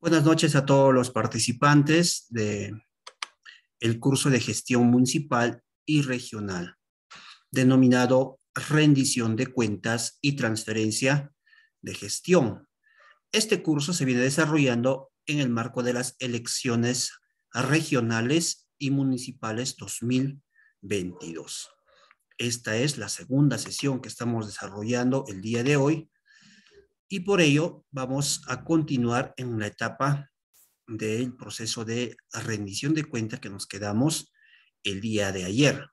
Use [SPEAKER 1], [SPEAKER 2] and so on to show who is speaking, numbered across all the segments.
[SPEAKER 1] Buenas noches a todos los participantes de el curso de gestión municipal y regional, denominado rendición de cuentas y transferencia de gestión. Este curso se viene desarrollando en el marco de las elecciones regionales y municipales 2022. Esta es la segunda sesión que estamos desarrollando el día de hoy y por ello vamos a continuar en una etapa del proceso de rendición de cuenta que nos quedamos el día de ayer.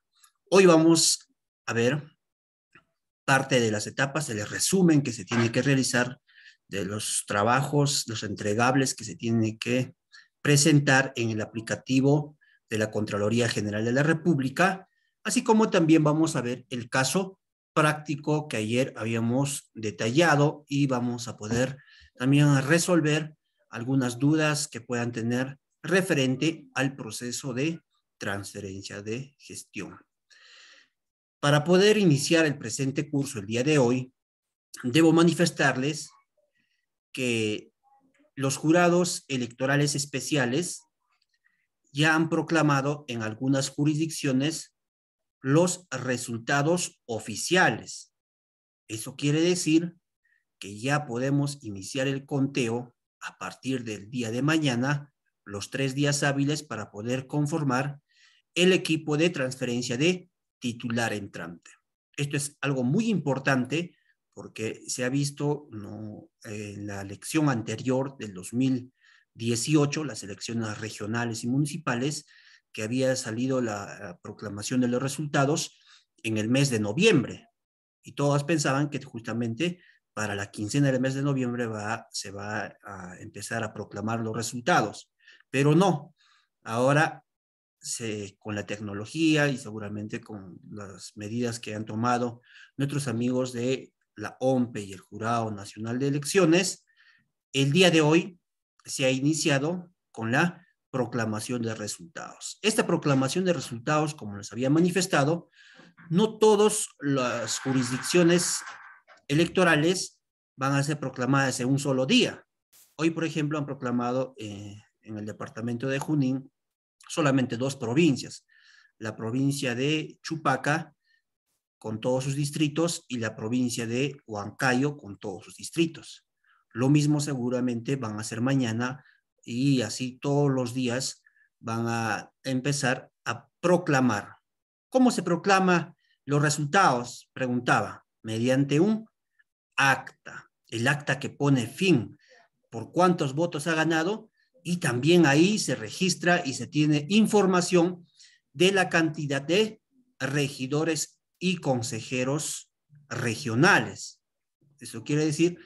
[SPEAKER 1] Hoy vamos a ver parte de las etapas, el resumen que se tiene que realizar de los trabajos, los entregables que se tiene que presentar en el aplicativo de la Contraloría General de la República, así como también vamos a ver el caso práctico que ayer habíamos detallado y vamos a poder también resolver algunas dudas que puedan tener referente al proceso de transferencia de gestión. Para poder iniciar el presente curso el día de hoy, debo manifestarles que los jurados electorales especiales ya han proclamado en algunas jurisdicciones los resultados oficiales. Eso quiere decir que ya podemos iniciar el conteo a partir del día de mañana, los tres días hábiles para poder conformar el equipo de transferencia de titular entrante. Esto es algo muy importante porque se ha visto en la elección anterior del 2018, las elecciones regionales y municipales, que había salido la proclamación de los resultados en el mes de noviembre. Y todas pensaban que justamente para la quincena del mes de noviembre va, se va a empezar a proclamar los resultados. Pero no, ahora con la tecnología y seguramente con las medidas que han tomado nuestros amigos de la OMPE y el Jurado Nacional de Elecciones, el día de hoy se ha iniciado con la proclamación de resultados. Esta proclamación de resultados, como les había manifestado, no todas las jurisdicciones electorales van a ser proclamadas en un solo día. Hoy, por ejemplo, han proclamado eh, en el departamento de Junín solamente dos provincias, la provincia de Chupaca con todos sus distritos y la provincia de Huancayo con todos sus distritos. Lo mismo seguramente van a hacer mañana y así todos los días van a empezar a proclamar. ¿Cómo se proclama los resultados? Preguntaba, mediante un acta, el acta que pone fin por cuántos votos ha ganado y también ahí se registra y se tiene información de la cantidad de regidores y consejeros regionales. Eso quiere decir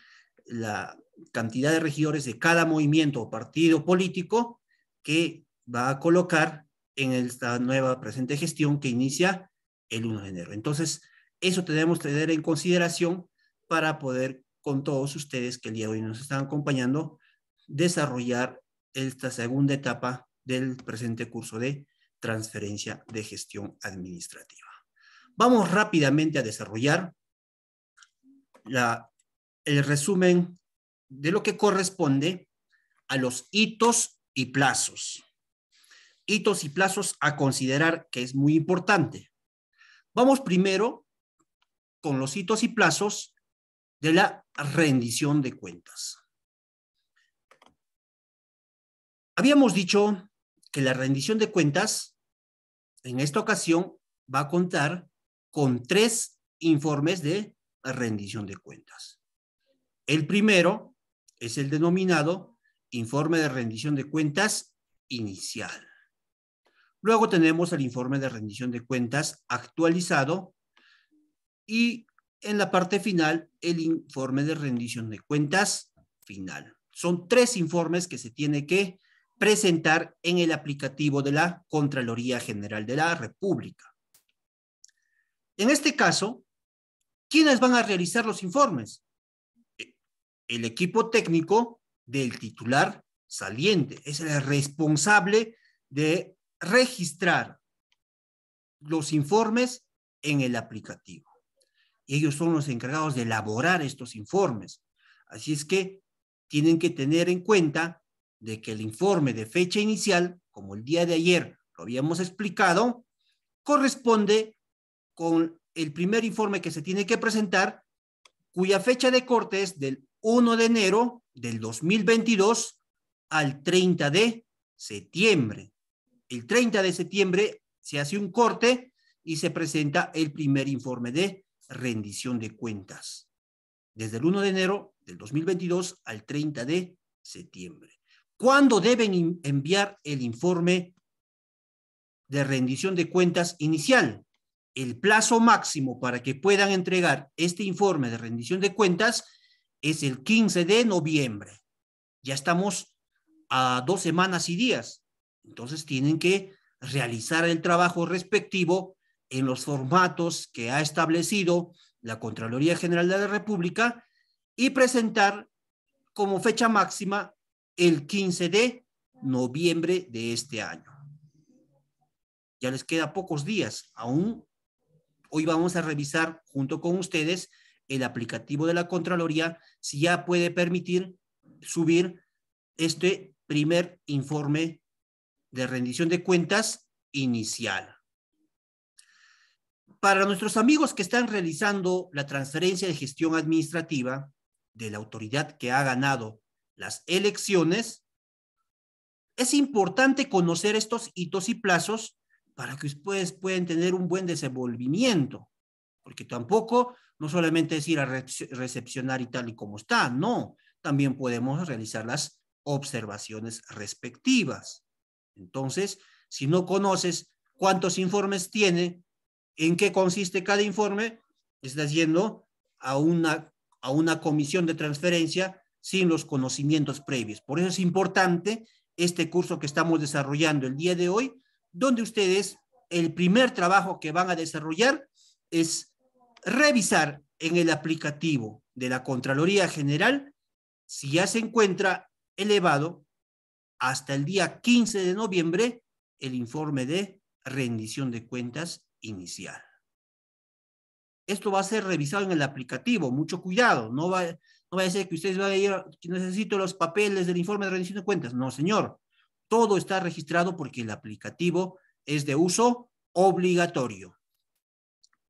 [SPEAKER 1] la cantidad de regidores de cada movimiento o partido político que va a colocar en esta nueva presente gestión que inicia el 1 de enero. Entonces, eso tenemos que tener en consideración para poder, con todos ustedes que el día de hoy nos están acompañando, desarrollar esta segunda etapa del presente curso de transferencia de gestión administrativa. Vamos rápidamente a desarrollar la, el resumen de lo que corresponde a los hitos y plazos. Hitos y plazos a considerar que es muy importante. Vamos primero con los hitos y plazos de la rendición de cuentas. Habíamos dicho que la rendición de cuentas en esta ocasión va a contar con tres informes de rendición de cuentas. El primero es el denominado informe de rendición de cuentas inicial. Luego tenemos el informe de rendición de cuentas actualizado y en la parte final el informe de rendición de cuentas final. Son tres informes que se tiene que presentar en el aplicativo de la Contraloría General de la República. En este caso, ¿quiénes van a realizar los informes? el equipo técnico del titular saliente, es el responsable de registrar los informes en el aplicativo. Y ellos son los encargados de elaborar estos informes. Así es que tienen que tener en cuenta de que el informe de fecha inicial, como el día de ayer lo habíamos explicado, corresponde con el primer informe que se tiene que presentar, cuya fecha de corte es del 1 de enero del 2022 al 30 de septiembre. El 30 de septiembre se hace un corte y se presenta el primer informe de rendición de cuentas. Desde el 1 de enero del 2022 al 30 de septiembre. ¿Cuándo deben enviar el informe de rendición de cuentas inicial? El plazo máximo para que puedan entregar este informe de rendición de cuentas es el 15 de noviembre. Ya estamos a dos semanas y días. Entonces tienen que realizar el trabajo respectivo en los formatos que ha establecido la Contraloría General de la República y presentar como fecha máxima el 15 de noviembre de este año. Ya les queda pocos días. Aún hoy vamos a revisar junto con ustedes el aplicativo de la Contraloría si ya puede permitir subir este primer informe de rendición de cuentas inicial. Para nuestros amigos que están realizando la transferencia de gestión administrativa de la autoridad que ha ganado las elecciones, es importante conocer estos hitos y plazos para que ustedes puedan tener un buen desenvolvimiento, porque tampoco no solamente es ir a recepcionar y tal y como está, no. También podemos realizar las observaciones respectivas. Entonces, si no conoces cuántos informes tiene, en qué consiste cada informe, estás yendo a una, a una comisión de transferencia sin los conocimientos previos. Por eso es importante este curso que estamos desarrollando el día de hoy, donde ustedes el primer trabajo que van a desarrollar es revisar en el aplicativo de la Contraloría General si ya se encuentra elevado hasta el día 15 de noviembre el informe de rendición de cuentas inicial. Esto va a ser revisado en el aplicativo, mucho cuidado, no va, a ser que ustedes vayan a ir, necesito los papeles del informe de rendición de cuentas. No, señor, todo está registrado porque el aplicativo es de uso obligatorio.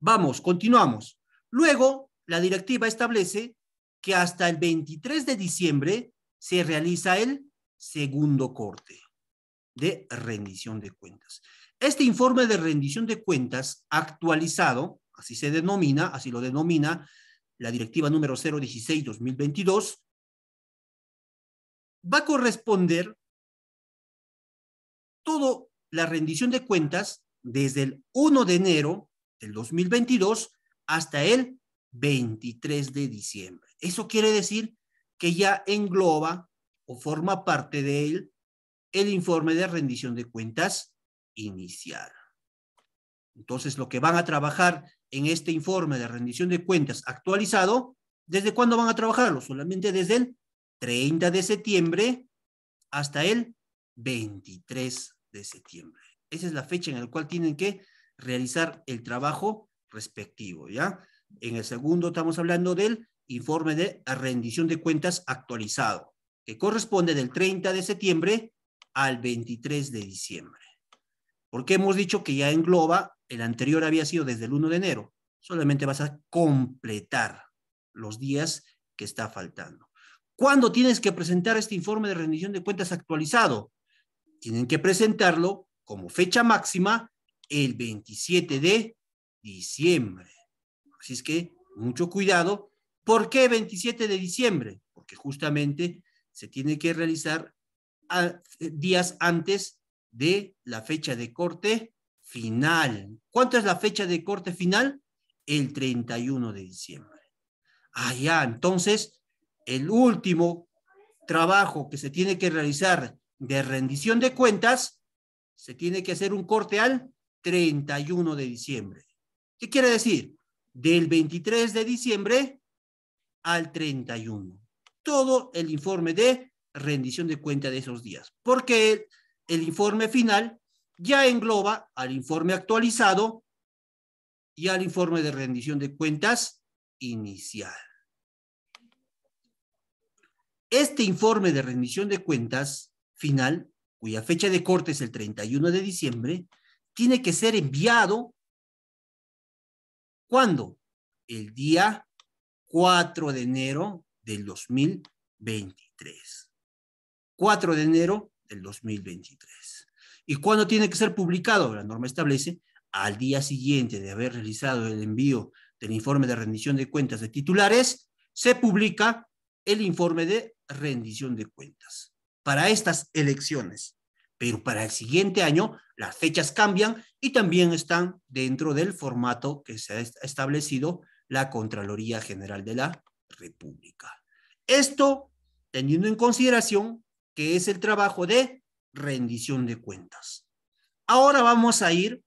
[SPEAKER 1] Vamos, continuamos. Luego, la directiva establece que hasta el 23 de diciembre se realiza el segundo corte de rendición de cuentas. Este informe de rendición de cuentas actualizado, así se denomina, así lo denomina
[SPEAKER 2] la directiva número 016-2022, va a corresponder toda la rendición de
[SPEAKER 1] cuentas desde el 1 de enero el 2022 hasta el 23 de diciembre. Eso quiere decir que ya engloba o forma parte de él el informe de rendición de cuentas inicial. Entonces, lo que van a trabajar en este informe de rendición de cuentas actualizado, ¿desde cuándo van a trabajarlo? Solamente desde el 30 de septiembre hasta el 23 de septiembre. Esa es la fecha en la cual tienen que realizar el trabajo respectivo, ¿ya? En el segundo estamos hablando del informe de rendición de cuentas actualizado, que corresponde del 30 de septiembre al 23 de diciembre. Porque hemos dicho que ya engloba, el anterior había sido desde el 1 de enero, solamente vas a completar los días que está faltando. ¿Cuándo tienes que presentar este informe de rendición de cuentas actualizado? Tienen que presentarlo como fecha máxima el 27 de diciembre. Así es que mucho cuidado. ¿Por qué 27 de diciembre? Porque justamente se tiene que realizar eh, días antes de la fecha de corte final. ¿Cuánto es la fecha de corte final? El 31 de diciembre. Ah, ya, entonces, el último trabajo que se tiene que realizar de rendición de cuentas, se tiene que hacer un corte al 31 de diciembre. ¿Qué quiere decir? Del 23 de diciembre al 31. Todo el informe de rendición de cuenta de esos días, porque el, informe final ya engloba al informe actualizado y al informe de rendición de cuentas inicial. Este informe de rendición de cuentas final, cuya fecha de corte es el 31 de diciembre, tiene que ser enviado cuando El día 4 de enero del 2023. 4 de enero del 2023. ¿Y cuándo tiene que ser publicado? La norma establece al día siguiente de haber realizado el envío del informe de rendición de cuentas de titulares, se publica el informe de rendición de cuentas para estas elecciones pero para el siguiente año las fechas cambian y también están dentro del formato que se ha establecido la Contraloría General de la República. Esto teniendo en consideración que es el trabajo de rendición de cuentas. Ahora vamos a ir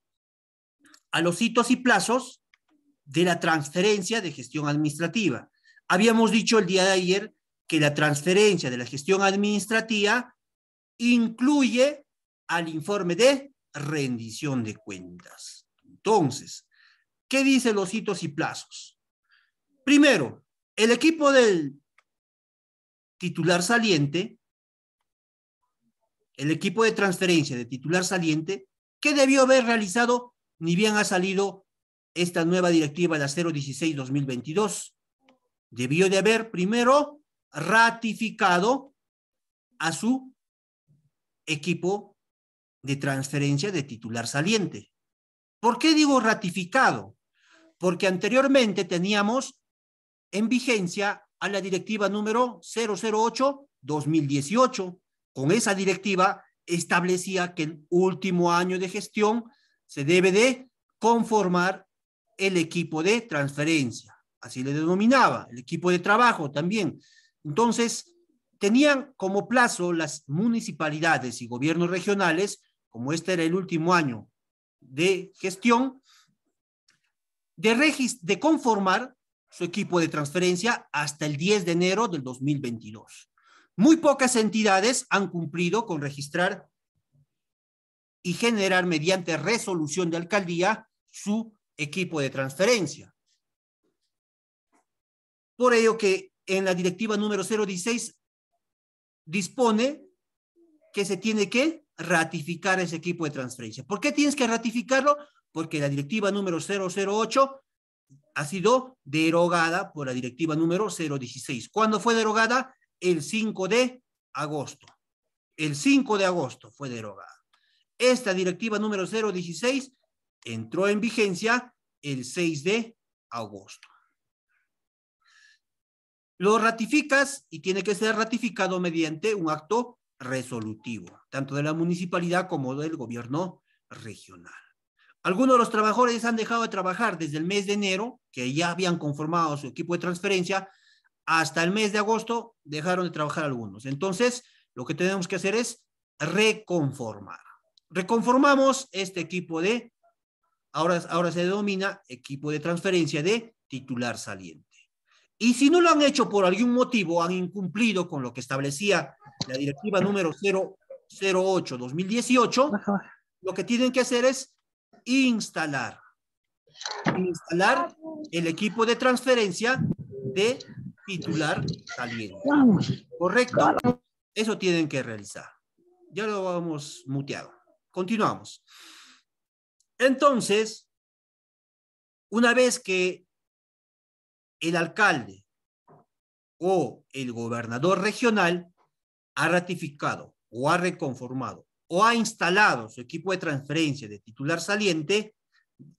[SPEAKER 1] a los hitos y plazos de la transferencia de gestión administrativa. Habíamos dicho el día de ayer que la transferencia de la gestión administrativa incluye al informe de rendición de cuentas. Entonces, ¿qué dicen los hitos y plazos? Primero, el equipo del titular saliente, el equipo de transferencia de titular saliente, ¿qué debió haber realizado? Ni bien ha salido esta nueva directiva, la 016-2022. Debió de haber primero ratificado a su equipo de transferencia de titular saliente. ¿Por qué digo ratificado? Porque anteriormente teníamos en vigencia a la directiva número 008-2018. Con esa directiva establecía que el último año de gestión se debe de conformar el equipo de transferencia, así le denominaba, el equipo de trabajo también. Entonces, tenían como plazo las municipalidades y gobiernos regionales como este era el último año de gestión, de, de conformar su equipo de transferencia hasta el 10 de enero del 2022. Muy pocas entidades han cumplido con registrar y generar mediante resolución de alcaldía su equipo de transferencia. Por ello que en la directiva número 016 dispone que se tiene que ratificar ese equipo de transferencia. ¿Por qué tienes que ratificarlo? Porque la directiva número 008 ha sido derogada por la directiva número 016. ¿Cuándo fue derogada? El 5 de agosto. El 5 de agosto fue derogada. Esta directiva número 016 entró en vigencia el 6 de agosto. Lo ratificas y tiene que ser ratificado mediante un acto resolutivo, tanto de la municipalidad como del gobierno regional. Algunos de los trabajadores han dejado de trabajar desde el mes de enero, que ya habían conformado su equipo de transferencia, hasta el mes de agosto dejaron de trabajar algunos. Entonces, lo que tenemos que hacer es reconformar. Reconformamos este equipo de, ahora, ahora se denomina equipo de transferencia de titular saliente. Y si no lo han hecho por algún motivo, han incumplido con lo que establecía la directiva número 008-2018, lo que tienen que hacer es instalar, instalar el equipo de transferencia de titular saliente. ¿Correcto? Eso tienen que realizar. Ya lo vamos muteado. Continuamos.
[SPEAKER 2] Entonces, una vez que el alcalde o el gobernador regional ha
[SPEAKER 1] ratificado o ha reconformado o ha instalado su equipo de transferencia de titular saliente,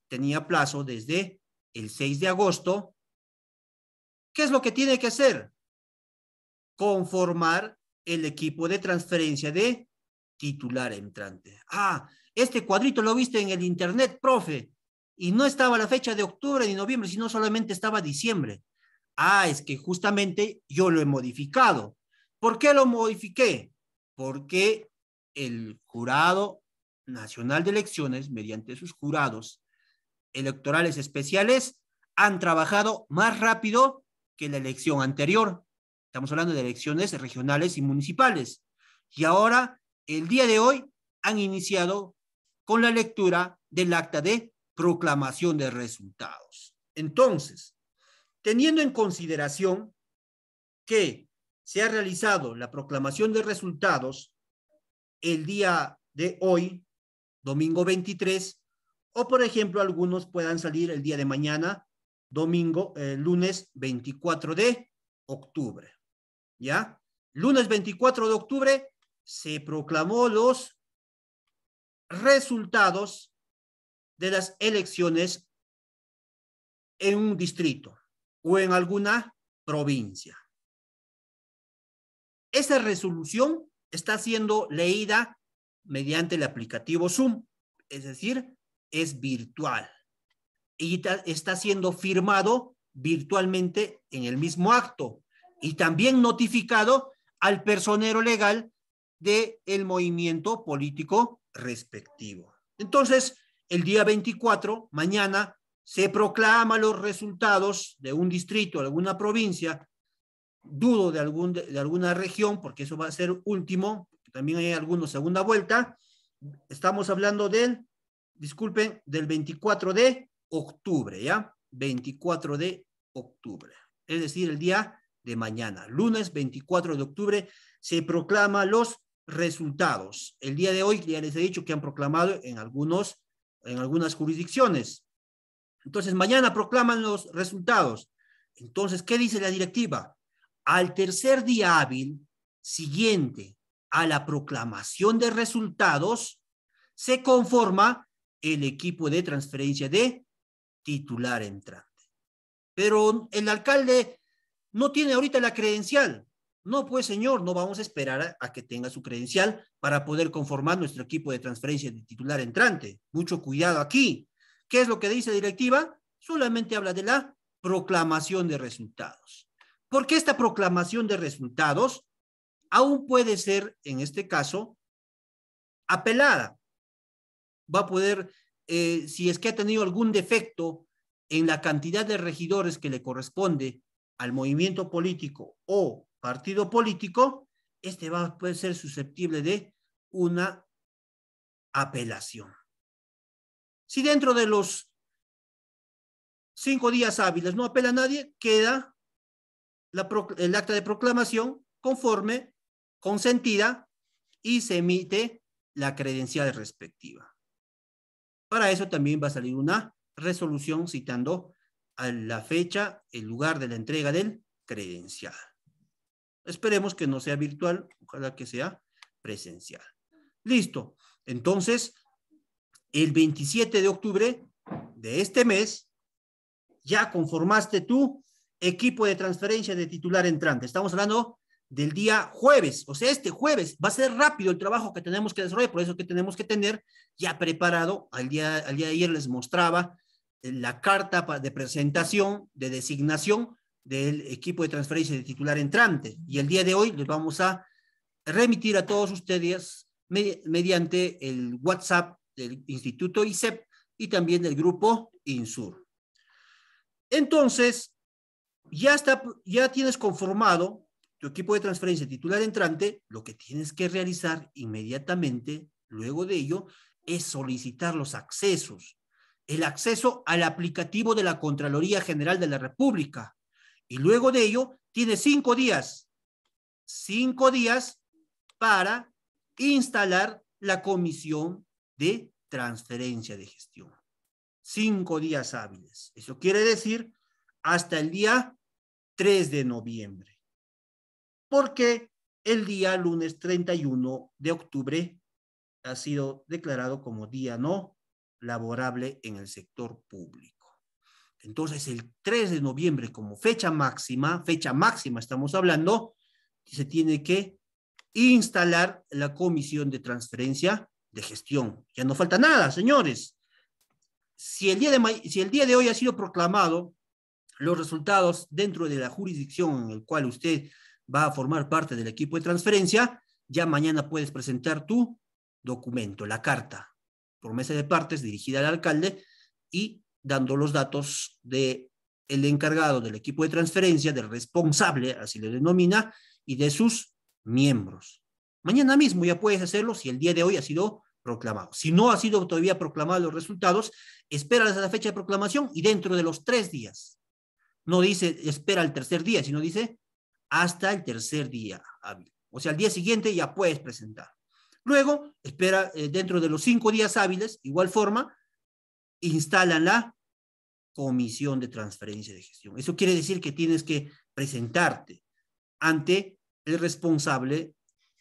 [SPEAKER 1] tenía plazo desde el 6 de agosto. ¿Qué es lo que tiene que hacer? Conformar el equipo de transferencia de titular entrante. Ah, este cuadrito lo viste en el internet, profe y no estaba la fecha de octubre ni noviembre, sino solamente estaba diciembre. Ah, es que justamente yo lo he modificado. ¿Por qué lo modifiqué? Porque el jurado nacional de elecciones, mediante sus jurados electorales especiales, han trabajado más rápido que la elección anterior. Estamos hablando de elecciones regionales y municipales. Y ahora, el día de hoy, han iniciado con la lectura del acta de proclamación de resultados. Entonces, teniendo en consideración que se ha realizado la proclamación de resultados el día de hoy, domingo 23, o por ejemplo, algunos puedan salir el día de mañana, domingo, eh, lunes 24 de octubre. ¿Ya? Lunes 24 de octubre se proclamó los resultados
[SPEAKER 2] de las elecciones en un distrito o en alguna provincia. Esa resolución
[SPEAKER 1] está siendo leída mediante el aplicativo Zoom, es decir, es virtual y está siendo firmado virtualmente en el mismo acto y también notificado al personero legal del el movimiento político respectivo. Entonces, el día 24, mañana, se proclama los resultados de un distrito, alguna provincia, dudo de, algún, de alguna región, porque eso va a ser último, también hay algunos segunda vuelta. Estamos hablando del, disculpen, del 24 de octubre, ¿ya? 24 de octubre, es decir, el día de mañana, lunes 24 de octubre, se proclama los resultados. El día de hoy ya les he dicho que han proclamado en algunos en algunas jurisdicciones. Entonces, mañana proclaman los resultados. Entonces, ¿qué dice la directiva? Al tercer día hábil siguiente a la proclamación de resultados, se conforma el equipo de transferencia de titular entrante. Pero el alcalde no tiene ahorita la credencial. No, pues señor, no vamos a esperar a, que tenga su credencial para poder conformar nuestro equipo de transferencia de titular entrante. Mucho cuidado aquí. ¿Qué es lo que dice directiva? Solamente habla de la proclamación de resultados. Porque esta proclamación de resultados aún puede ser, en este caso, apelada. Va a poder, eh, si es que ha tenido algún defecto en la cantidad de regidores que le corresponde al movimiento político o partido político, este va puede
[SPEAKER 2] ser susceptible de una apelación. Si dentro de los cinco días hábiles no apela nadie,
[SPEAKER 1] queda el acta de proclamación conforme, consentida, y se emite la credencial respectiva. Para eso también va a salir una resolución citando a la fecha, el lugar de la entrega del credencial. Esperemos que no sea virtual, ojalá que sea presencial. Listo. Entonces, el 27 de octubre de este mes, ya conformaste tu equipo de transferencia de titular entrante. Estamos hablando del día jueves, o sea, este jueves va a ser rápido el trabajo que tenemos que desarrollar, por eso que tenemos que tener ya preparado, al día, al día de ayer les mostraba la carta de presentación, de designación, del equipo de transferencia de titular entrante. Y el día de hoy les vamos a remitir a todos ustedes mediante el WhatsApp del Instituto ISEP y también del grupo INSUR. Entonces, ya, está, ya tienes conformado tu equipo de transferencia titular entrante, lo que tienes que realizar inmediatamente luego de ello es solicitar los accesos. El acceso al aplicativo de la Contraloría General de la República, y luego de ello, tiene cinco días, cinco días para instalar la comisión de transferencia de gestión. Cinco días hábiles. Eso quiere decir hasta el día 3 de noviembre. Porque el día lunes 31 de octubre ha sido declarado como día no laborable en el sector público. Entonces, el 3 de noviembre como fecha máxima, fecha máxima estamos hablando, se tiene que instalar la comisión de transferencia de gestión. Ya no falta nada, señores. Si el día de, si el día de hoy ha sido proclamado los resultados dentro de la jurisdicción en el cual usted va a formar parte del equipo de transferencia, ya mañana puedes presentar tu documento, la carta, promesa de partes dirigida al alcalde y dando los datos de el encargado del equipo de transferencia, del responsable, así le denomina, y de sus miembros. Mañana mismo ya puedes hacerlo si el día de hoy ha sido proclamado. Si no ha sido todavía proclamado los resultados, espera hasta la fecha de proclamación y dentro de los tres días. No dice espera el tercer día, sino dice hasta el tercer día hábil. O sea, el día siguiente ya puedes presentar. Luego, espera eh, dentro de los cinco días hábiles, igual forma, instalan la comisión de transferencia de gestión. Eso quiere decir que tienes que presentarte ante el responsable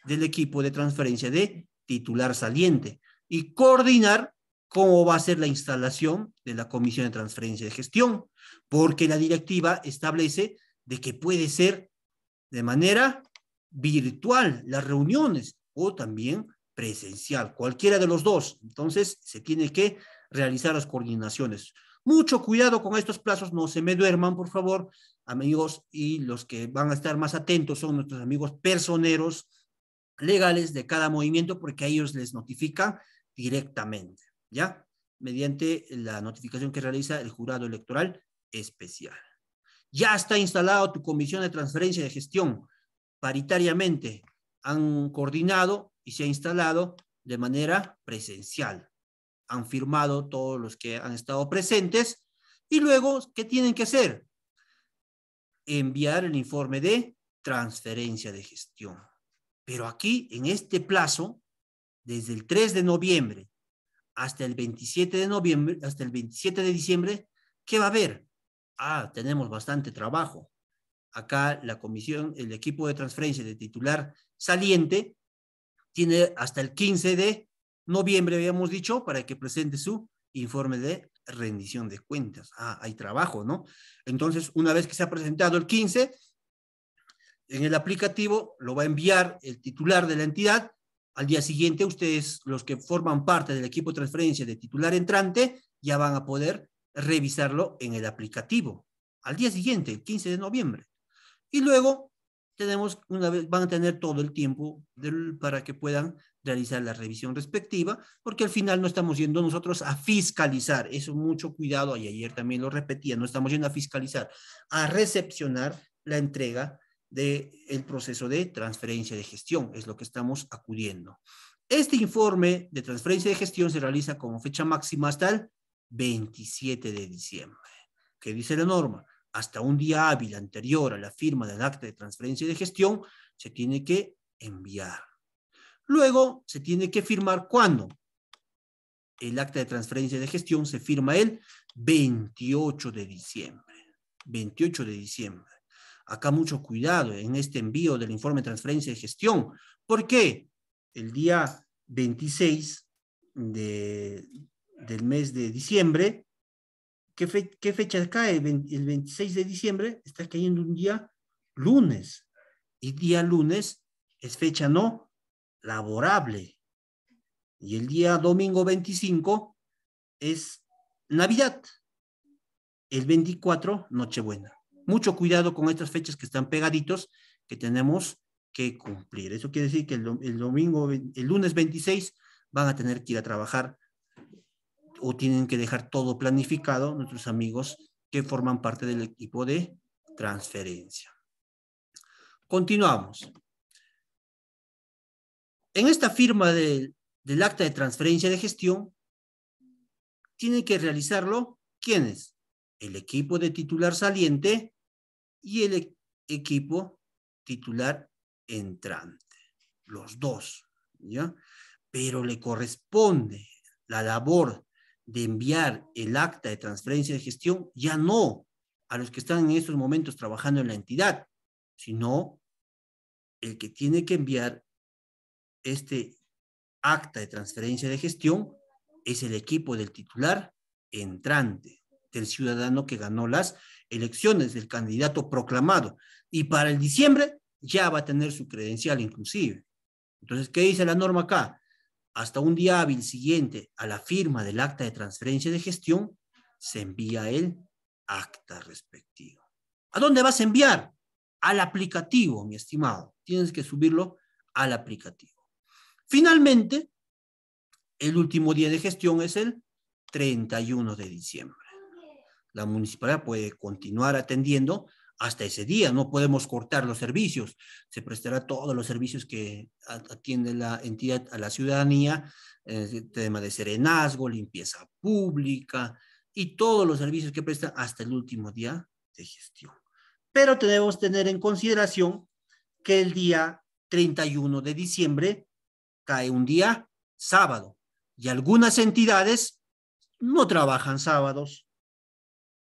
[SPEAKER 1] del equipo de transferencia de titular saliente y coordinar cómo va a ser la instalación de la comisión de transferencia de gestión, porque la directiva establece de que puede ser de manera virtual las reuniones o también presencial, cualquiera de los dos. Entonces, se tiene que realizar las coordinaciones. Mucho cuidado con estos plazos, no se me duerman, por favor, amigos, y los que van a estar más atentos son nuestros amigos personeros legales de cada movimiento, porque a ellos les notifica directamente, ¿ya? Mediante la notificación que realiza el jurado electoral especial. Ya está instalado tu comisión de transferencia de gestión paritariamente. Han coordinado y se ha instalado de manera presencial han firmado todos los que han estado presentes. Y luego, ¿qué tienen que hacer? Enviar el informe de transferencia de gestión. Pero aquí, en este plazo, desde el 3 de noviembre hasta el 27 de noviembre, hasta el 27 de diciembre, ¿qué va a haber? Ah, tenemos bastante trabajo. Acá la comisión, el equipo de transferencia de titular saliente tiene hasta el 15 de noviembre, habíamos dicho, para que presente su informe de rendición de cuentas. Ah, hay trabajo, ¿no? Entonces, una vez que se ha presentado el 15, en el aplicativo lo va a enviar el titular de la entidad. Al día siguiente, ustedes, los que forman parte del equipo de transferencia de titular entrante, ya van a poder revisarlo en el aplicativo. Al día siguiente, el 15 de noviembre. Y luego, tenemos una vez, van a tener todo el tiempo para que puedan realizar la revisión respectiva, porque al final no estamos yendo nosotros a fiscalizar, eso mucho cuidado, y ayer también lo repetía, no estamos yendo a fiscalizar, a recepcionar la entrega del el proceso de transferencia de gestión, es lo que estamos acudiendo. Este informe de transferencia de gestión se realiza como fecha máxima hasta el 27 de diciembre. ¿Qué dice la norma? hasta un día hábil anterior a la firma del acta de transferencia de gestión, se tiene que enviar. Luego se tiene que firmar cuándo. El acta de transferencia de gestión se firma el 28 de diciembre. 28 de diciembre. Acá mucho cuidado en este envío del informe de transferencia de gestión. porque El día 26 de, del mes de diciembre ¿Qué, fecha cae? El 26 de diciembre está cayendo un día lunes. Y día lunes es fecha no laborable. Y el día domingo 25 es Navidad. El 24, Nochebuena. Mucho cuidado con estas fechas que están pegaditos, que tenemos que cumplir. Eso quiere decir que el, domingo, el lunes 26, van a tener que ir a trabajar o tienen que dejar todo planificado nuestros amigos que forman parte del equipo de
[SPEAKER 2] transferencia. Continuamos. En esta firma del, acta de transferencia de gestión,
[SPEAKER 1] tienen que realizarlo ¿quiénes? El equipo de titular saliente y el e-, equipo titular entrante, los dos, ¿ya? Pero le corresponde la labor de enviar el acta de transferencia de gestión ya no a los que están en estos momentos trabajando en la entidad, sino el que tiene que enviar este acta de transferencia de gestión es el equipo del titular entrante, del ciudadano que ganó las elecciones, del candidato proclamado. Y para el diciembre ya va a tener su credencial inclusive. Entonces, ¿qué dice la norma acá? hasta un día hábil siguiente a la firma del acta de transferencia de gestión, se envía el acta respectivo. ¿A dónde vas a enviar? Al aplicativo, mi estimado. Tienes que subirlo al aplicativo. Finalmente, el último día de gestión es el 31 de diciembre. La municipalidad puede continuar atendiendo hasta ese día. No podemos cortar los servicios. Se prestará todos los servicios que atiende la entidad a la ciudadanía, el tema de serenazgo, limpieza pública y todos los servicios que presta hasta el último día de gestión. Pero debemos tener en consideración que el día 31 de diciembre cae un día sábado y algunas entidades no trabajan sábados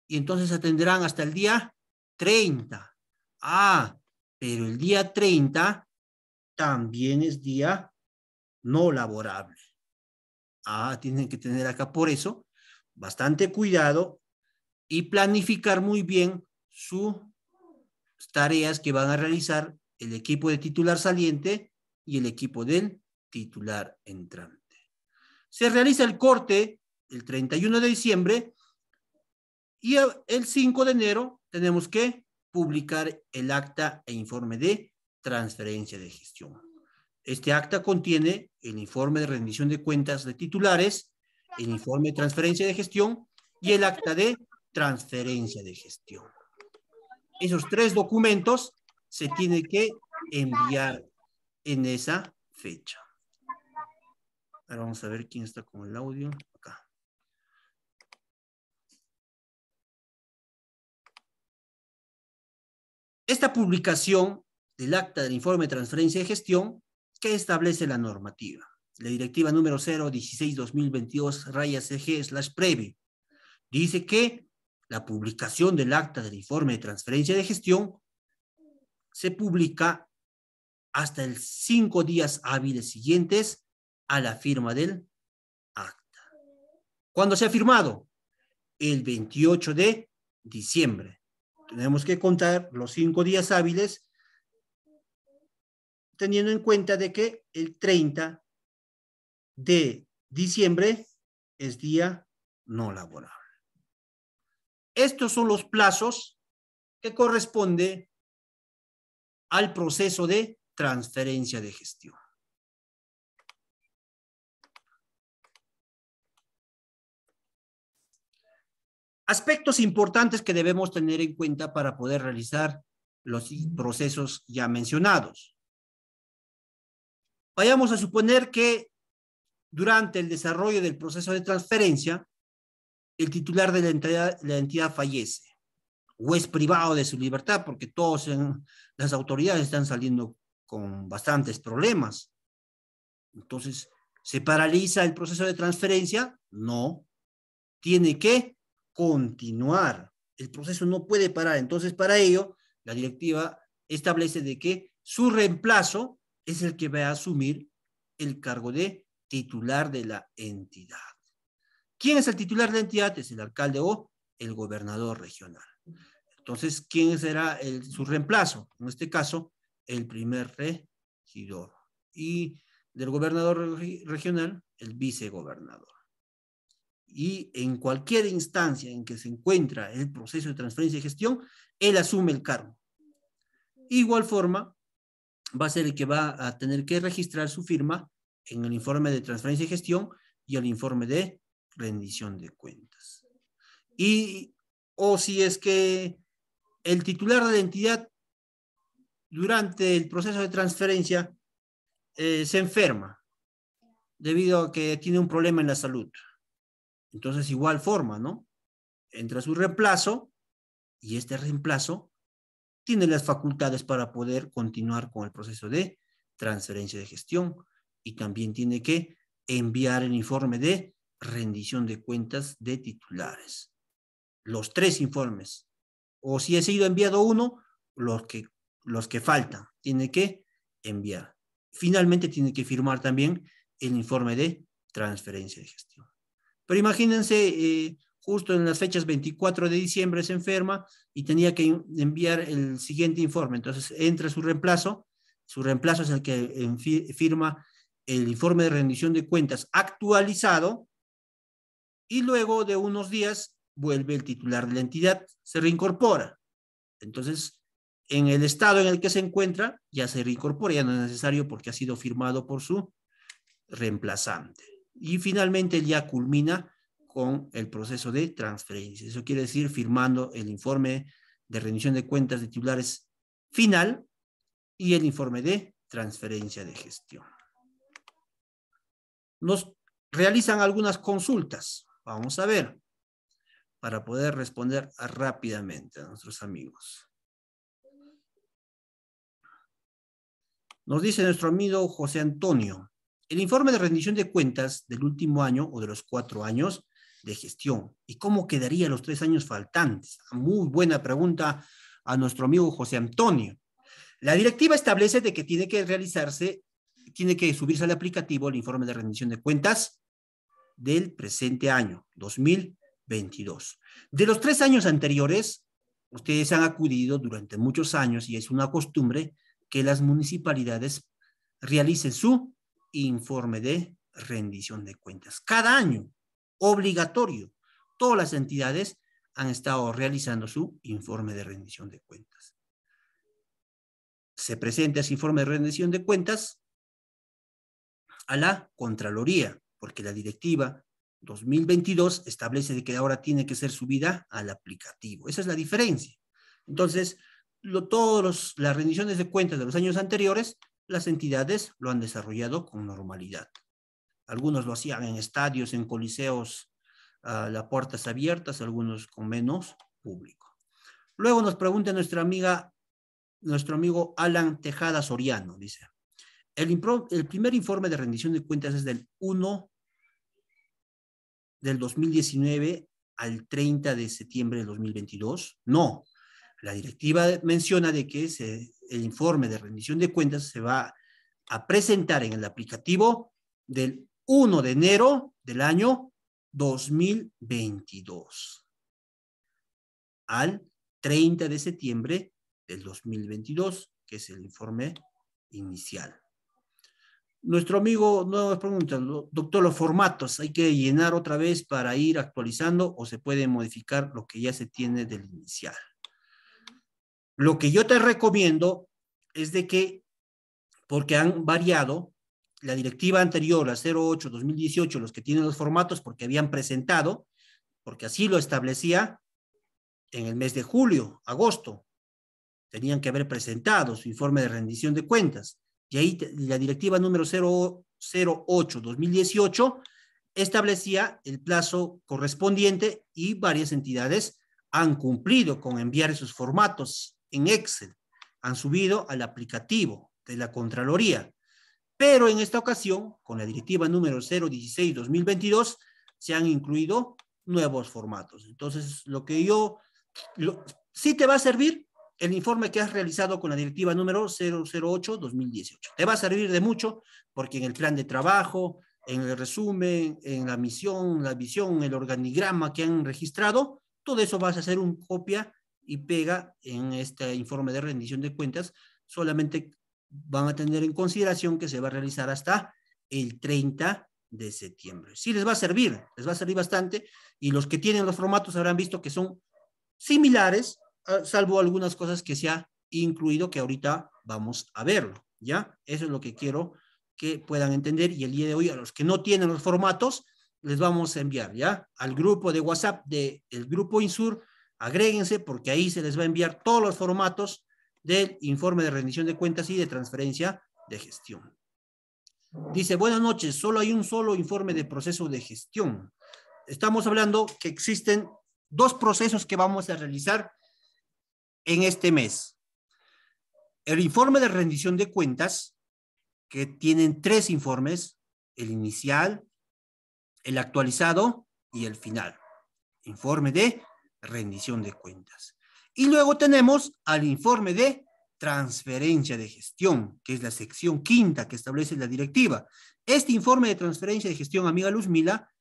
[SPEAKER 1] y entonces atenderán hasta el día 30. Ah, pero el día 30 también es día no laborable. Ah, tienen que tener acá por eso bastante cuidado y planificar muy bien sus tareas que van a realizar el equipo de titular saliente y el equipo del titular entrante. Se realiza el corte el 31 de diciembre y el 5 de enero tenemos que publicar el acta e informe de transferencia de gestión. Este acta contiene el informe de rendición de cuentas de titulares, el informe de transferencia de gestión y el acta de transferencia de gestión. Esos tres documentos se tiene que enviar en esa
[SPEAKER 2] fecha. Ahora vamos a ver quién está con el audio. Esta publicación del acta del informe de transferencia de gestión que establece
[SPEAKER 1] la normativa, la directiva número 016-2022 raya CG slash preve, dice que la publicación del acta del informe de transferencia de gestión se publica hasta el cinco días hábiles siguientes a la firma del acta. ¿Cuándo se ha firmado? El 28 de diciembre tenemos que contar los cinco días hábiles teniendo en cuenta de que el 30 de diciembre es día no laborable. Estos son los plazos que corresponde
[SPEAKER 2] al proceso de transferencia de gestión. Aspectos importantes que debemos tener en cuenta para poder realizar
[SPEAKER 1] los procesos ya mencionados. Vayamos a suponer que durante el desarrollo del proceso de transferencia, el titular de la entidad, fallece o es privado de su libertad porque todas las autoridades están saliendo con bastantes problemas. Entonces, ¿se paraliza el proceso de transferencia? No. Tiene que continuar. El proceso no puede parar. Entonces, para ello, la directiva establece de que su reemplazo es el que va a asumir el cargo de titular de la entidad. ¿Quién es el titular de la entidad? Es el alcalde o el gobernador regional. Entonces, ¿quién será el, su reemplazo? En este caso, el primer regidor. Y del gobernador regional, el vicegobernador y en cualquier instancia en que se encuentra el proceso de transferencia y gestión, él asume el cargo. Igual forma, va a ser el que va a tener que registrar su firma en el informe de transferencia y gestión y el informe de rendición de cuentas. Y o si es que el titular de la entidad durante el proceso de transferencia eh, se enferma debido a que tiene un problema en la salud entonces, igual forma, ¿no? Entra su reemplazo y este reemplazo tiene las facultades para poder continuar con el proceso de transferencia de gestión y también tiene que enviar el informe de rendición de cuentas de titulares. Los tres informes. O si ha sido enviado uno, los que, los que faltan, tiene que enviar. Finalmente, tiene que firmar también el informe de transferencia de gestión. Pero imagínense, eh, justo en las fechas 24 de diciembre se enferma y tenía que enviar el siguiente informe. Entonces entra su reemplazo, su reemplazo es el que firma el informe de rendición de cuentas actualizado y luego de unos días vuelve el titular de la entidad, se reincorpora. Entonces, en el estado en el que se encuentra, ya se reincorpora, ya no es necesario porque ha sido firmado por su reemplazante y finalmente ya culmina con el proceso de transferencia. Eso quiere decir firmando el informe de rendición de cuentas de titulares final y el informe de transferencia de gestión. Nos realizan algunas consultas. Vamos a ver para poder responder rápidamente a nuestros amigos. Nos dice nuestro amigo José Antonio, el informe de rendición de cuentas del último año o de los cuatro años de gestión. ¿Y cómo quedaría los tres años faltantes? Ah, muy buena pregunta a nuestro amigo José Antonio. La directiva establece de que tiene que realizarse, tiene que subirse al aplicativo el informe de rendición de cuentas del presente año, 2022. De los tres años anteriores, ustedes han acudido durante muchos años y es una costumbre que las municipalidades realicen su informe de rendición de cuentas. Cada año, obligatorio, todas las entidades han estado realizando su informe de rendición de cuentas. Se presenta ese informe de rendición de cuentas a la Contraloría, porque la directiva 2022 establece que ahora tiene que ser subida al aplicativo. Esa es la diferencia. Entonces, todas las rendiciones de cuentas de los años anteriores las entidades lo han desarrollado con normalidad. Algunos lo hacían en estadios, en coliseos, a ah, las puertas abiertas, algunos con menos público. Luego nos pregunta nuestra amiga, nuestro amigo Alan Tejada Soriano, dice, el, primer informe de rendición de cuentas es del 1 del 2019 al 30 de septiembre del 2022. No, la directiva menciona de que el informe de rendición de cuentas se va a presentar en el aplicativo del 1 de enero del año 2022 al 30 de septiembre del 2022, que es el informe inicial. Nuestro amigo nos pregunta, doctor, los formatos hay que llenar otra vez para ir actualizando o se puede modificar lo que ya se tiene del inicial. Lo que yo te recomiendo es de que, porque han variado, la directiva anterior, la 08-2018, los que tienen los formatos, porque habían presentado, porque así lo establecía, en el mes de julio, agosto, tenían que haber presentado su informe de rendición de cuentas. Y ahí la directiva número 08 2018 establecía el plazo correspondiente y varias entidades han cumplido con enviar sus formatos en Excel, han subido al aplicativo de la Contraloría. Pero en esta ocasión, con la directiva número 016-2022, se han incluido nuevos formatos. Entonces, lo que yo, sí te va a servir el informe que has realizado con la directiva número 008-2018. Te va a servir de mucho porque en el plan de trabajo, en el resumen, en la misión, la visión, el organigrama que han registrado, todo eso vas a hacer un copia y pega en este informe de rendición de cuentas, solamente van a tener en consideración que se va a realizar hasta el 30 de septiembre. Sí les va a servir, les va a servir bastante y los que tienen los formatos habrán visto que son similares, ah, salvo algunas cosas que se ha incluido que ahorita vamos a verlo, ¿ya? Eso es lo que quiero que puedan entender y el día de hoy a los que no tienen los formatos les vamos a enviar, ¿ya? Al grupo de WhatsApp de el grupo Insur Agréguense porque ahí se les va a enviar todos los formatos del informe de rendición de cuentas y de transferencia de gestión. Dice, buenas noches, solo hay un solo informe de proceso de gestión. Estamos hablando que existen dos procesos que vamos a realizar en este mes. El informe de rendición de cuentas, que tienen tres informes, el inicial, el actualizado y el final. Informe de rendición de cuentas. Y luego tenemos al informe de transferencia de gestión, que es la sección quinta que establece la directiva. Este informe de transferencia de gestión, amiga Luzmila, Mila,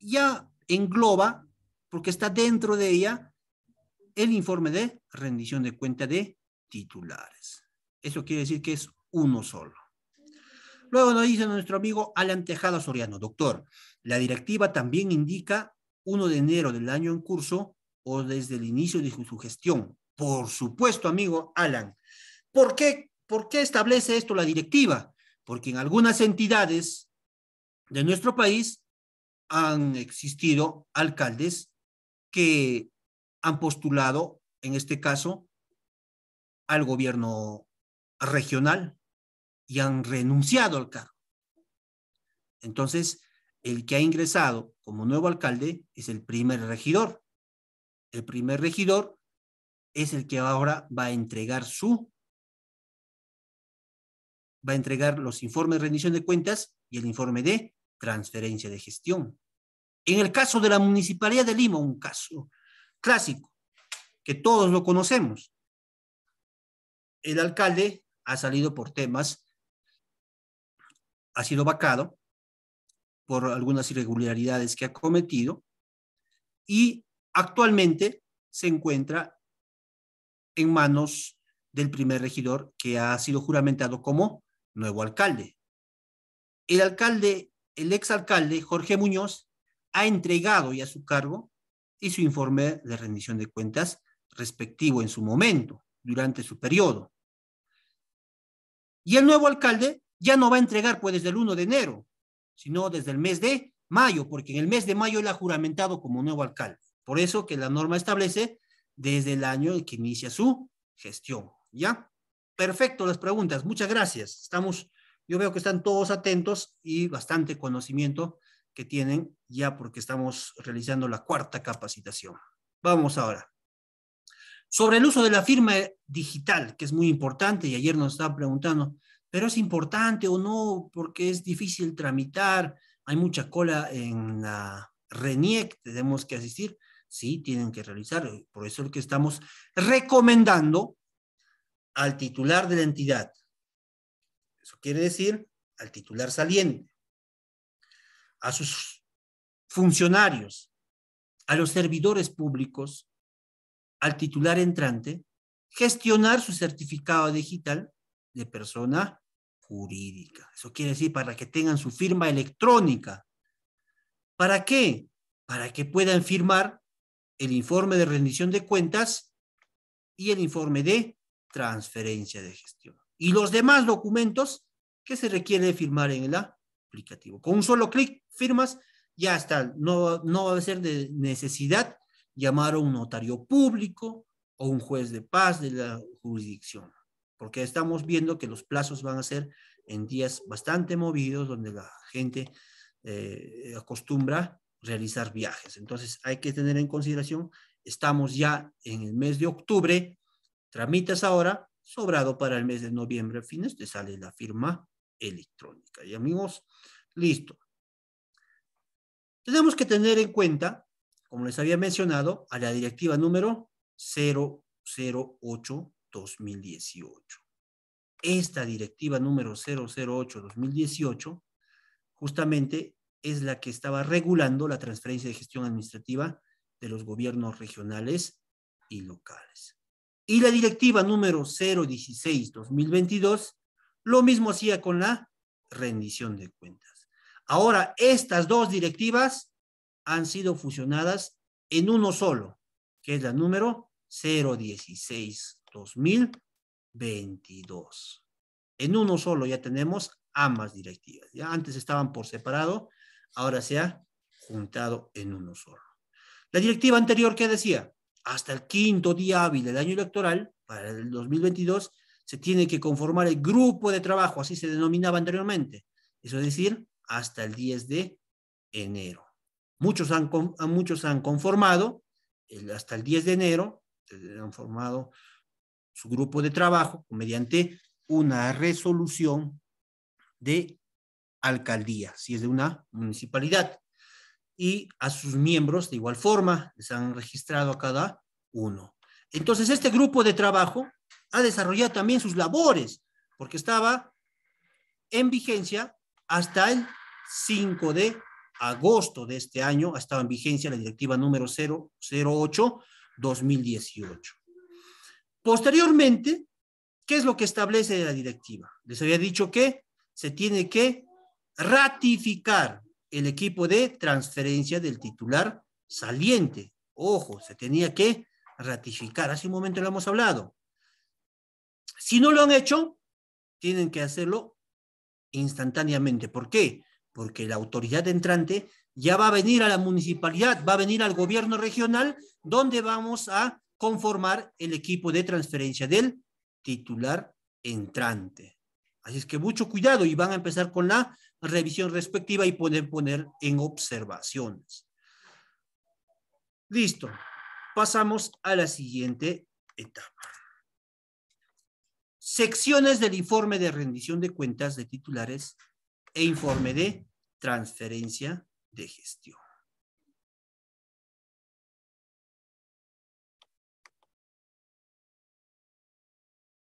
[SPEAKER 1] ya engloba, porque está dentro de ella, el informe de rendición de cuenta de titulares. Eso quiere decir que es uno solo. Luego nos dice nuestro amigo Alan Tejada Soriano, doctor, la directiva también indica 1 de enero del año en curso o desde el inicio de su gestión. Por supuesto, amigo Alan. ¿Por qué, ¿Por qué establece esto la directiva? Porque en algunas entidades de nuestro país han existido alcaldes que han postulado, en este caso, al gobierno regional y han renunciado al cargo. Entonces, el que ha ingresado como nuevo alcalde es el primer regidor el primer regidor es el que ahora va a entregar su, va a entregar los informes de rendición de cuentas y el informe de transferencia de gestión. En el caso de la Municipalidad de Lima, un caso clásico, que todos lo conocemos, el alcalde ha salido por temas, ha sido vacado por algunas irregularidades que ha cometido y actualmente se encuentra en manos del primer regidor que ha sido juramentado como nuevo alcalde. El alcalde, el exalcalde Jorge Muñoz, ha entregado ya su cargo y su informe de rendición de cuentas respectivo en su momento, durante su periodo. Y el nuevo alcalde ya no va a entregar pues desde el 1 de enero, sino desde el mes de mayo, porque en el mes de mayo él ha juramentado como nuevo alcalde. Por eso que la norma establece desde el año que inicia su gestión. ¿Ya? Perfecto, las preguntas. Muchas gracias. Estamos, yo veo que están todos atentos y bastante conocimiento que tienen ya porque estamos realizando la cuarta capacitación. Vamos ahora. Sobre el uso de la firma digital, que es muy importante, y ayer nos estaban preguntando, ¿pero es importante o no? Porque es difícil tramitar, hay mucha cola en la RENIEC, tenemos que asistir sí tienen que realizar. Eh, por eso es que estamos recomendando al titular de la entidad. Eso quiere decir al titular saliente, a sus funcionarios, a los servidores públicos, al titular entrante, gestionar su certificado digital de persona jurídica. Eso quiere decir para que tengan su firma electrónica. ¿Para qué? Para que puedan firmar el informe de rendición de cuentas y el informe de transferencia de gestión. Y los demás documentos que se requiere firmar en el aplicativo. Con un solo clic firmas, ya está. No, no va a ser de necesidad llamar a un notario público o un juez de paz de la jurisdicción, porque estamos viendo que los plazos van a ser en días bastante movidos, donde la gente eh, acostumbra realizar viajes. Entonces hay que tener en consideración, estamos ya en el mes de octubre, tramitas ahora, sobrado para el mes de noviembre, fines, te sale la firma electrónica. Y amigos, listo. Tenemos que tener en cuenta, como les había mencionado, a la directiva número 008-2018. Esta directiva número 008-2018 justamente es la que estaba regulando la transferencia de gestión administrativa de los gobiernos regionales y locales. Y la directiva número 016-2022 lo mismo hacía con la rendición de cuentas. Ahora, estas dos directivas han sido fusionadas en uno solo, que es la número 016-2022. En uno solo ya tenemos ambas directivas. Ya antes estaban por separado ahora se ha juntado en uno solo. La directiva anterior ¿qué decía, hasta el quinto día hábil del año electoral, para el 2022, se tiene que conformar el grupo de trabajo, así se denominaba anteriormente, eso es decir, hasta el 10 de enero. Muchos han, muchos han conformado, hasta el 10 de enero, eh, han formado su grupo de trabajo mediante una resolución de alcaldía, si es de una municipalidad. Y a sus miembros, de igual forma, les han registrado a cada uno. Entonces, este grupo de trabajo ha desarrollado también sus labores, porque estaba en vigencia hasta el 5 de agosto de este año, ha estado en vigencia la directiva número 008-2018. Posteriormente, ¿qué es lo que establece la directiva? Les había dicho que se tiene que ratificar el equipo de transferencia del titular saliente. Ojo, se tenía que ratificar. Hace un momento lo hemos hablado. Si no lo han hecho, tienen que hacerlo instantáneamente. ¿Por qué? Porque la autoridad entrante ya va a venir a la municipalidad, va a venir al gobierno regional, donde vamos a conformar el equipo de transferencia del titular entrante. Así es que mucho cuidado y van a empezar con la revisión respectiva y pueden poner en observaciones. Listo. Pasamos a la siguiente etapa. Secciones del informe de rendición de cuentas de titulares e
[SPEAKER 2] informe de transferencia de gestión.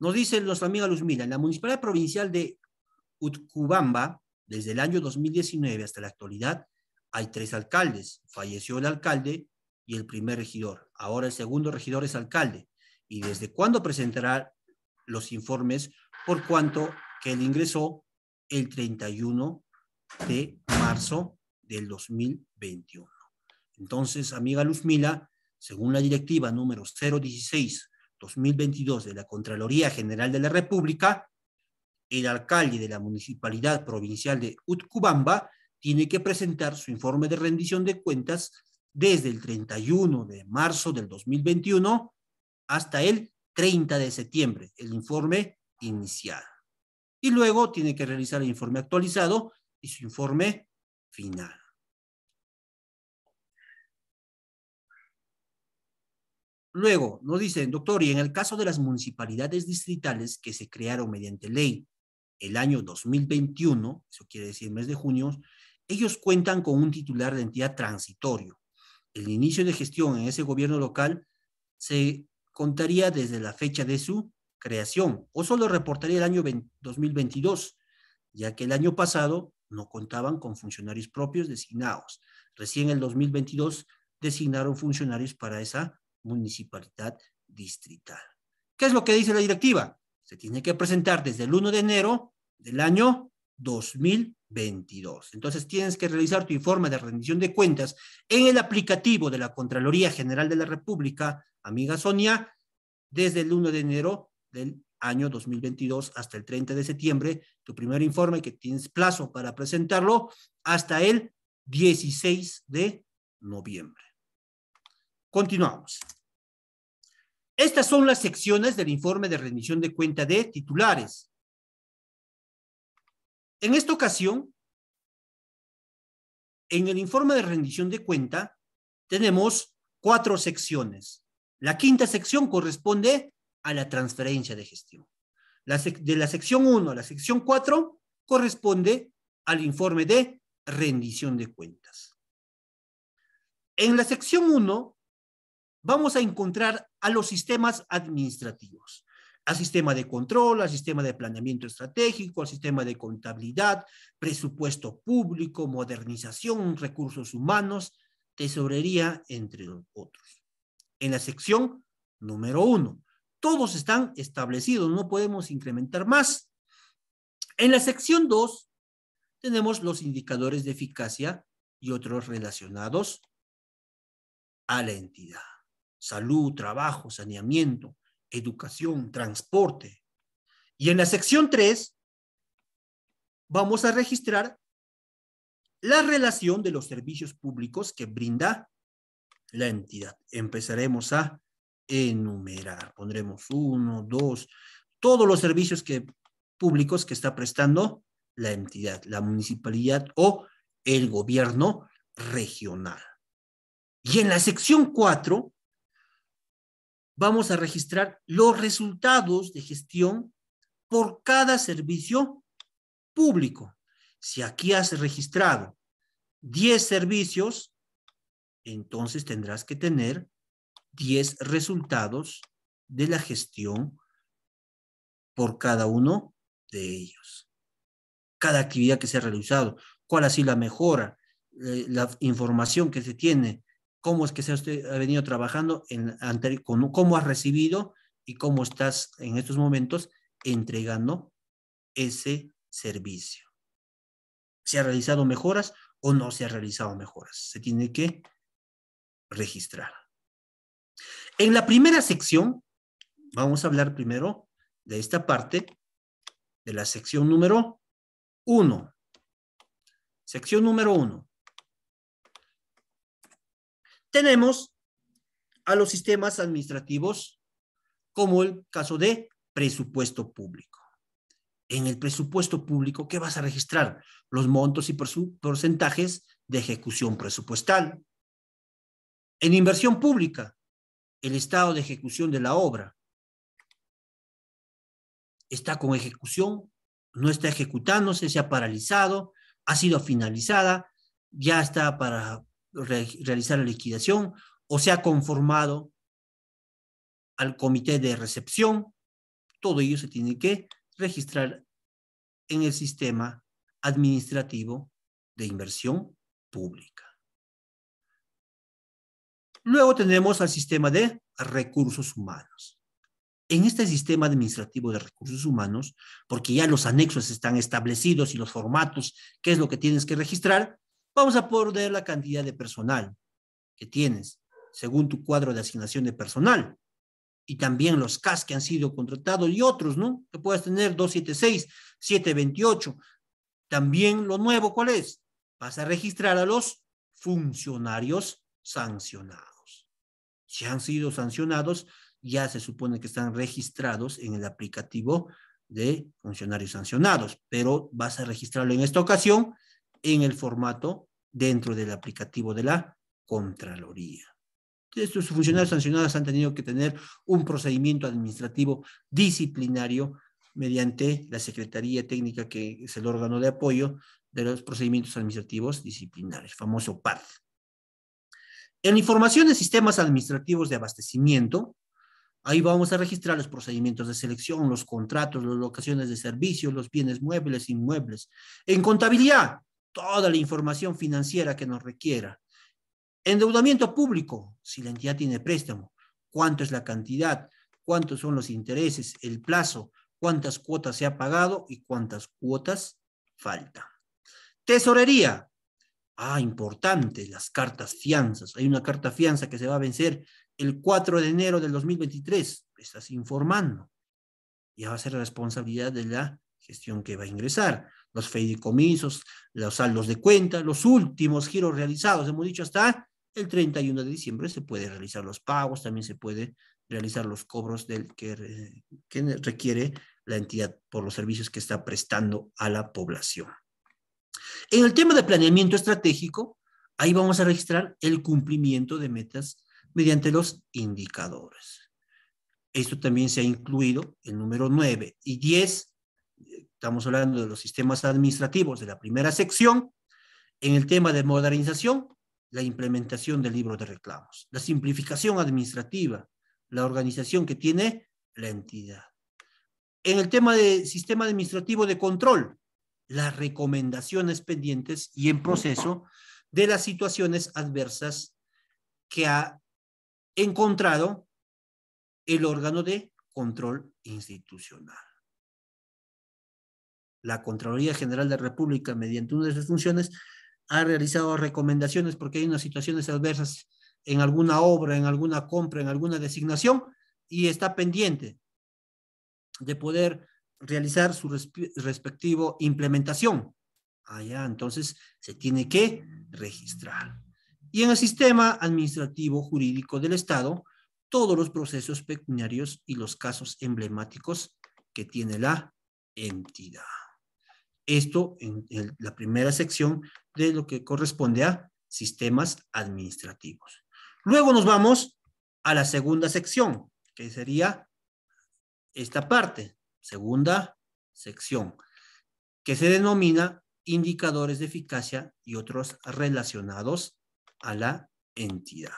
[SPEAKER 2] Nos dice nuestra amiga en la Municipalidad Provincial de Utcubamba, desde
[SPEAKER 1] el año 2019 hasta la actualidad, hay tres alcaldes. Falleció el alcalde y el primer regidor. Ahora el segundo regidor es alcalde. ¿Y desde cuándo presentará los informes? Por cuanto que él ingresó el 31 de marzo del 2021. Entonces, amiga Luzmila, según la directiva número 016 2022 de la Contraloría General de la República, el alcalde de la Municipalidad Provincial de Utcubamba tiene que presentar su informe de rendición de cuentas desde el 31 de marzo del 2021 hasta el 30 de septiembre, el informe inicial. Y luego tiene que realizar el informe actualizado y su informe final. Luego nos dicen, doctor, y en el caso de las municipalidades distritales que se crearon mediante ley el año 2021, eso quiere decir mes de junio, ellos cuentan con un titular de entidad transitorio. El inicio de gestión en ese gobierno local se contaría desde la fecha de su creación o solo reportaría el año 2022, ya que el año pasado no contaban con funcionarios propios designados. Recién en el 2022 designaron funcionarios para esa municipalidad distrital. ¿Qué es lo que dice la directiva? Se tiene que presentar desde el 1 de enero del año 2022. Entonces tienes que realizar tu informe de rendición de cuentas en el aplicativo de la Contraloría General de la República, amiga Sonia, desde el 1 de enero del año 2022 hasta el 30 de septiembre, tu primer informe que tienes plazo para presentarlo hasta el 16 de noviembre. Continuamos. Estas son las secciones del informe de rendición
[SPEAKER 2] de cuenta de titulares. En esta ocasión, en el informe de rendición de cuenta tenemos
[SPEAKER 1] cuatro secciones. La quinta sección corresponde a la transferencia de gestión. La de la sección 1 a la sección 4 corresponde al informe de rendición de cuentas. En la sección 1 vamos a encontrar a los sistemas administrativos, al sistema de control, al sistema de planeamiento estratégico, al sistema de contabilidad, presupuesto público, modernización, recursos humanos, tesorería, entre otros. En la sección número uno, todos están establecidos, no podemos incrementar más. En la sección dos, tenemos los indicadores de eficacia y otros relacionados a la entidad salud, trabajo, saneamiento, educación, transporte. Y en la sección 3 vamos a registrar la relación de los servicios públicos que brinda la entidad. Empezaremos a enumerar. Pondremos uno, dos, todos los servicios que, públicos que está prestando la entidad, la municipalidad o el gobierno regional. Y en la sección 4 vamos a registrar los resultados de gestión por cada servicio público. Si aquí has registrado 10 servicios, entonces tendrás que tener 10 resultados de la gestión por cada uno de ellos. Cada actividad que se ha realizado, cuál ha sido la mejora, eh, la información que se tiene cómo es que se ha, venido trabajando, con, cómo has recibido y cómo estás en estos momentos entregando ese servicio. ¿Se ha realizado mejoras o no se ha realizado mejoras? Se tiene que registrar. En la primera sección, vamos a hablar primero de esta parte, de la sección número uno. Sección número uno tenemos a los sistemas administrativos como el caso de presupuesto público. En el presupuesto público, ¿qué vas a registrar? Los montos y porcentajes de ejecución presupuestal. En inversión pública, el estado de ejecución de la obra. ¿Está con ejecución? ¿No está ejecutándose? ¿Se ha paralizado? ¿Ha sido finalizada? ¿Ya está para realizar la liquidación o sea conformado al comité de recepción. Todo ello se tiene que registrar en el sistema administrativo de inversión pública. Luego tenemos al sistema de recursos humanos. En este sistema administrativo de recursos humanos, porque ya los anexos están establecidos y los formatos, qué es lo que tienes que registrar, Vamos a ver la cantidad de personal que tienes según tu cuadro de asignación de personal y también los CAS que han sido contratados y otros, ¿no? Que puedas tener 276, 728. También lo nuevo, ¿cuál es? Vas a registrar a los funcionarios sancionados. Si han sido sancionados, ya se supone que están registrados en el aplicativo de funcionarios sancionados, pero vas a registrarlo en esta ocasión en el formato dentro del aplicativo de la Contraloría. Estos funcionarios sancionados han tenido que tener un procedimiento administrativo disciplinario mediante la Secretaría Técnica, que es el órgano de apoyo de los procedimientos administrativos disciplinarios, famoso PAD. En información de sistemas administrativos de abastecimiento, ahí vamos a registrar los procedimientos de selección, los contratos, las locaciones de servicios, los bienes muebles, inmuebles. En contabilidad, toda la información financiera que nos requiera. Endeudamiento público, si la entidad tiene préstamo, cuánto es la cantidad, cuántos son los intereses, el plazo, cuántas cuotas se ha pagado y cuántas cuotas falta. Tesorería. Ah, importante, las cartas fianzas. Hay una carta fianza que se va a vencer el 4 de enero del 2023. Estás informando. Ya va a ser responsabilidad de la gestión que va a ingresar los comisos, los saldos de cuenta, los últimos giros realizados, hemos dicho hasta el 31 de diciembre se puede realizar los pagos, también se puede realizar los cobros del que, que requiere la entidad por los servicios que está prestando a la población. En el tema de planeamiento estratégico, ahí vamos a registrar el cumplimiento de metas mediante los indicadores. Esto también se ha incluido el número 9 y 10 estamos hablando de los sistemas administrativos de la primera sección, en el tema de modernización, la implementación del libro de reclamos, la simplificación administrativa, la organización que tiene la entidad. En el tema de sistema administrativo de control, las recomendaciones pendientes y en proceso de las situaciones adversas que ha encontrado el órgano de control institucional la Contraloría General de la República, mediante una de sus funciones, ha realizado recomendaciones porque hay unas situaciones adversas en alguna obra, en alguna compra, en alguna designación, y está pendiente de poder realizar su respectivo implementación. Allá, ah, entonces, se tiene que registrar. Y en el sistema administrativo jurídico del Estado, todos los procesos pecuniarios y los casos emblemáticos que tiene la entidad. Esto en la primera sección de lo que corresponde a sistemas administrativos. Luego nos vamos a la segunda sección, que sería esta parte, segunda sección, que se denomina indicadores de eficacia y otros relacionados a la entidad.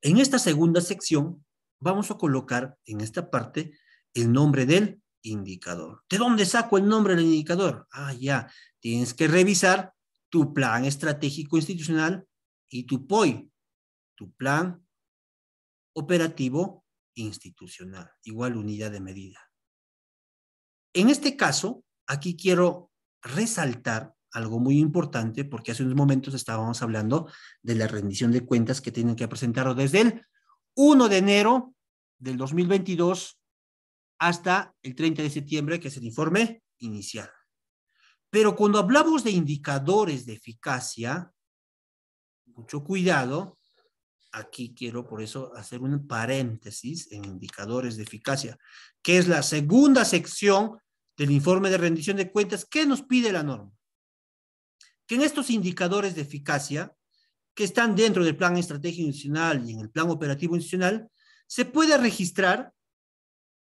[SPEAKER 1] En esta segunda sección vamos a colocar en esta parte el nombre del indicador. ¿De dónde saco el nombre del indicador? Ah, ya, tienes que revisar tu plan estratégico institucional y tu POI, tu plan operativo institucional, igual unidad de medida. En este caso, aquí quiero resaltar algo muy importante porque hace unos momentos estábamos hablando de la rendición de cuentas que tienen que presentar desde el 1 de enero del 2022 hasta el 30 de septiembre, que es el informe inicial. Pero cuando hablamos de indicadores de eficacia, mucho cuidado, aquí quiero por eso hacer un paréntesis en indicadores de eficacia, que es la segunda sección del informe de rendición de cuentas, ¿qué nos pide la norma? Que en estos indicadores de eficacia, que están dentro del plan estratégico institucional y en el plan operativo institucional, se puede registrar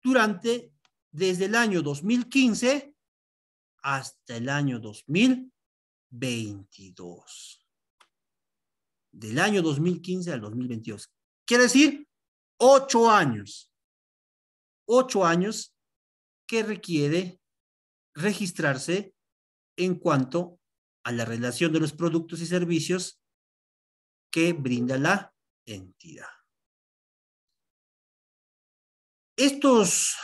[SPEAKER 1] durante desde el año 2015 hasta el año 2022. Del año 2015 al 2022. Quiere decir, ocho años. Ocho años que requiere registrarse en cuanto
[SPEAKER 2] a la relación de los productos y servicios que brinda la entidad. Estos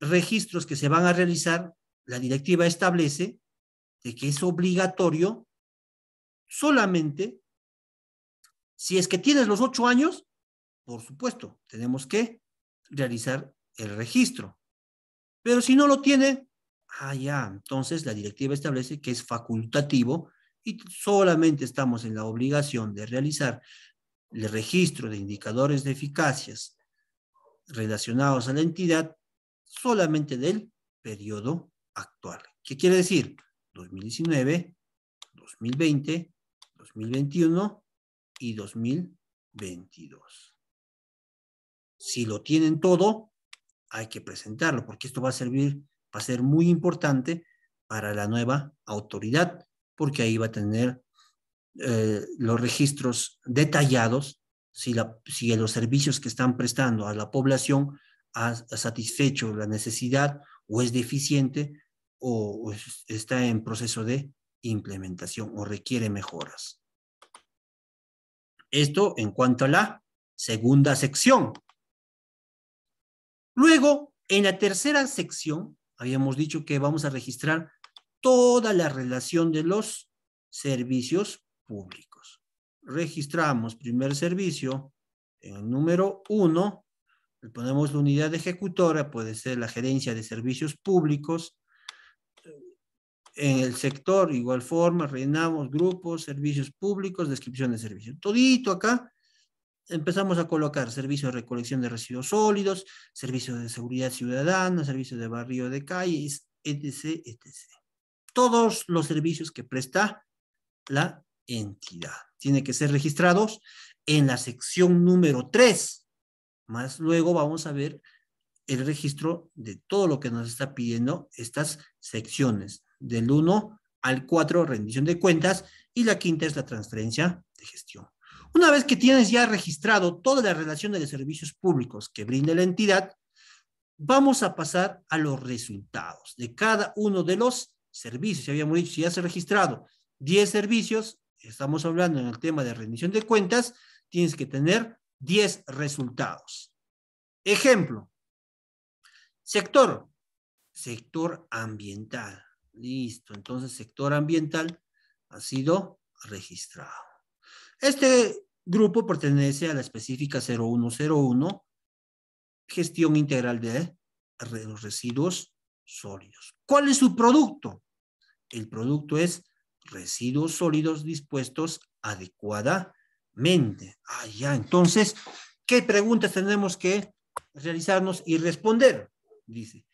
[SPEAKER 1] registros que se van a realizar, la directiva establece de que es obligatorio solamente si es que tienes los ocho años, por supuesto, tenemos que realizar el registro. Pero si no lo tiene, ah, ya, entonces la directiva establece que es facultativo y solamente estamos en la obligación de realizar el registro de indicadores de eficacias relacionados a la entidad solamente del periodo actual. ¿Qué quiere decir? 2019, 2020, 2021 y 2022. Si lo tienen todo, hay que presentarlo, porque esto va a servir, va a ser muy importante para la nueva autoridad, porque ahí va a tener eh, los registros detallados si, los servicios que están prestando a la población ha, satisfecho la necesidad o es deficiente o está en proceso de implementación o requiere mejoras. Esto en cuanto a la segunda sección. Luego, en la tercera sección, habíamos dicho que vamos a registrar toda la relación de los servicios públicos registramos primer servicio, en el número uno, le ponemos la unidad ejecutora, puede ser la gerencia de servicios públicos. En el sector, igual forma, rellenamos grupos, servicios públicos, descripción de servicios. Todito acá, empezamos a colocar servicio de recolección de residuos sólidos, servicios de seguridad ciudadana, servicio de barrio de calles, etc, etc. Todos los servicios que presta la entidad. Tiene que ser registrados en la sección número 3. Más luego vamos a ver el registro de todo lo que nos está pidiendo estas secciones, del 1 al 4, rendición de cuentas, y la quinta es la transferencia de gestión. Una vez que tienes ya registrado toda la relación de servicios públicos que brinde la entidad, vamos a pasar a los resultados de cada uno de los servicios. Ya habíamos dicho, si has registrado 10 servicios, estamos hablando en el tema de rendición de cuentas, tienes que tener 10 resultados. Ejemplo, sector, sector ambiental. Listo, entonces sector ambiental ha sido registrado. Este grupo pertenece a la específica 0101, gestión integral de los residuos sólidos. ¿Cuál es su producto? El producto es residuos sólidos dispuestos adecuadamente. Ah, ya. Entonces, ¿qué preguntas tenemos que realizarnos y responder? Dice,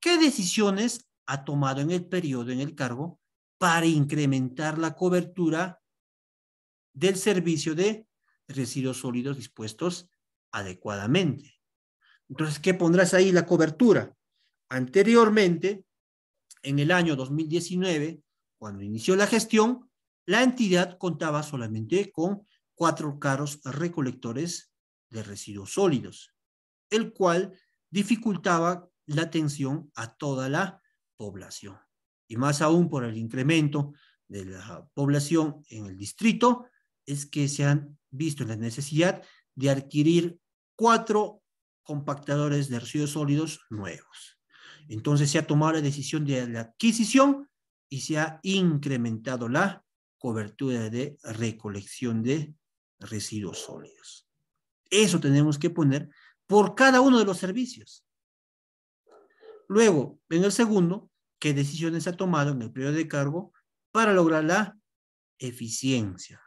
[SPEAKER 1] ¿qué decisiones ha tomado en el periodo en el cargo para incrementar la cobertura del servicio de residuos sólidos dispuestos adecuadamente? Entonces, ¿qué pondrás ahí la cobertura? Anteriormente, en el año 2019, cuando inició la gestión, la entidad contaba solamente con cuatro carros recolectores de residuos sólidos, el cual dificultaba la atención a toda la población. Y más aún por el incremento de la población en el distrito, es que se han visto la necesidad de adquirir cuatro compactadores de residuos sólidos nuevos. Entonces se ha tomado la decisión de la adquisición y se ha incrementado la cobertura de recolección de residuos sólidos. Eso tenemos que poner por cada uno de los servicios. Luego, en el segundo, ¿qué decisiones ha tomado en el periodo de cargo para lograr la eficiencia?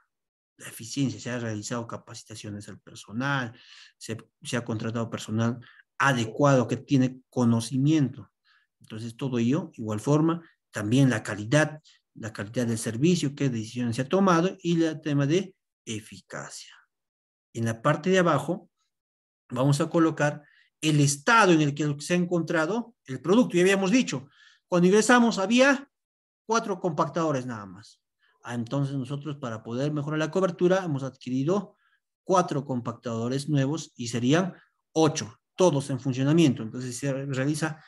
[SPEAKER 1] La eficiencia, se ha realizado capacitaciones al personal, se ha contratado personal adecuado que tiene conocimiento. Entonces, todo ello, igual forma, también la calidad, la calidad del servicio, qué decisiones se ha tomado y el tema de eficacia. En la parte de abajo vamos a colocar el estado en el que se ha encontrado el producto. Ya habíamos dicho, cuando ingresamos había cuatro compactadores nada más. Ah, entonces nosotros para poder mejorar la cobertura hemos adquirido cuatro compactadores nuevos y serían ocho, todos en funcionamiento. Entonces se realiza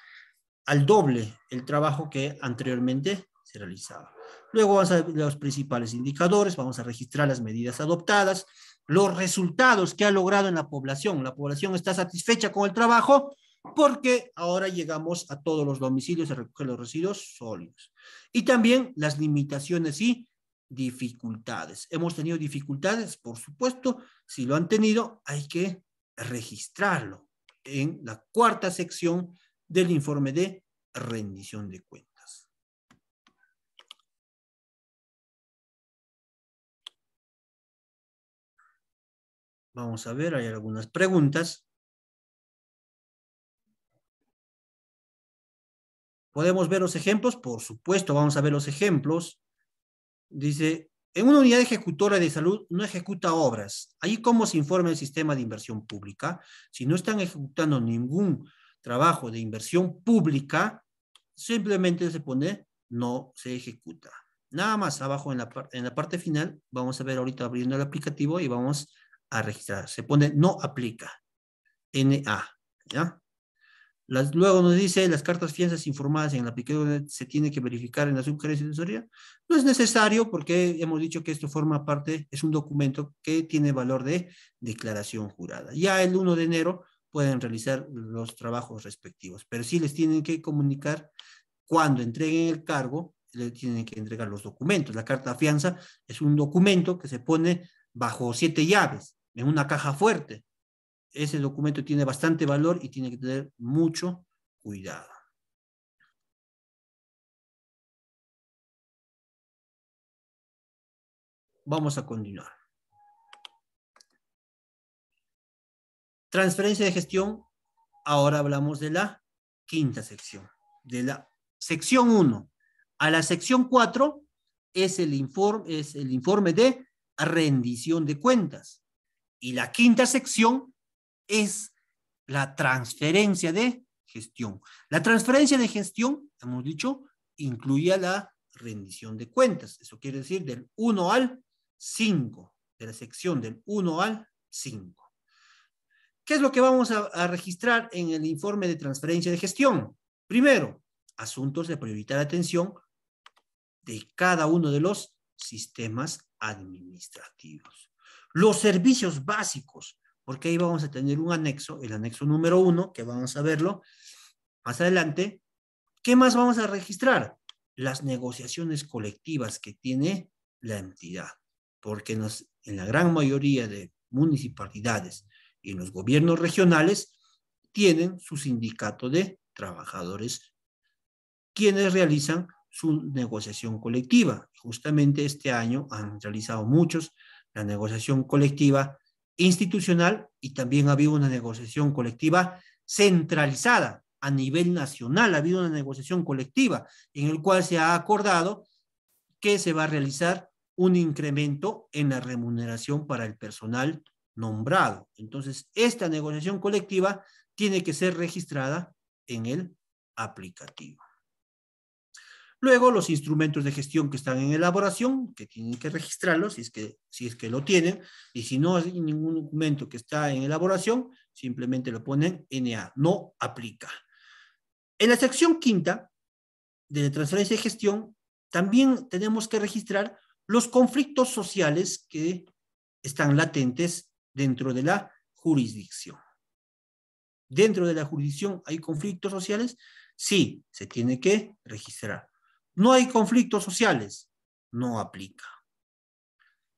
[SPEAKER 1] al doble el trabajo que anteriormente se realizaba. Luego vamos a ver los principales indicadores, vamos a registrar las medidas adoptadas, los resultados que ha logrado en la población. La población está satisfecha con el trabajo porque ahora llegamos a todos los domicilios a recoger los residuos sólidos. Y también las limitaciones y dificultades. Hemos tenido dificultades, por supuesto, si lo han tenido hay que registrarlo en la cuarta sección
[SPEAKER 2] del informe de rendición de cuentas. Vamos a ver, hay algunas preguntas. ¿Podemos ver los ejemplos? Por supuesto, vamos a ver los ejemplos.
[SPEAKER 1] Dice, en una unidad ejecutora de salud no ejecuta obras. ¿Ahí cómo se informa el sistema de inversión pública? Si no están ejecutando ningún trabajo de inversión pública, simplemente se pone no se ejecuta. Nada más abajo en la, en la parte final, vamos a ver ahorita abriendo el aplicativo y vamos a registrar. Se pone no aplica, NA, ¿ya? luego nos dice las cartas fianzas informadas en el aplicativo se tiene que verificar en la sugerencia de asesoría. No es necesario porque hemos dicho que esto forma parte, es un documento que tiene valor de declaración jurada. Ya el 1 de enero pueden realizar los trabajos respectivos. Pero sí les tienen que comunicar cuando entreguen el cargo, les tienen que entregar los documentos. La carta de fianza es un documento que se pone bajo siete llaves, en una
[SPEAKER 2] caja fuerte. Ese documento tiene bastante valor y tiene que tener mucho cuidado. Vamos a continuar. Transferencia de gestión, ahora hablamos de la
[SPEAKER 1] quinta sección, de la sección 1. A la sección 4 es el, informe, es el informe de rendición de cuentas. Y la quinta sección es la transferencia de gestión. La transferencia de gestión, hemos dicho, incluía la rendición de cuentas. Eso quiere decir del 1 al 5, de la sección del 1 al 5. ¿Qué es lo que vamos a, registrar en el informe de transferencia de gestión? Primero, asuntos de prioridad de atención de cada uno de los sistemas administrativos. Los servicios básicos, porque ahí vamos a tener un anexo, el anexo número uno, que vamos a verlo más adelante. ¿Qué más vamos a registrar? Las negociaciones colectivas que tiene la entidad, porque en la gran mayoría de municipalidades, y los gobiernos regionales tienen su sindicato de trabajadores, quienes realizan su negociación colectiva. Justamente este año han realizado muchos la negociación colectiva institucional y también ha habido una negociación colectiva centralizada a nivel nacional. Ha habido una negociación colectiva en el cual se ha acordado que se va a realizar un incremento en la remuneración para el personal nombrado. Entonces, esta negociación colectiva tiene que ser registrada en el aplicativo. Luego, los instrumentos de gestión que están en elaboración, que tienen que registrarlos si es que, si es que lo tienen, y si no hay ningún documento que está en elaboración, simplemente lo ponen NA, no aplica. En la sección quinta de transferencia de gestión, también tenemos que registrar los conflictos sociales que están latentes dentro de la jurisdicción. Dentro de la jurisdicción hay conflictos sociales, sí, se tiene que registrar. No hay conflictos sociales, no aplica.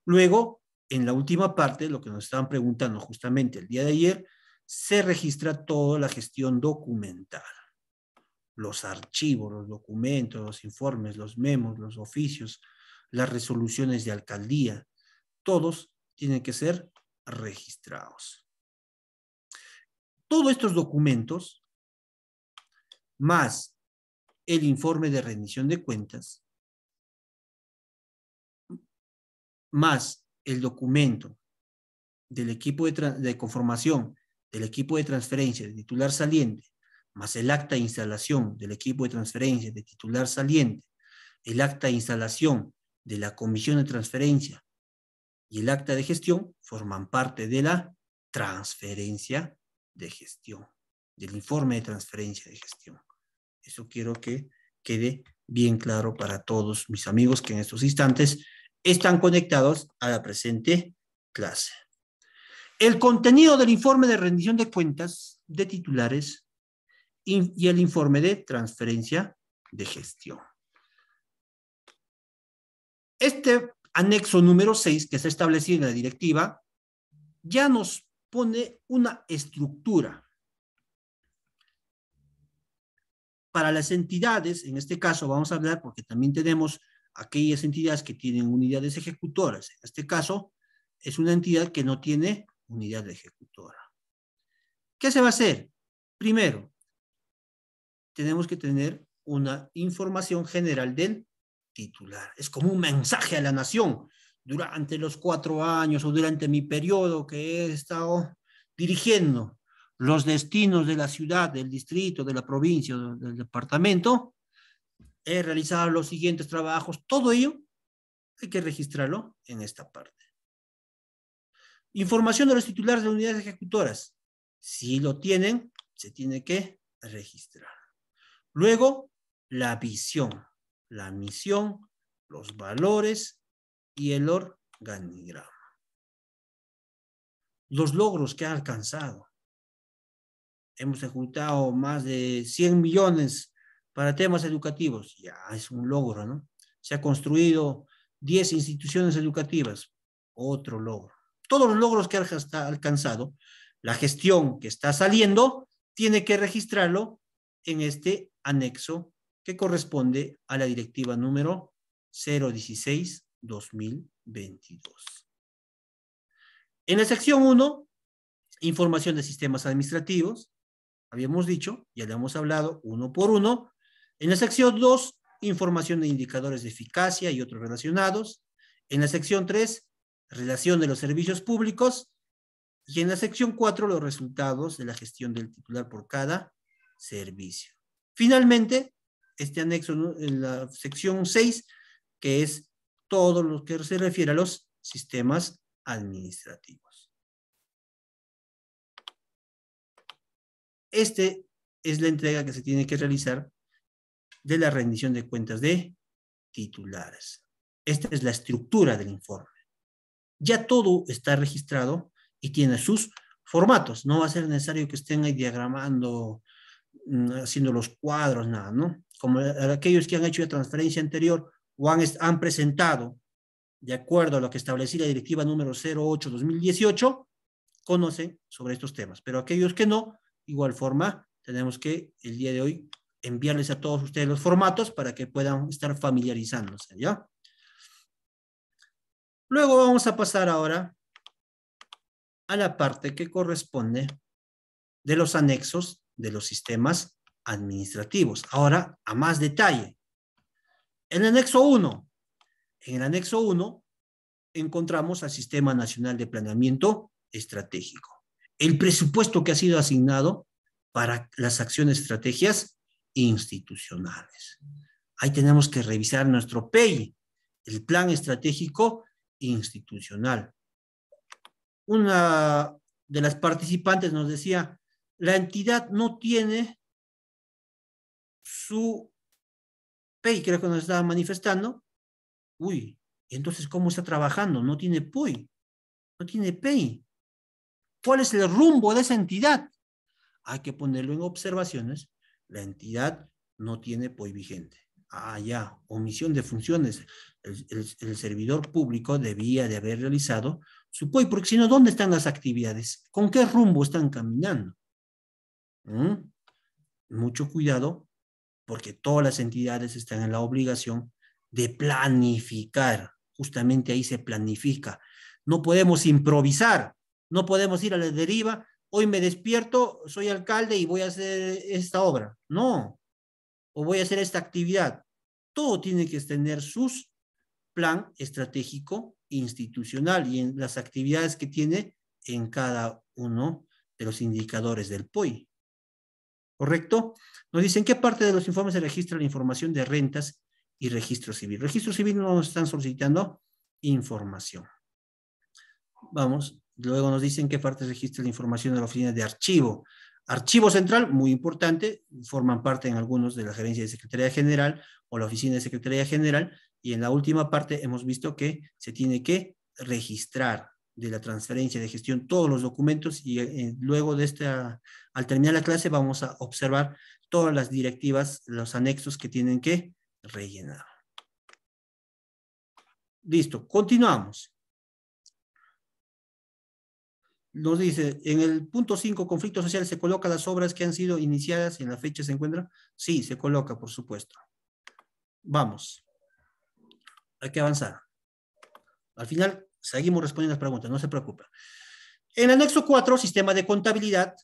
[SPEAKER 1] Luego, en la última parte, lo que nos estaban preguntando justamente el día de ayer, se registra toda la gestión documental. Los archivos, los documentos, los informes, los memos, los oficios, las resoluciones de alcaldía, todos tienen que ser registrados.
[SPEAKER 2] Todos estos documentos, más el informe de rendición de cuentas, más el documento del equipo
[SPEAKER 1] de, de, conformación del equipo de transferencia de titular saliente, más el acta de instalación del equipo de transferencia de titular saliente, el acta de instalación de la comisión de transferencia y el acta de gestión forman parte de la transferencia de gestión, del informe de transferencia de gestión. Eso quiero que quede bien claro para todos mis amigos que en estos instantes están conectados a la presente clase. El contenido del informe de rendición de cuentas de titulares y el informe de transferencia de gestión. Este anexo número 6 que se establecido en la directiva, ya nos pone una estructura para las entidades, en este caso vamos a hablar porque también tenemos aquellas entidades que tienen unidades ejecutoras. En este caso, es una entidad que no tiene unidad ejecutora. ¿Qué se va a hacer? Primero, tenemos que tener una información general del es como un mensaje a la nación. Durante los cuatro años o durante mi periodo que he estado dirigiendo los destinos de la ciudad, del distrito, de la provincia, del departamento, he realizado los siguientes trabajos. Todo ello hay que registrarlo en esta parte. Información de los titulares de unidades ejecutoras. Si lo tienen, se tiene que
[SPEAKER 2] registrar.
[SPEAKER 1] Luego, la visión la misión, los valores y el organigrama. Los logros que ha alcanzado. Hemos ejecutado más de 100 millones para temas educativos. Ya es un logro, ¿no? Se ha construido 10 instituciones educativas. Otro logro. Todos los logros que ha alcanzado, la gestión que está saliendo, tiene que registrarlo en este anexo que corresponde a la directiva número 016-2022. En la sección 1, información de sistemas administrativos, habíamos dicho, ya le hemos hablado uno por uno. En la sección 2, información de indicadores de eficacia y otros relacionados. En la sección 3, relación de los servicios públicos. Y en la sección 4, los resultados de la gestión del titular por cada servicio. Finalmente, este anexo en la sección 6, que es
[SPEAKER 2] todo lo que se refiere a los sistemas administrativos. Este es la entrega que se tiene que realizar de la rendición de cuentas de titulares.
[SPEAKER 1] Esta es la estructura del informe. Ya todo está registrado y tiene sus formatos. No va a ser necesario que estén ahí diagramando Mm, haciendo los cuadros, nada, ¿no? Como aquellos que han hecho la transferencia anterior o han, han presentado, de acuerdo a lo que establecía la directiva número 08-2018, conocen sobre estos temas. Pero aquellos que no, igual forma, tenemos que el día de hoy enviarles a todos ustedes los formatos para que puedan estar familiarizándose, ¿ya? Luego vamos a pasar ahora a la parte que corresponde de los anexos de los sistemas administrativos. Ahora, a más detalle. En el anexo 1, en el anexo 1 encontramos al Sistema Nacional de Planeamiento Estratégico. El presupuesto que ha sido asignado para las acciones estrategias institucionales. Ahí tenemos que revisar nuestro PEI, el Plan Estratégico Institucional. Una de las participantes nos decía, la entidad no tiene su PEI, creo que nos estaba manifestando. Uy, entonces, ¿cómo está trabajando? No tiene poi. no tiene PEI. ¿Cuál es el rumbo de esa entidad? Hay que ponerlo en observaciones. La entidad no tiene POI vigente. Ah, ya, omisión de funciones. El, servidor público debía de haber realizado su POI, porque si no, ¿dónde están las actividades? ¿Con qué rumbo están caminando? ¿Mm? Mucho cuidado porque todas las entidades están en la obligación de planificar. Justamente ahí se planifica. No podemos improvisar, no podemos ir a la deriva. Hoy me despierto, soy alcalde y voy a hacer esta obra. No, o voy a hacer esta actividad. Todo tiene que tener su plan estratégico institucional y en las actividades que tiene en cada uno de los indicadores del POI. ¿correcto? Nos dicen qué parte de los informes se registra la información de rentas y registro civil. Registro civil nos están solicitando información. Vamos, luego nos dicen qué parte registra la información de la oficina de archivo. Archivo central, muy importante, forman parte en algunos de la gerencia de Secretaría General o la oficina de Secretaría General. Y en la última parte hemos visto que se tiene que registrar de la transferencia de gestión, todos los documentos y eh, luego de esta, al terminar la clase vamos a observar todas las
[SPEAKER 2] directivas, los anexos que tienen que rellenar. Listo, continuamos. Nos
[SPEAKER 1] dice, en el punto 5, conflicto social, ¿se coloca las obras que han sido iniciadas y en la fecha se encuentran? Sí, se coloca, por supuesto. Vamos. Hay que avanzar. Al final, Seguimos respondiendo las preguntas, no se preocupen. En el anexo 4, sistema de contabilidad,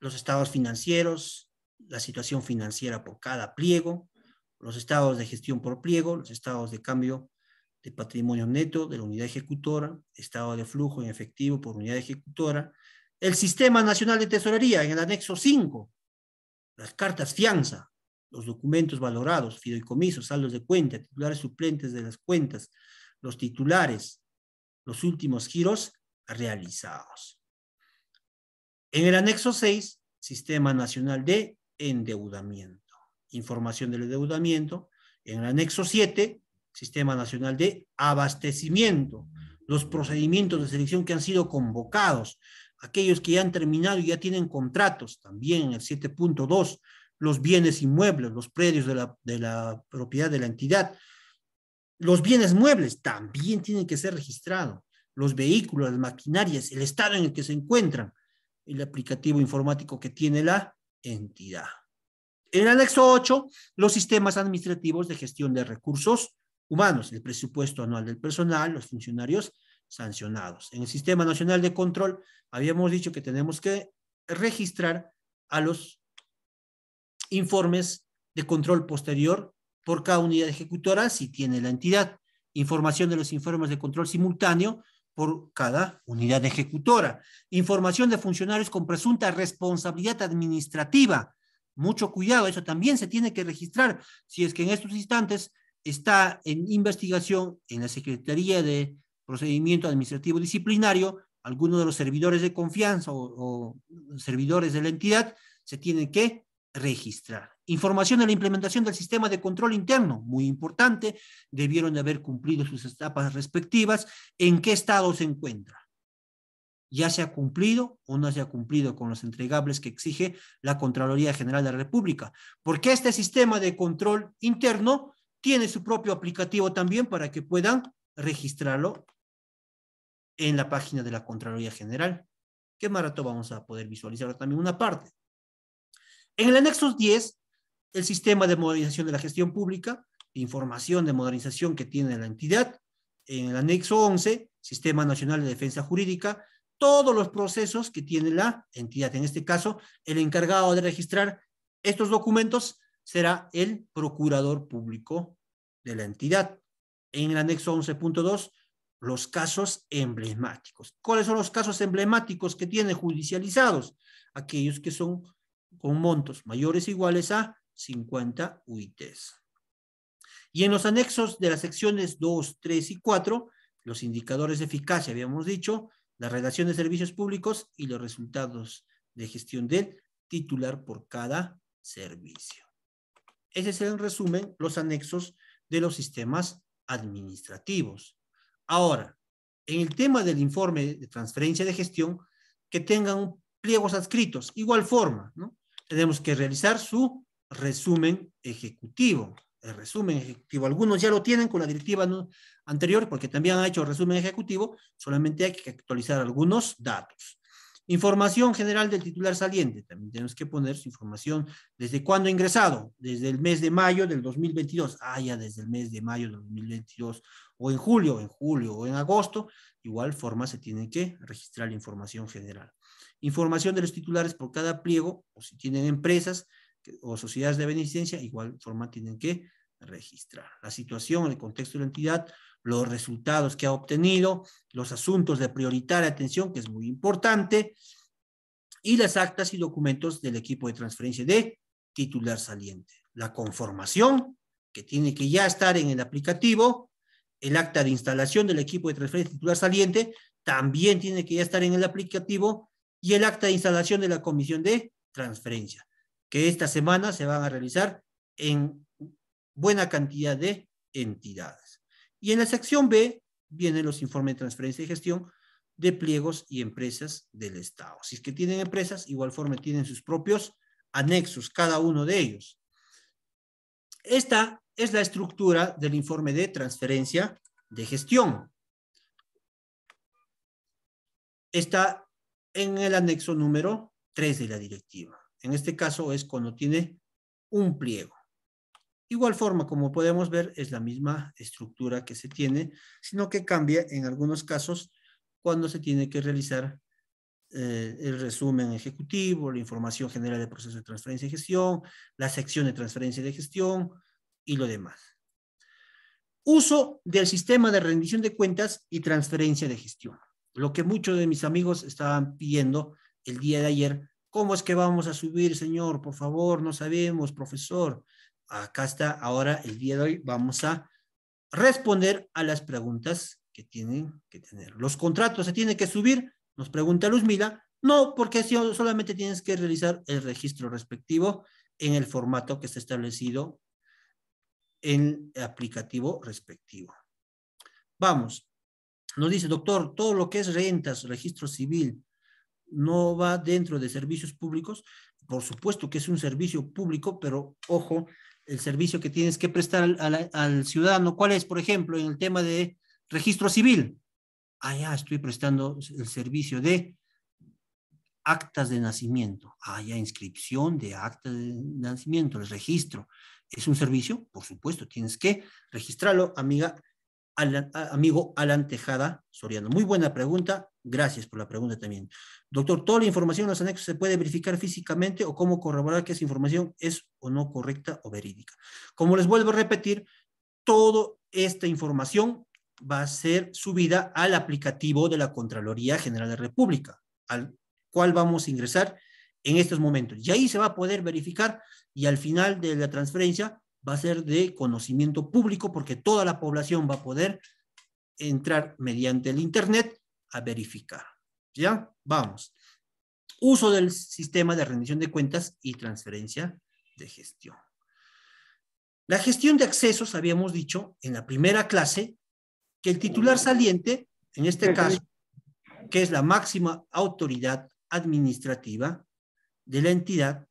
[SPEAKER 1] los estados financieros, la situación financiera por cada pliego, los estados de gestión por pliego, los estados de cambio de patrimonio neto de la unidad ejecutora, estado de flujo en efectivo por unidad ejecutora, el Sistema Nacional de Tesorería en el anexo 5, las cartas fianza, los documentos valorados, fideicomisos, saldos de cuenta, titulares suplentes de las cuentas, los titulares, los últimos giros realizados. En el anexo 6, Sistema Nacional de Endeudamiento. Información del endeudamiento. En el anexo 7, Sistema Nacional de Abastecimiento. Los procedimientos de selección que han sido convocados. Aquellos que ya han terminado y ya tienen contratos. También en el 7.2, los bienes inmuebles, los predios de la, de la propiedad de la entidad los bienes muebles también tienen que ser registrados. Los vehículos, las maquinarias, el estado en el que se encuentran, el aplicativo informático que tiene la entidad. En el anexo 8, los sistemas administrativos de gestión de recursos humanos, el presupuesto anual del personal, los funcionarios sancionados. En el Sistema Nacional de Control habíamos dicho que tenemos que registrar a los informes de control posterior por cada unidad ejecutora si tiene la entidad. Información de los informes de control simultáneo por cada unidad ejecutora. Información de funcionarios con presunta responsabilidad administrativa. Mucho cuidado, eso también se tiene que registrar. Si es que en estos instantes está en investigación en la Secretaría de Procedimiento Administrativo Disciplinario, algunos de los servidores de confianza o, o servidores de la entidad se tienen que registrar. Información de la implementación del sistema de control interno, muy importante, debieron de haber cumplido sus etapas respectivas, en qué estado se encuentra. Ya se ha cumplido o no se ha cumplido con los entregables que exige la Contraloría General de la República, porque este sistema de control interno tiene su propio aplicativo también para que puedan registrarlo en la página de la Contraloría General. ¿Qué marato vamos a poder visualizar también una parte? En el anexo 10, el sistema de modernización de la gestión pública, información de modernización que tiene la entidad. En el anexo 11, Sistema Nacional de Defensa Jurídica, todos los procesos que tiene la entidad. En este caso, el encargado de registrar estos documentos será el procurador público de la entidad. En el anexo 11.2, los casos emblemáticos. ¿Cuáles son los casos emblemáticos que tiene judicializados? Aquellos que son con montos mayores o iguales a 50 UITs. Y en los anexos de las secciones 2, 3 y 4, los indicadores de eficacia, habíamos dicho, la relación de servicios públicos y los resultados de gestión del titular por cada servicio. Ese es el resumen los anexos de los sistemas administrativos. Ahora, en el tema del informe de transferencia de gestión, que tengan pliegos adscritos, igual forma, ¿no? tenemos que realizar su resumen ejecutivo. El resumen ejecutivo. Algunos ya lo tienen con la directiva anterior porque también han hecho resumen ejecutivo, solamente hay que actualizar algunos datos. Información general del titular saliente. También tenemos que poner su información. ¿Desde cuándo ha ingresado? Desde el mes de mayo del 2022. Ah, ya desde el mes de mayo del 2022. O en julio, en julio o en agosto. Igual forma se tiene que registrar la información general. Información de los titulares por cada pliego, o si tienen empresas o sociedades de beneficencia, igual forma tienen que registrar. La situación, el contexto de la entidad, los resultados que ha obtenido, los asuntos de prioritaria atención, que es muy importante, y las actas y documentos del equipo de transferencia de titular saliente. La conformación, que tiene que ya estar en el aplicativo, el acta de instalación del equipo de transferencia de titular saliente, también tiene que ya estar en el aplicativo, y el acta de instalación de la comisión de transferencia, que esta semana se van a realizar en buena cantidad de entidades. Y en la sección B vienen los informes de transferencia y gestión de pliegos y empresas del Estado. Si es que tienen empresas, igual forma tienen sus propios anexos, cada uno de ellos. Esta es la estructura del informe de transferencia de gestión. Esta en el anexo número 3 de la directiva. En este caso es cuando tiene un pliego. Igual forma, como podemos ver, es la misma estructura que se tiene, sino que cambia en algunos casos cuando se tiene que realizar eh, el resumen ejecutivo, la información general del proceso de transferencia y gestión, la sección de transferencia de gestión y lo demás. Uso del sistema de rendición de cuentas y transferencia de gestión. Lo que muchos de mis amigos estaban pidiendo el día de ayer, ¿cómo es que vamos a subir, Señor? Por favor, no sabemos, profesor. Acá está, ahora el día de hoy vamos a responder a las preguntas que tienen que tener. Los contratos se tienen que subir, nos pregunta Luzmila. No, porque solamente tienes que realizar el registro respectivo en el formato que está establecido en el aplicativo respectivo. Vamos, nos dice, doctor, todo lo que es rentas, registro civil, no va dentro de servicios públicos. Por supuesto que es un servicio público, pero ojo, el servicio que tienes que prestar al, ciudadano, ¿cuál es? Por ejemplo, en el tema de registro civil. Allá ah, estoy prestando el servicio de actas de nacimiento. Allá ah, inscripción de actas de nacimiento, el registro. ¿Es un servicio? Por supuesto, tienes que registrarlo, amiga, amigo Alan Tejada Soriano. Muy buena pregunta, gracias por la pregunta también. Doctor, ¿toda la información en los anexos se puede verificar físicamente o cómo corroborar que esa información es o no correcta o verídica? Como les vuelvo a repetir, toda esta información va a ser subida al aplicativo de la Contraloría General de la República, al cual vamos a ingresar en estos momentos. Y ahí se va a poder verificar y al final de la transferencia va a ser de conocimiento público porque toda la población va a poder entrar mediante el Internet a verificar. ¿Ya? Vamos. Uso del sistema de rendición de cuentas y transferencia de gestión. La gestión de accesos, habíamos dicho en la primera clase, que el titular saliente, en este caso, que es la máxima autoridad administrativa de la entidad,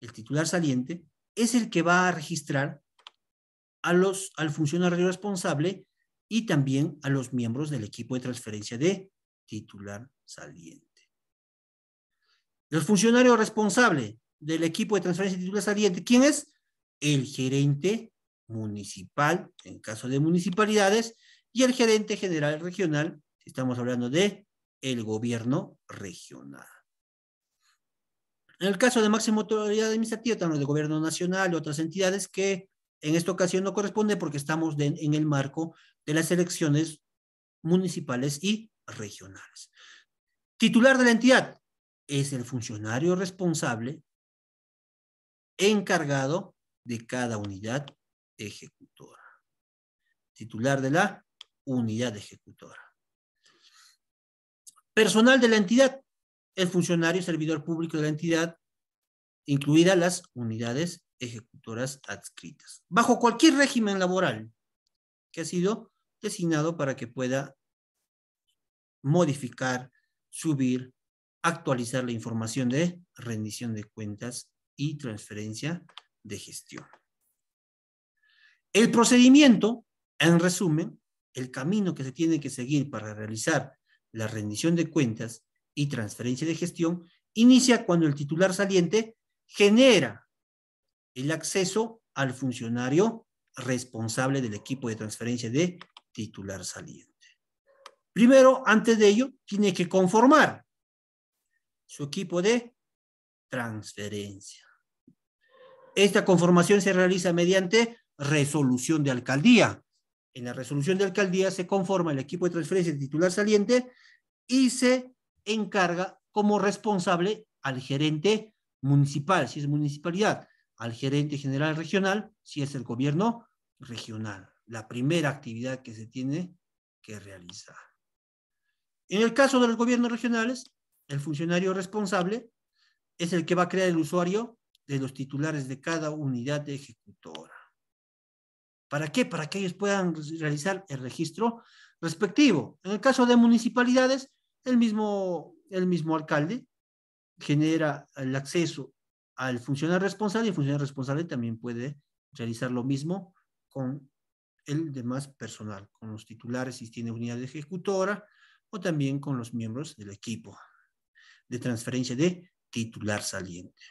[SPEAKER 1] el titular saliente, es el que va a registrar al funcionario responsable y también a los miembros del equipo de transferencia de titular saliente. El funcionario responsable del equipo de transferencia de titular saliente, ¿quién es? El gerente municipal, en caso de municipalidades, y el gerente general regional, si estamos hablando de el gobierno regional. En el caso de máxima autoridad administrativa, los de gobierno nacional y otras entidades que en esta ocasión no corresponde porque estamos en el marco de las elecciones municipales y regionales. Titular de la entidad es el funcionario responsable encargado de cada unidad ejecutora. Titular de la unidad ejecutora. Personal de la entidad el funcionario servidor público de la entidad, incluidas las unidades ejecutoras adscritas, bajo cualquier régimen laboral que ha sido designado para que pueda modificar, subir, actualizar la información de rendición de cuentas y transferencia de gestión. El procedimiento, en resumen, el camino que se tiene que seguir para realizar la rendición de cuentas y transferencia de gestión inicia cuando el titular saliente genera el acceso al funcionario responsable del equipo de transferencia de titular saliente. Primero, antes de ello, tiene que conformar su equipo de transferencia. Esta conformación se realiza mediante resolución de alcaldía. En la resolución de alcaldía se conforma el equipo de transferencia de titular saliente y se encarga como responsable al gerente municipal, si es municipalidad, al gerente general regional, si es el gobierno regional. La primera actividad que se tiene que realizar. En el caso de los gobiernos regionales, el funcionario responsable es el que va a crear el usuario de los titulares de cada unidad de ejecutora. ¿Para qué? Para que ellos puedan realizar el registro respectivo. En el caso de municipalidades, el mismo, el mismo alcalde genera el acceso al funcionario responsable y el funcionario responsable también puede realizar lo mismo con el demás personal, con los titulares si tiene unidad ejecutora o también con los miembros del equipo de transferencia de titular saliente.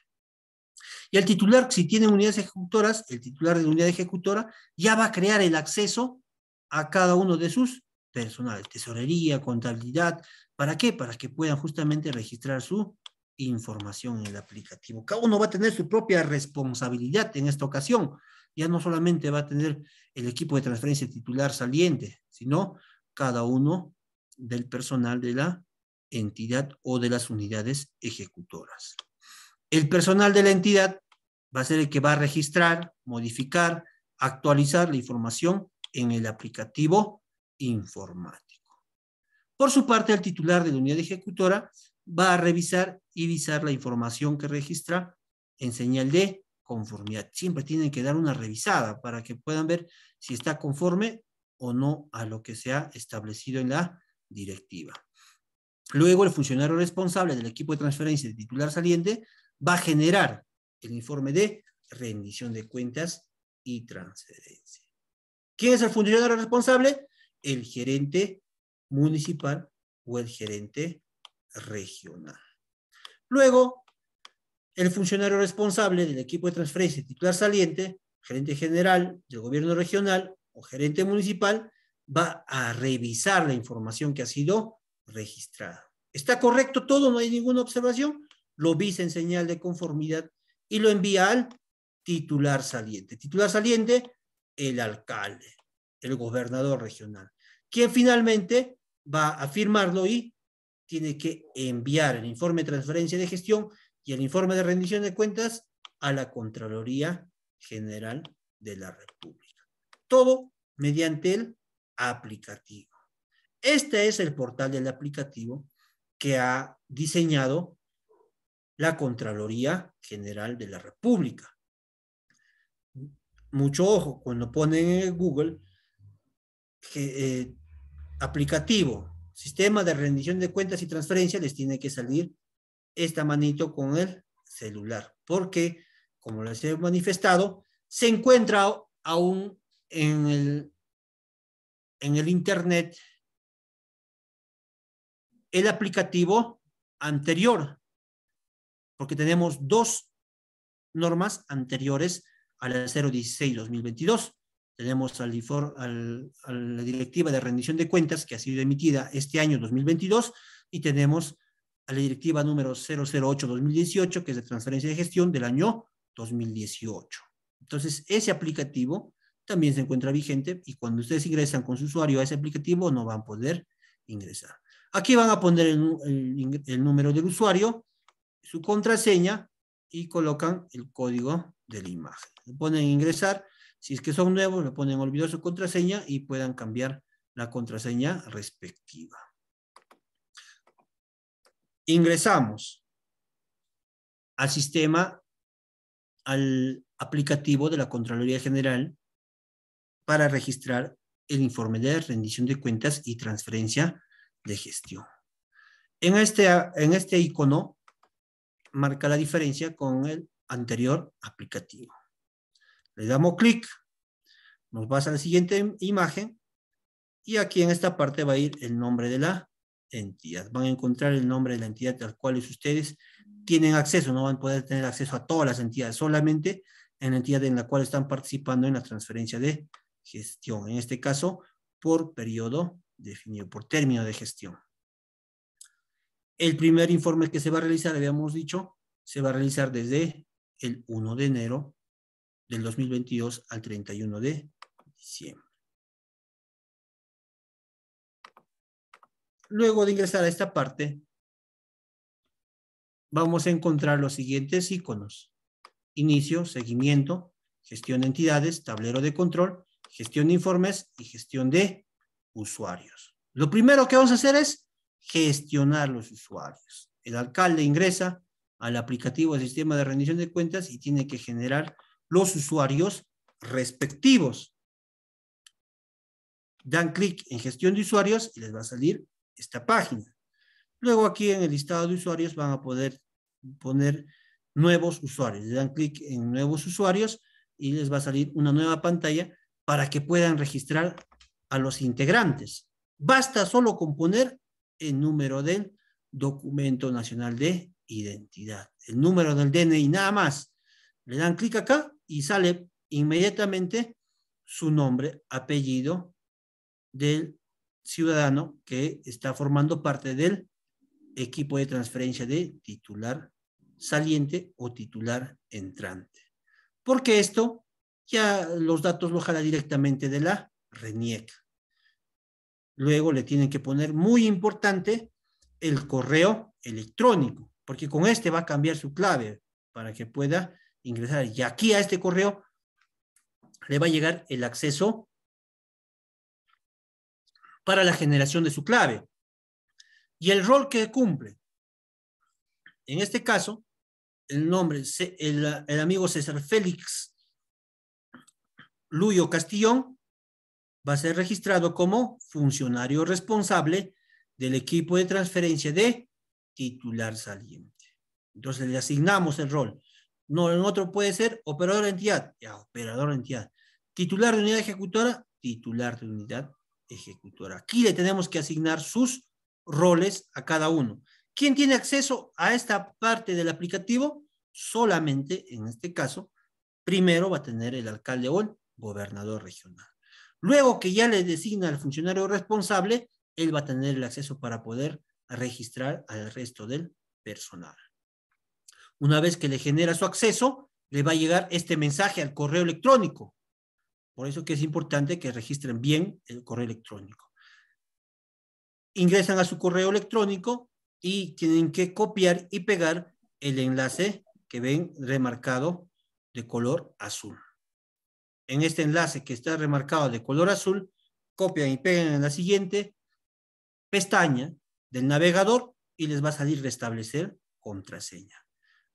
[SPEAKER 1] Y el titular, si tiene unidades ejecutoras, el titular de la unidad ejecutora ya va a crear el acceso a cada uno de sus personales, tesorería, contabilidad, ¿Para qué? Para que puedan justamente registrar su información en el aplicativo. Cada uno va a tener su propia responsabilidad en esta ocasión. Ya no solamente va a tener el equipo de transferencia titular saliente, sino cada uno del personal de la entidad o de las unidades ejecutoras. El personal de la entidad va a ser el que va a registrar, modificar, actualizar la información en el aplicativo informático. Por su parte, el titular de la unidad ejecutora va a revisar y visar la información que registra en señal de conformidad. Siempre tienen que dar una revisada para que puedan ver si está conforme o no a lo que se ha establecido en la directiva. Luego, el funcionario responsable del equipo de transferencia de titular saliente va a generar el informe de rendición de cuentas y transferencia. ¿Quién es el funcionario responsable? El gerente municipal o el gerente regional. Luego, el funcionario responsable del equipo de transferencia titular saliente, gerente general del gobierno regional o gerente municipal, va a revisar la información que ha sido registrada. ¿Está correcto todo? ¿No hay ninguna observación? Lo visa en señal de conformidad y lo envía al titular saliente. Titular saliente, el alcalde, el gobernador regional, quien finalmente va a firmarlo y tiene que enviar el informe de transferencia de gestión y el informe de rendición de cuentas a la Contraloría General de la República. Todo mediante el aplicativo. Este es el portal del aplicativo que ha diseñado la Contraloría General de la República. Mucho ojo, cuando ponen en Google que, eh, aplicativo, sistema de rendición de cuentas y transferencia, les tiene que salir esta manito con el celular, porque, como les he manifestado, se encuentra aún en el,
[SPEAKER 2] en el Internet el aplicativo anterior, porque tenemos dos normas
[SPEAKER 1] anteriores a la 016-2022 tenemos al, a la directiva de rendición de cuentas que ha sido emitida este año 2022 y tenemos a la directiva número 008-2018 que es de transferencia de gestión del año 2018. Entonces, ese aplicativo también se encuentra vigente y cuando ustedes ingresan con su usuario a ese aplicativo no van a poder ingresar. Aquí van a poner el, el número del usuario, su contraseña y colocan el código de la imagen. Ponen ingresar si es que son nuevos, le ponen olvidó su contraseña y puedan cambiar la contraseña respectiva. Ingresamos al sistema, al aplicativo de la Contraloría General para registrar el informe de rendición de cuentas y transferencia de gestión. En este, en este icono marca la diferencia con el anterior aplicativo. Le damos clic, nos vas a la siguiente imagen y aquí en esta parte va a ir el nombre de la entidad. Van a encontrar el nombre de la entidad a la cual ustedes tienen acceso, no van a poder tener acceso a todas las entidades, solamente en la entidad en la cual están participando en la transferencia de gestión, en este caso por periodo definido, por término de gestión. El primer informe que se va a realizar, habíamos dicho, se va a realizar desde el 1 de
[SPEAKER 2] enero del 2022 al 31 de diciembre. Luego de ingresar a esta parte, vamos a encontrar los siguientes iconos. Inicio,
[SPEAKER 1] seguimiento, gestión de entidades, tablero de control, gestión de informes y gestión de usuarios. Lo primero que vamos a hacer es gestionar los usuarios. El alcalde ingresa al aplicativo del sistema de rendición de cuentas y tiene que generar los usuarios respectivos. Dan clic en gestión de usuarios y les va a salir esta página. Luego aquí en el listado de usuarios van a poder poner nuevos usuarios. dan clic en nuevos usuarios y les va a salir una nueva pantalla para que puedan registrar a los integrantes. Basta solo con poner el número del documento nacional de identidad, el número del DNI, nada más. Le dan clic acá y sale inmediatamente su nombre, apellido del ciudadano que está formando parte del equipo de transferencia de titular saliente o titular entrante. Porque esto ya los datos lo jala directamente de la RENIEC. Luego le tienen que poner, muy importante, el correo electrónico, porque con este va a cambiar su clave para que pueda ingresar. Y aquí a este correo le va a llegar el acceso para la generación de su clave y el rol que cumple. En este caso, el nombre, el, amigo César Félix Luyo Castillón va a ser registrado como funcionario responsable del equipo de transferencia de titular saliente. Entonces le asignamos el rol. No, en otro puede ser operador de entidad. Ya, operador de entidad. Titular de unidad ejecutora, titular de unidad ejecutora. Aquí le tenemos que asignar sus roles a cada uno. ¿Quién tiene acceso a esta parte del aplicativo? Solamente, en este caso, primero va a tener el alcalde o el gobernador regional. Luego que ya le designa al funcionario responsable, él va a tener el acceso para poder registrar al resto del personal. Una vez que le genera su acceso, le va a llegar este mensaje al correo electrónico. Por eso que es importante que registren bien el correo electrónico. Ingresan a su correo electrónico y tienen que copiar y pegar el enlace que ven remarcado de color azul. En este enlace que está remarcado de color azul, copian y pegan en la siguiente pestaña del navegador y les va a salir restablecer contraseña.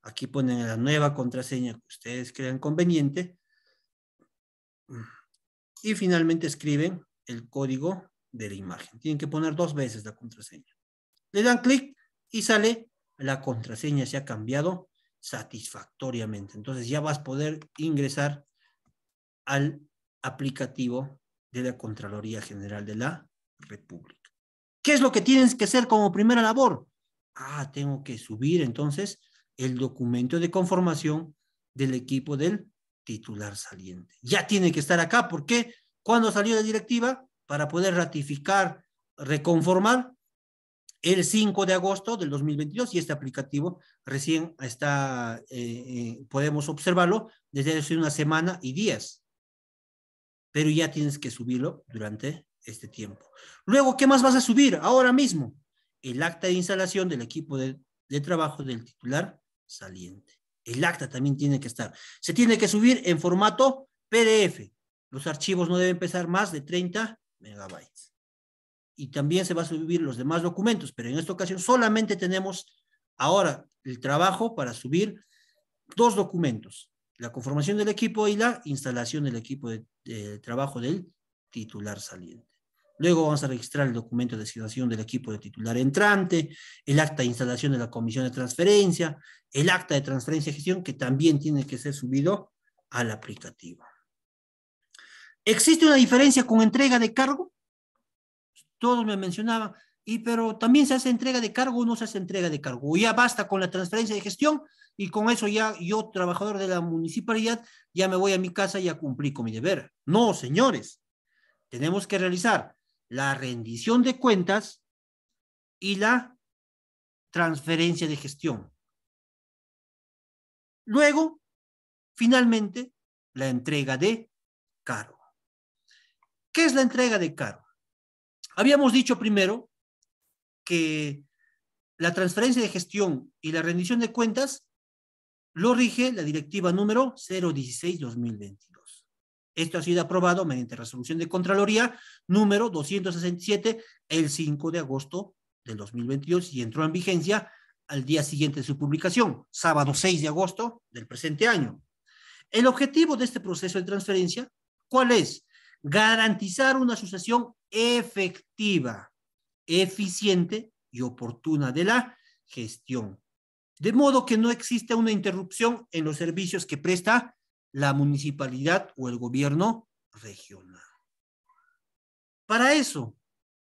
[SPEAKER 1] Aquí ponen la nueva contraseña que ustedes crean conveniente. Y finalmente escriben el código de la imagen. Tienen que poner dos veces la contraseña. Le dan clic y sale la contraseña se ha cambiado satisfactoriamente. Entonces ya vas a poder ingresar al aplicativo de la Contraloría General de la República. ¿Qué es lo que tienes que hacer como primera labor? Ah, tengo que subir entonces el documento de conformación del equipo del titular saliente. Ya tiene que estar acá. porque Cuando salió la directiva, para poder ratificar, reconformar el 5 de agosto del 2022 y este aplicativo recién está, eh, eh, podemos observarlo desde hace una semana y días. Pero ya tienes que subirlo durante este tiempo. Luego, ¿qué más vas a subir ahora mismo? El acta de instalación del equipo de, de trabajo del titular saliente. El acta también tiene que estar. Se tiene que subir en formato PDF. Los archivos no deben pesar más de 30 megabytes. Y también se va a subir los demás documentos, pero en esta ocasión solamente tenemos ahora el trabajo para subir dos documentos, la conformación del equipo y la instalación del equipo de trabajo del titular saliente. Luego vamos a registrar el documento de asignación del equipo de titular entrante, el acta de instalación de la comisión de transferencia, el acta de transferencia de gestión que también tiene que ser subido al aplicativo. ¿Existe una diferencia con entrega de cargo? Todos me mencionaban, y, pero también se hace entrega de cargo o no se hace entrega de cargo. O ya basta con la transferencia de gestión y con eso ya yo, trabajador de la municipalidad, ya me voy a mi casa y ya cumplí con mi deber. No, señores, tenemos que
[SPEAKER 2] realizar la rendición de cuentas y la transferencia de gestión. Luego,
[SPEAKER 1] finalmente, la entrega de cargo. ¿Qué es la entrega de cargo? Habíamos dicho primero que la transferencia de gestión y la rendición de cuentas lo rige la directiva número 016-2021. Esto ha sido aprobado mediante resolución de Contraloría número 267 el 5 de agosto del 2022 y entró en vigencia al día siguiente de su publicación, sábado 6 de agosto del presente año. El objetivo de este proceso de transferencia, ¿cuál es? Garantizar una sucesión efectiva, eficiente y oportuna de la gestión, de modo que no exista una interrupción en los servicios que presta la municipalidad o el gobierno regional. Para eso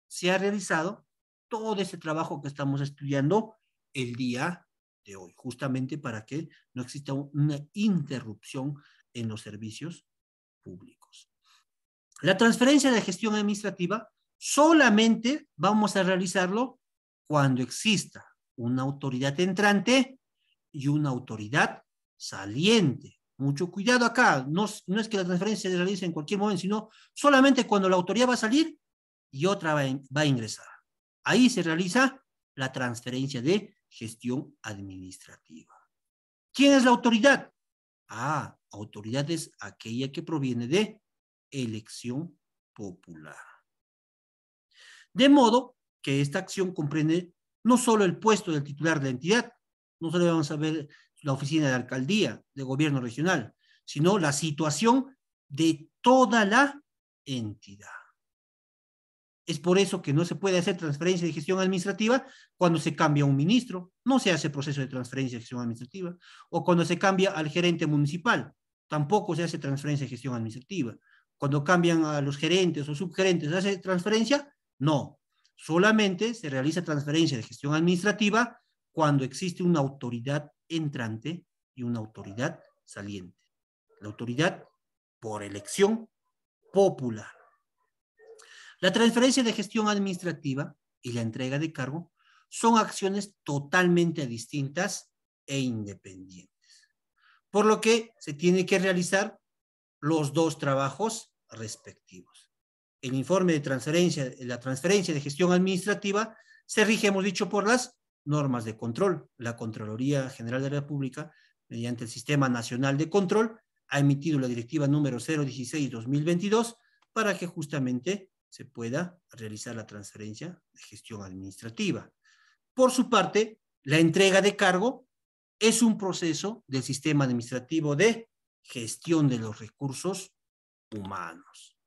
[SPEAKER 1] se ha realizado todo ese trabajo que estamos estudiando el día de hoy, justamente para que no exista una interrupción en los servicios públicos. La transferencia de gestión administrativa solamente vamos a realizarlo cuando exista una autoridad entrante y una autoridad saliente mucho cuidado acá, no, es que la transferencia se realice en cualquier momento, sino solamente cuando la autoridad va a salir y otra va, a ingresar. Ahí se realiza la transferencia de gestión administrativa. ¿Quién es la autoridad? Ah, autoridad es aquella que proviene de elección popular. De modo que esta acción comprende no solo el puesto del titular de la entidad, no solo vamos a ver la oficina de alcaldía, de gobierno regional, sino la situación de toda la entidad. Es por eso que no se puede hacer transferencia de gestión administrativa cuando se cambia un ministro, no se hace proceso de transferencia de gestión administrativa, o cuando se cambia al gerente municipal, tampoco se hace transferencia de gestión administrativa. Cuando cambian a los gerentes o subgerentes, ¿se hace transferencia? No, solamente se realiza transferencia de gestión administrativa cuando existe una autoridad entrante y una autoridad saliente. La autoridad por elección popular. La transferencia de gestión administrativa y la entrega de cargo son acciones totalmente distintas e independientes. Por lo que se tiene que realizar los dos trabajos respectivos. El informe de transferencia, la transferencia de gestión administrativa se rige, hemos dicho, por las normas de control. La Contraloría General de la República, mediante el Sistema Nacional de Control, ha emitido la directiva número 016-2022 para que justamente se pueda realizar la transferencia de gestión administrativa. Por su parte, la entrega de cargo es un proceso del sistema administrativo de gestión de los recursos humanos.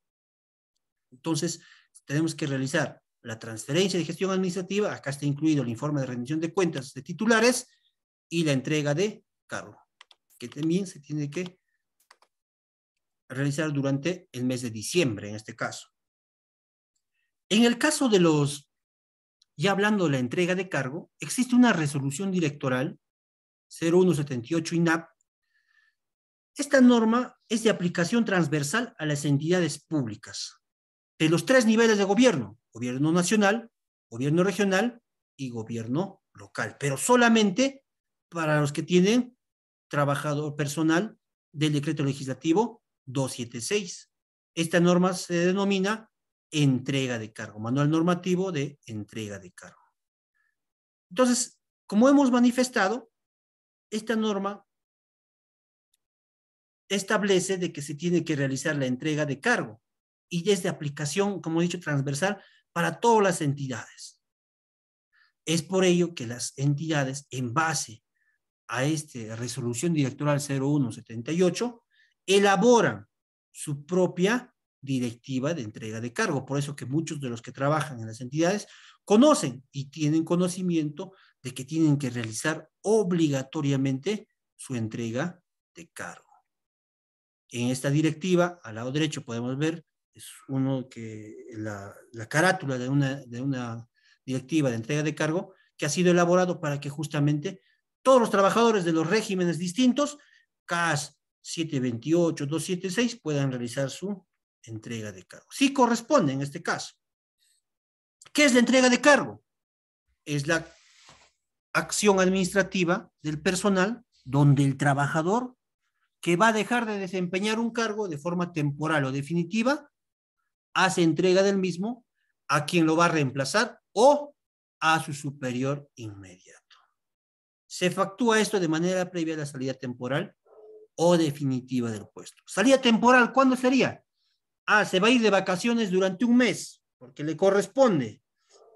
[SPEAKER 1] Entonces, tenemos que realizar la transferencia de gestión administrativa, acá está incluido el informe de rendición de cuentas de titulares y la entrega de cargo, que también se tiene que realizar durante el mes de diciembre, en este caso. En el caso de los, ya hablando de la entrega de cargo, existe una resolución directoral 0178 INAP. Esta norma es de aplicación transversal a las entidades públicas de los tres niveles de gobierno, gobierno nacional, gobierno regional y gobierno local, pero solamente para los que tienen trabajador personal del decreto legislativo 276. Esta norma se denomina entrega de cargo, manual normativo de entrega de cargo. Entonces, como hemos manifestado, esta norma establece de que se tiene que realizar la entrega de cargo y desde aplicación, como he dicho, transversal para todas las entidades. Es por ello que las entidades, en base a esta resolución directoral 0178, elaboran su propia directiva de entrega de cargo. Por eso que muchos de los que trabajan en las entidades conocen y tienen conocimiento de que tienen que realizar obligatoriamente su entrega de cargo. En esta directiva, al lado derecho podemos ver es uno que la, carátula de una, de una directiva de entrega de cargo que ha sido elaborado para que justamente todos los trabajadores de los regímenes distintos, CAS 728, 276, puedan realizar su entrega de cargo. Sí corresponde en este caso. ¿Qué es la entrega de cargo? Es la acción administrativa del personal donde el trabajador que va a dejar de desempeñar un cargo de forma temporal o definitiva hace entrega del mismo a quien lo va a reemplazar o a su superior inmediato. Se factúa esto de manera previa a la salida temporal o definitiva del puesto. Salida temporal, ¿cuándo sería? Ah, se va a ir de vacaciones durante un mes, porque le corresponde.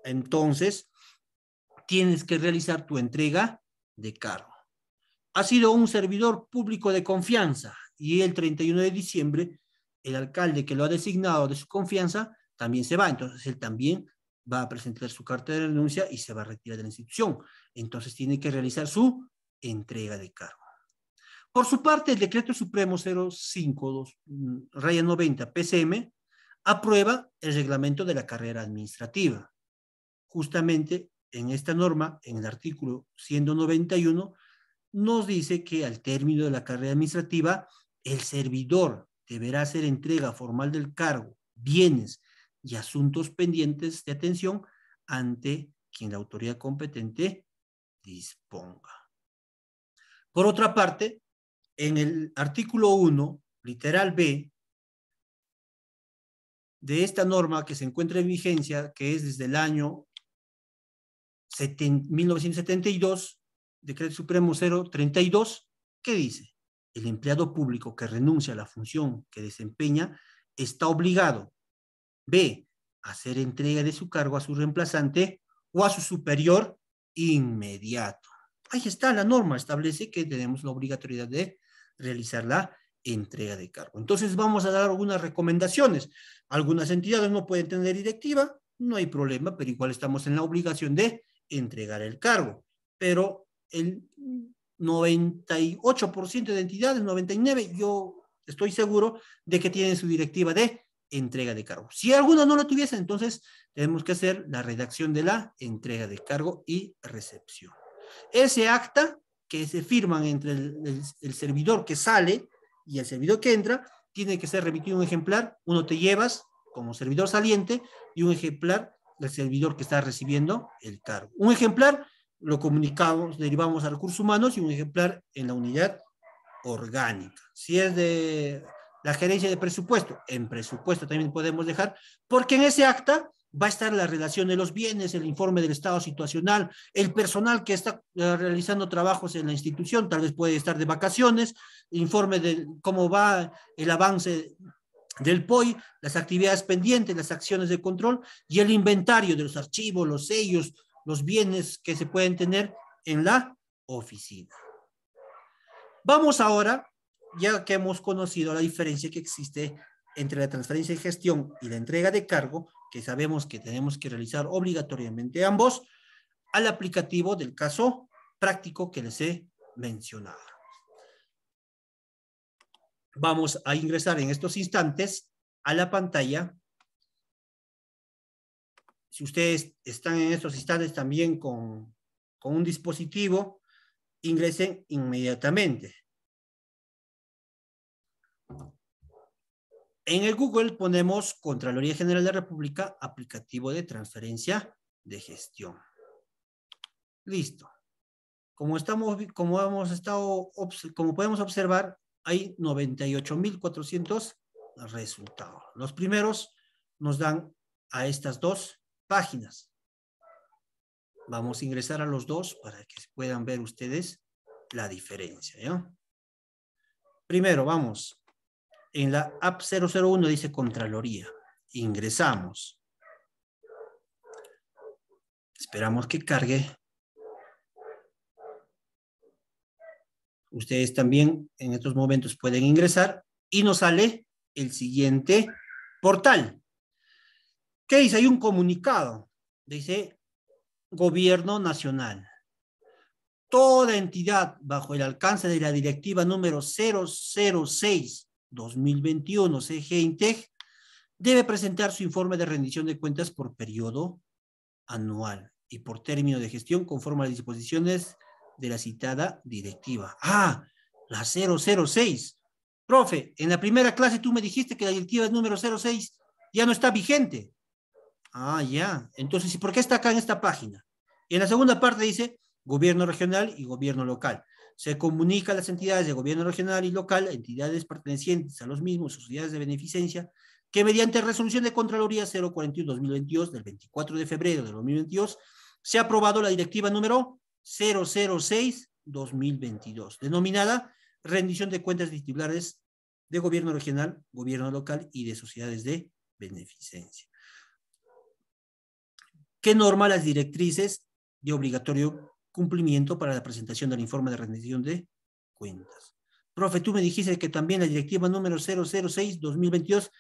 [SPEAKER 1] Entonces, tienes que realizar tu entrega de cargo. Ha sido un servidor público de confianza y el 31 de diciembre el alcalde que lo ha designado de su confianza también se va, entonces él también va a presentar su carta de renuncia y se va a retirar de la institución. Entonces tiene que realizar su entrega de cargo. Por su parte, el decreto supremo 052 mm, raya 90, PCM, aprueba el reglamento de la carrera administrativa. Justamente en esta norma, en el artículo 191, nos dice que al término de la carrera administrativa, el servidor deberá hacer entrega formal del cargo, bienes y asuntos pendientes de atención ante quien la autoridad competente disponga. Por otra parte, en el artículo 1, literal B, de esta norma que se encuentra en vigencia, que es desde el año 1972, Decreto Supremo 032, ¿qué dice? el empleado público que renuncia a la función que desempeña está obligado, B, a hacer entrega de su cargo a su reemplazante o a su superior inmediato. Ahí está, la norma establece que tenemos la obligatoriedad de realizar la entrega de cargo. Entonces vamos a dar algunas recomendaciones. Algunas entidades no pueden tener directiva, no hay problema, pero igual estamos en la obligación de entregar el cargo. Pero el 98% de entidades, 99%, yo estoy seguro de que tienen su directiva de entrega de cargo. Si alguna no la tuviese, entonces tenemos que hacer la redacción de la entrega de cargo y recepción. Ese acta que se firman entre el, el servidor que sale y el servidor que entra, tiene que ser remitido un ejemplar, uno te llevas como servidor saliente y un ejemplar del servidor que está recibiendo el cargo. Un ejemplar lo comunicamos, derivamos a recursos humanos y un ejemplar en la unidad orgánica. Si es de la gerencia de presupuesto, en presupuesto también podemos dejar, porque en ese acta va a estar la relación de los bienes, el informe del estado situacional, el personal que está eh, realizando trabajos en la institución, tal vez puede estar de vacaciones, informe de cómo va el avance del POI, las actividades pendientes, las acciones de control y el inventario de los archivos, los sellos, los bienes que se pueden tener en la oficina. Vamos ahora, ya que hemos conocido la diferencia que existe entre la transferencia de gestión y la entrega de cargo, que sabemos que tenemos que realizar obligatoriamente ambos, al aplicativo del caso práctico que les he mencionado. Vamos a ingresar en estos instantes a la pantalla si ustedes están en estos instantes también con, un dispositivo, ingresen inmediatamente. En el Google ponemos Contraloría General de la República, aplicativo de transferencia de gestión. Listo. Como, hemos estado, como podemos observar, hay 98.400 resultados. Los primeros nos dan a estas dos páginas. Vamos a ingresar a los dos para que puedan ver ustedes la diferencia. Primero, vamos. En la app 001 dice Contraloría. Ingresamos. Esperamos que cargue. Ustedes también en estos momentos pueden ingresar y nos sale el siguiente portal. ¿Qué dice? Hay un comunicado. Dice Gobierno Nacional. Toda entidad bajo el alcance de la directiva número 006-2021 CGINTEG debe presentar su informe de rendición de cuentas por periodo anual y por término de gestión conforme a las disposiciones de la citada directiva. Ah, la 006. Profe, en la primera clase tú me dijiste que la directiva número 06 ya no está vigente. Ah, ya. Entonces, ¿y por qué está acá en esta página? Y en la segunda parte dice gobierno regional y gobierno local. Se comunica a las entidades de gobierno regional y local, entidades pertenecientes a los mismos, sociedades de beneficencia, que mediante resolución de Contraloría 041-2022 del 24 de febrero de 2022 se ha aprobado la directiva número 006-2022, denominada rendición de cuentas de titulares de gobierno regional, gobierno local y de sociedades de beneficencia. ¿Qué norma las directrices de obligatorio cumplimiento para la presentación del informe de rendición de cuentas. Profe, tú me dijiste que también la directiva número 006-2022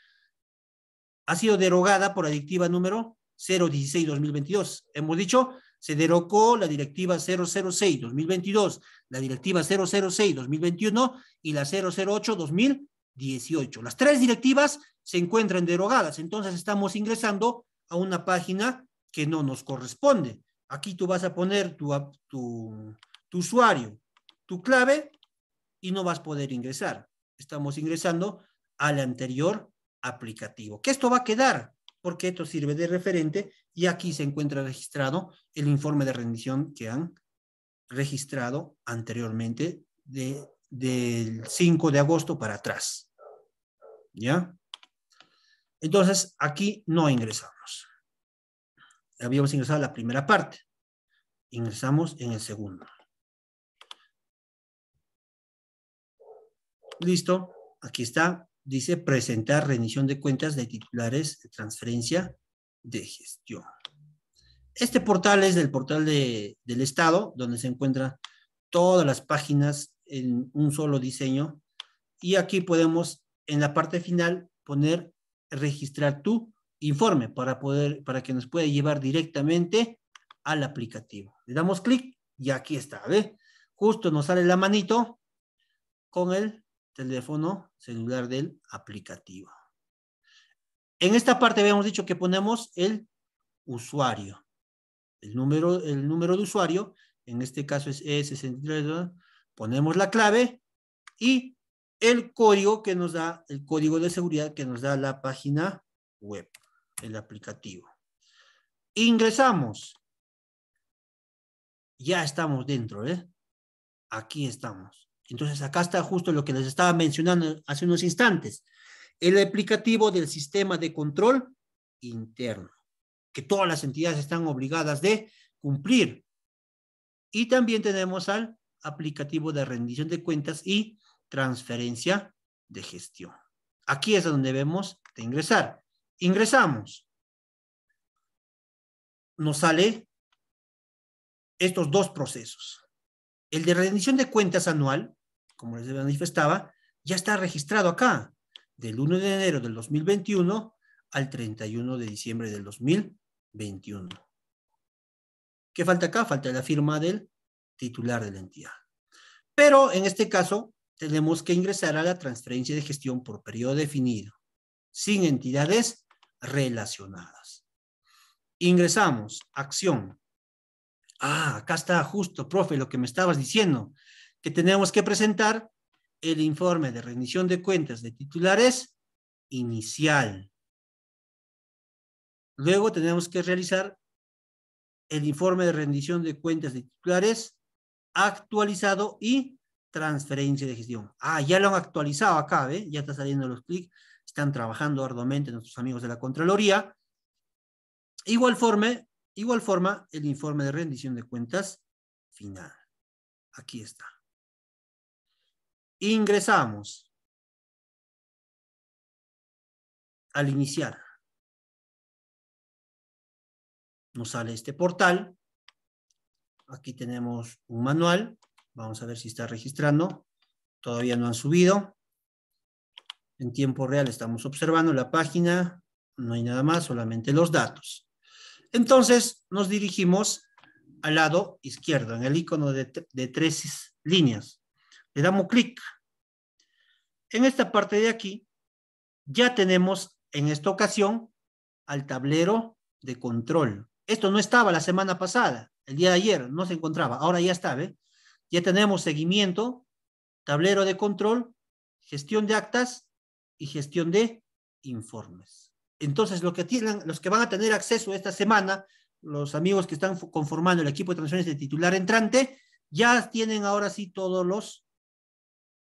[SPEAKER 1] ha sido derogada por la directiva número 016-2022. Hemos dicho, se derogó la directiva 006-2022, la directiva 006-2021 y la 008-2018. Las tres directivas se encuentran derogadas, entonces estamos ingresando a una página que no nos corresponde. Aquí tú vas a poner tu, usuario, tu clave y no vas a poder ingresar. Estamos ingresando al anterior aplicativo. Que esto va a quedar, porque esto sirve de referente y aquí se encuentra registrado el informe de rendición que han registrado anteriormente del 5 de agosto para atrás. ¿Ya? Entonces, aquí no ingresamos
[SPEAKER 2] habíamos ingresado la primera parte. Ingresamos en el segundo. Listo,
[SPEAKER 1] aquí está. Dice presentar rendición de cuentas de titulares de transferencia de gestión. Este portal es el portal del Estado, donde se encuentran todas las páginas en un solo diseño. Y aquí podemos, en la parte final, poner registrar tu informe para, poder, para que nos pueda llevar directamente al aplicativo. Le damos clic y aquí está, ¿ve? Justo nos sale la manito con el teléfono celular del aplicativo. En esta parte habíamos dicho que ponemos el usuario. El número, el número de usuario, en este caso es e ponemos la clave y el código que nos da, el código de seguridad que nos da la página web el aplicativo. Ingresamos. Ya estamos dentro, ¿eh? Aquí estamos. Entonces, acá está justo lo que les estaba mencionando hace unos instantes. El aplicativo del sistema de control interno, que todas las entidades están obligadas de cumplir. Y también tenemos al aplicativo de rendición de cuentas y transferencia de gestión. Aquí es donde debemos de ingresar ingresamos, nos sale estos dos procesos. El de rendición de cuentas anual, como les manifestaba, ya está registrado acá, del 1 de enero del 2021 al 31 de diciembre del 2021. ¿Qué falta acá? Falta la firma del titular de la entidad. Pero en este caso, tenemos que ingresar a la transferencia de gestión por periodo definido, sin entidades relacionadas. Ingresamos, acción. Ah, acá está justo, profe, lo que me estabas diciendo, que tenemos que presentar el informe de rendición de cuentas de titulares inicial. Luego tenemos que realizar el informe de rendición de cuentas de titulares actualizado y transferencia de gestión. Ah, ya lo han actualizado acá, ¿ve? Ya está saliendo los clics están trabajando arduamente nuestros amigos de la Contraloría. Igual forma, igual forma el informe de rendición de cuentas final.
[SPEAKER 2] Aquí está. Ingresamos al iniciar. Nos sale este portal. Aquí tenemos un
[SPEAKER 1] manual. Vamos a ver si está registrando. Todavía no han subido en tiempo real estamos observando la página, no hay nada más, solamente los datos. Entonces nos dirigimos al lado izquierdo, en el icono de, tres líneas. Le damos clic. En esta parte de aquí ya tenemos en esta ocasión al tablero de control. Esto no estaba la semana pasada, el día de ayer no se encontraba, ahora ya está, ¿ve? Ya tenemos seguimiento, tablero de control, gestión de actas y gestión de informes. Entonces, lo que tienen, los que van a tener acceso esta semana, los amigos que están conformando el equipo de transmisiones de titular entrante, ya tienen ahora sí todos los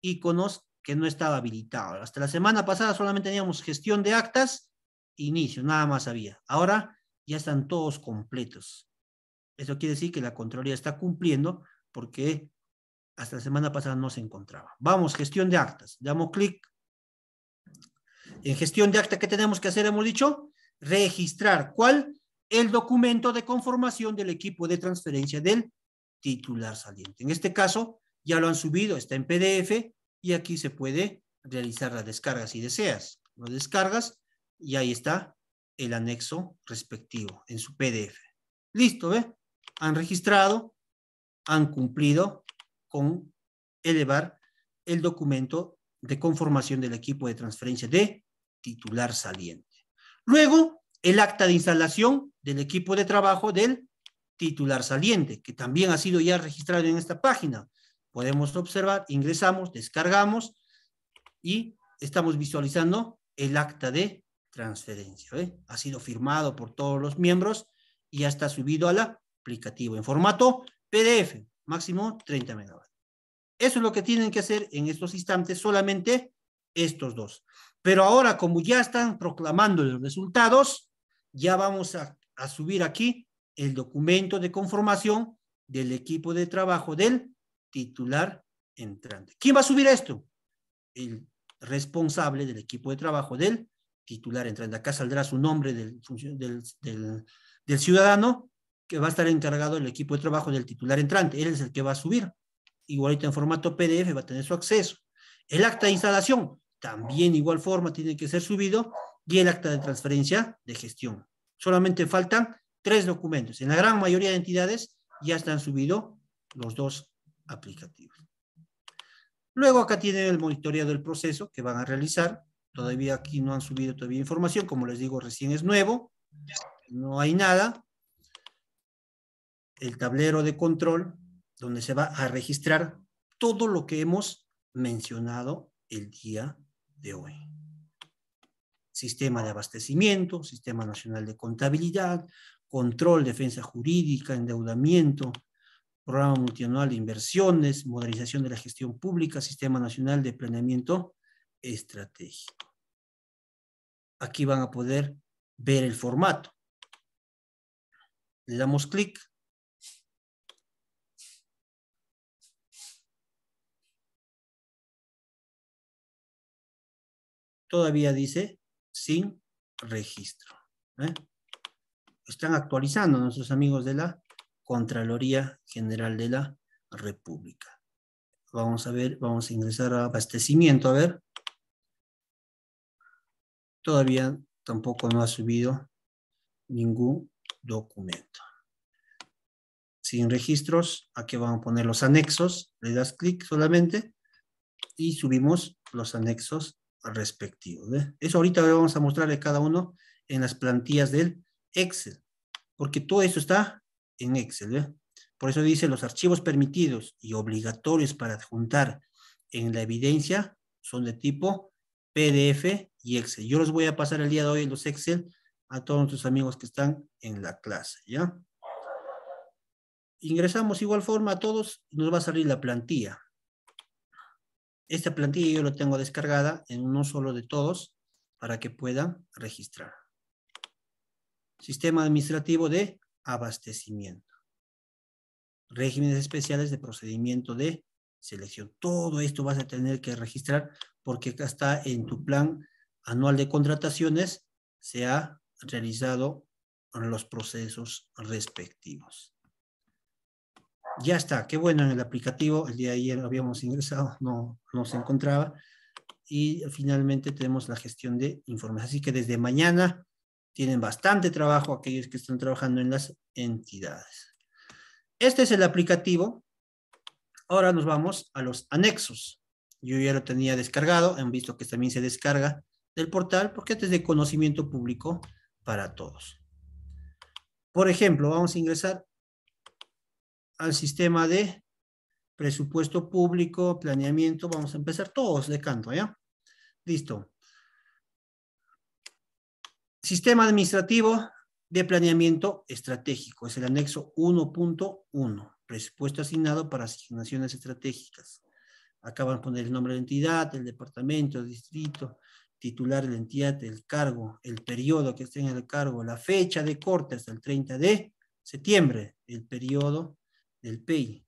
[SPEAKER 1] iconos que no estaba habilitado. Hasta la semana pasada solamente teníamos gestión de actas, inicio, nada más había. Ahora ya están todos completos. Eso quiere decir que la Contraloría está cumpliendo porque hasta la semana pasada no se encontraba. Vamos, gestión de actas. Damos clic en gestión de acta, ¿qué tenemos que hacer? Hemos dicho, registrar. ¿Cuál? El documento de conformación del equipo de transferencia del titular saliente. En este caso, ya lo han subido, está en PDF y aquí se puede realizar la descarga si deseas. Lo descargas y ahí está el anexo respectivo en su PDF. Listo, ¿ve? Han registrado, han cumplido con elevar el documento de conformación del equipo de transferencia de titular saliente. Luego, el acta de instalación del equipo de trabajo del titular saliente, que también ha sido ya registrado en esta página. Podemos observar, ingresamos, descargamos y estamos visualizando el acta de transferencia. ¿eh? Ha sido firmado por todos los miembros y ya está subido al aplicativo en formato PDF, máximo 30 megabytes. Eso es lo que tienen que hacer en estos instantes, solamente estos dos. Pero ahora, como ya están proclamando los resultados, ya vamos a, subir aquí el documento de conformación del equipo de trabajo del titular entrante. ¿Quién va a subir esto? El responsable del equipo de trabajo del titular entrante. Acá saldrá su nombre del, ciudadano que va a estar encargado del equipo de trabajo del titular entrante. Él es el que va a subir. Igualito en formato PDF va a tener su acceso. El acta de instalación también igual forma tiene que ser subido y el acta de transferencia de gestión. Solamente faltan tres documentos. En la gran mayoría de entidades ya están subidos los dos aplicativos. Luego acá tienen el monitoreo del proceso que van a realizar. Todavía aquí no han subido todavía información. Como les digo, recién es nuevo. No hay nada. El tablero de control donde se va a registrar todo lo que hemos mencionado el día de hoy. Sistema de abastecimiento, Sistema Nacional de Contabilidad, control, defensa jurídica, endeudamiento, programa multianual de inversiones, modernización de la gestión pública, Sistema Nacional de Planeamiento
[SPEAKER 2] Estratégico. Aquí van a poder ver el formato. Le damos clic todavía dice sin registro. ¿eh?
[SPEAKER 1] Están actualizando nuestros amigos de la Contraloría General de la República. Vamos a ver, vamos a ingresar a abastecimiento, a ver. Todavía tampoco no ha subido ningún documento. Sin registros, aquí vamos a poner los anexos, le das clic solamente y subimos los anexos respectivo Eso ahorita vamos a mostrarle cada uno en las plantillas del Excel, porque todo eso está en Excel. Por eso dice los archivos permitidos y obligatorios para adjuntar en la evidencia son de tipo PDF y Excel. Yo los voy a pasar el día de hoy en los Excel a todos nuestros amigos que están en la clase, ¿ya? Ingresamos igual forma a todos, nos va a salir la plantilla. Esta plantilla yo la tengo descargada en uno solo de todos para que puedan registrar. Sistema administrativo de abastecimiento. Regímenes especiales de procedimiento de selección. Todo esto vas a tener que registrar porque acá está en tu plan anual de contrataciones se ha realizado los procesos respectivos. Ya está, qué bueno en el aplicativo, el día de ayer habíamos ingresado, no, se encontraba. Y finalmente tenemos la gestión de informes. Así que desde mañana tienen bastante trabajo aquellos que están trabajando en las entidades. Este es el aplicativo. Ahora nos vamos a los anexos. Yo ya lo tenía descargado, han visto que también se descarga del portal, porque es de conocimiento público para todos. Por ejemplo, vamos a ingresar al sistema de presupuesto público, planeamiento, vamos a empezar todos de canto, ¿ya? Listo. Sistema administrativo de planeamiento estratégico, es el anexo 1.1, presupuesto asignado para asignaciones estratégicas. acaban van poner el nombre de la entidad, el departamento, el distrito, titular de la entidad, el cargo, el periodo que estén en el cargo, la fecha de corte hasta el 30 de septiembre, el periodo del PEI,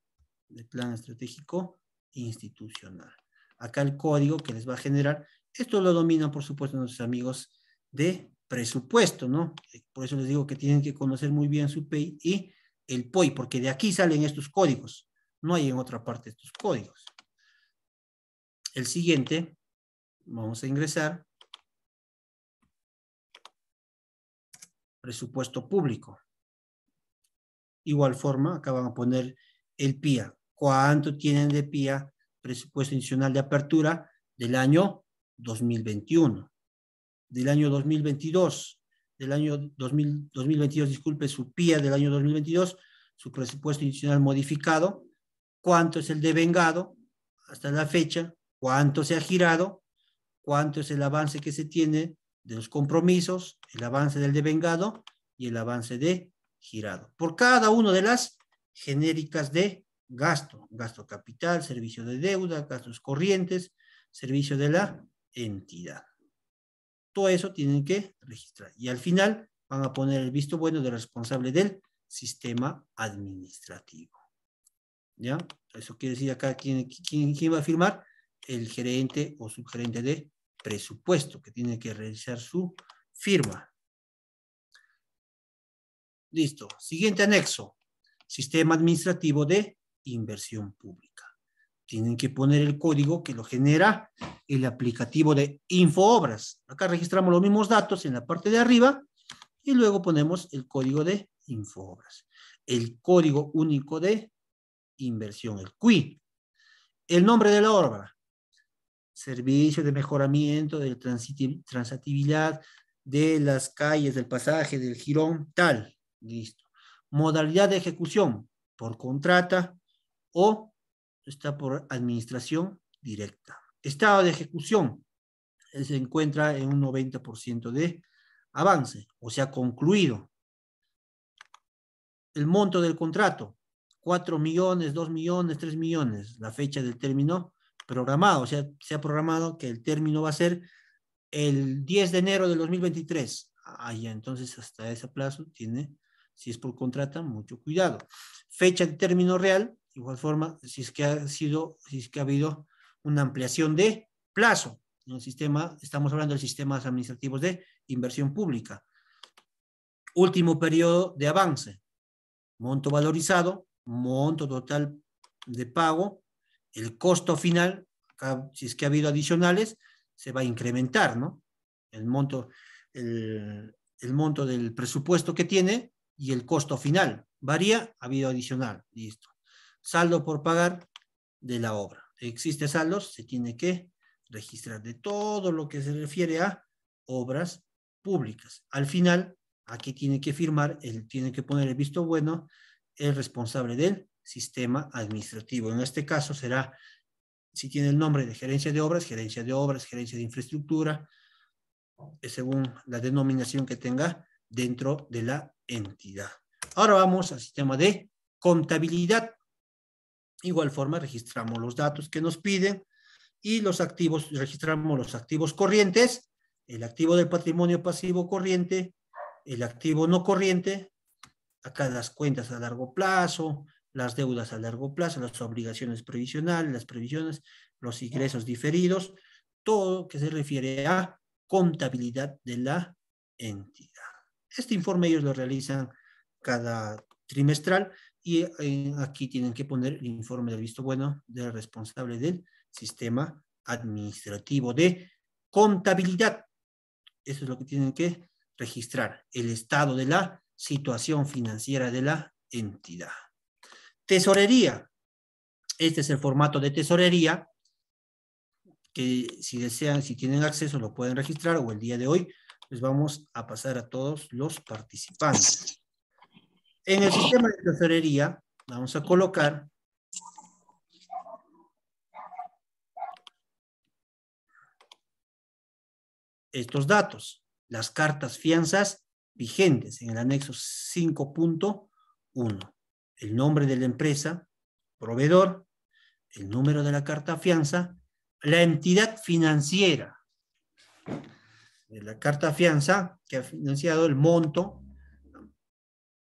[SPEAKER 1] del Plan Estratégico Institucional. Acá el código que les va a generar, esto lo dominan por supuesto nuestros amigos de presupuesto, ¿no? Por eso les digo que tienen que conocer muy bien su PEI y el POI, porque de aquí salen estos códigos, no hay en
[SPEAKER 2] otra parte estos códigos. El siguiente, vamos a ingresar, presupuesto público. Igual forma, acá van a poner el PIA.
[SPEAKER 1] ¿Cuánto tienen de PIA presupuesto adicional de apertura del año 2021? Del año 2022, del año 2022, disculpe, su PIA del año 2022, su presupuesto adicional modificado, cuánto es el devengado hasta la fecha, cuánto se ha girado, cuánto es el avance que se tiene de los compromisos, el avance del devengado y el avance de girado por cada una de las genéricas de gasto, gasto capital, servicio de deuda, gastos corrientes, servicio de la entidad. Todo eso tienen que registrar y al final van a poner el visto bueno del responsable del sistema administrativo. ¿Ya? Eso quiere decir acá quién, quién, quién va a firmar, el gerente o subgerente de presupuesto que tiene que realizar su firma. Listo. Siguiente anexo. Sistema administrativo de inversión pública. Tienen que poner el código que lo genera el aplicativo de InfoObras. Acá registramos los mismos datos en la parte de arriba y luego ponemos el código de InfoObras. El código único de inversión, el CUI. El nombre de la obra. Servicio de mejoramiento de transatividad de las calles, del pasaje, del Girón, tal. Listo. Modalidad de ejecución, por contrata o está por administración directa. Estado de ejecución, eh, se encuentra en un 90% de avance, o sea, concluido. El monto del contrato, 4 millones, 2 millones, 3 millones, la fecha del término programado, o sea, se ha programado que el término va a ser el 10 de enero de 2023. Ah, ya, entonces hasta ese plazo tiene si es por contrata, mucho cuidado. Fecha de término real, igual forma, si es que ha sido, si es que ha habido una ampliación de plazo. En el sistema, estamos hablando de sistemas administrativos de inversión pública. Último periodo de avance, monto valorizado, monto total de pago, el costo final, si es que ha habido adicionales, se va a incrementar, ¿no? El monto, el monto del presupuesto que tiene y el costo final. Varía, a habido adicional, listo. Saldo por pagar de la obra. Existe saldos, se tiene que registrar de todo lo que se refiere a obras públicas. Al final, aquí tiene que firmar, él tiene que poner el visto bueno, el responsable del sistema administrativo. En este caso será, si tiene el nombre de gerencia de obras, gerencia de obras, gerencia de infraestructura, según la denominación que tenga dentro de la entidad. Ahora vamos al sistema de contabilidad. Igual forma registramos los datos que nos piden y los activos, registramos los activos corrientes, el activo del patrimonio pasivo corriente, el activo no corriente, acá las cuentas a largo plazo, las deudas a largo plazo, las obligaciones previsionales, las previsiones, los ingresos diferidos, todo que se refiere a contabilidad de la entidad. Este informe ellos lo realizan cada trimestral y eh, aquí tienen que poner el informe del visto bueno del responsable del sistema administrativo de contabilidad. Eso es lo que tienen que registrar, el estado de la situación financiera de la entidad. Tesorería. Este es el formato de tesorería que si desean, si tienen acceso, lo pueden registrar o el día de hoy les vamos a pasar a todos los participantes.
[SPEAKER 2] En el sistema de tesorería vamos a colocar
[SPEAKER 1] estos datos, las cartas fianzas vigentes en el anexo 5.1, el nombre de la empresa, proveedor, el número de la carta fianza, la entidad financiera, la carta fianza que ha financiado el monto,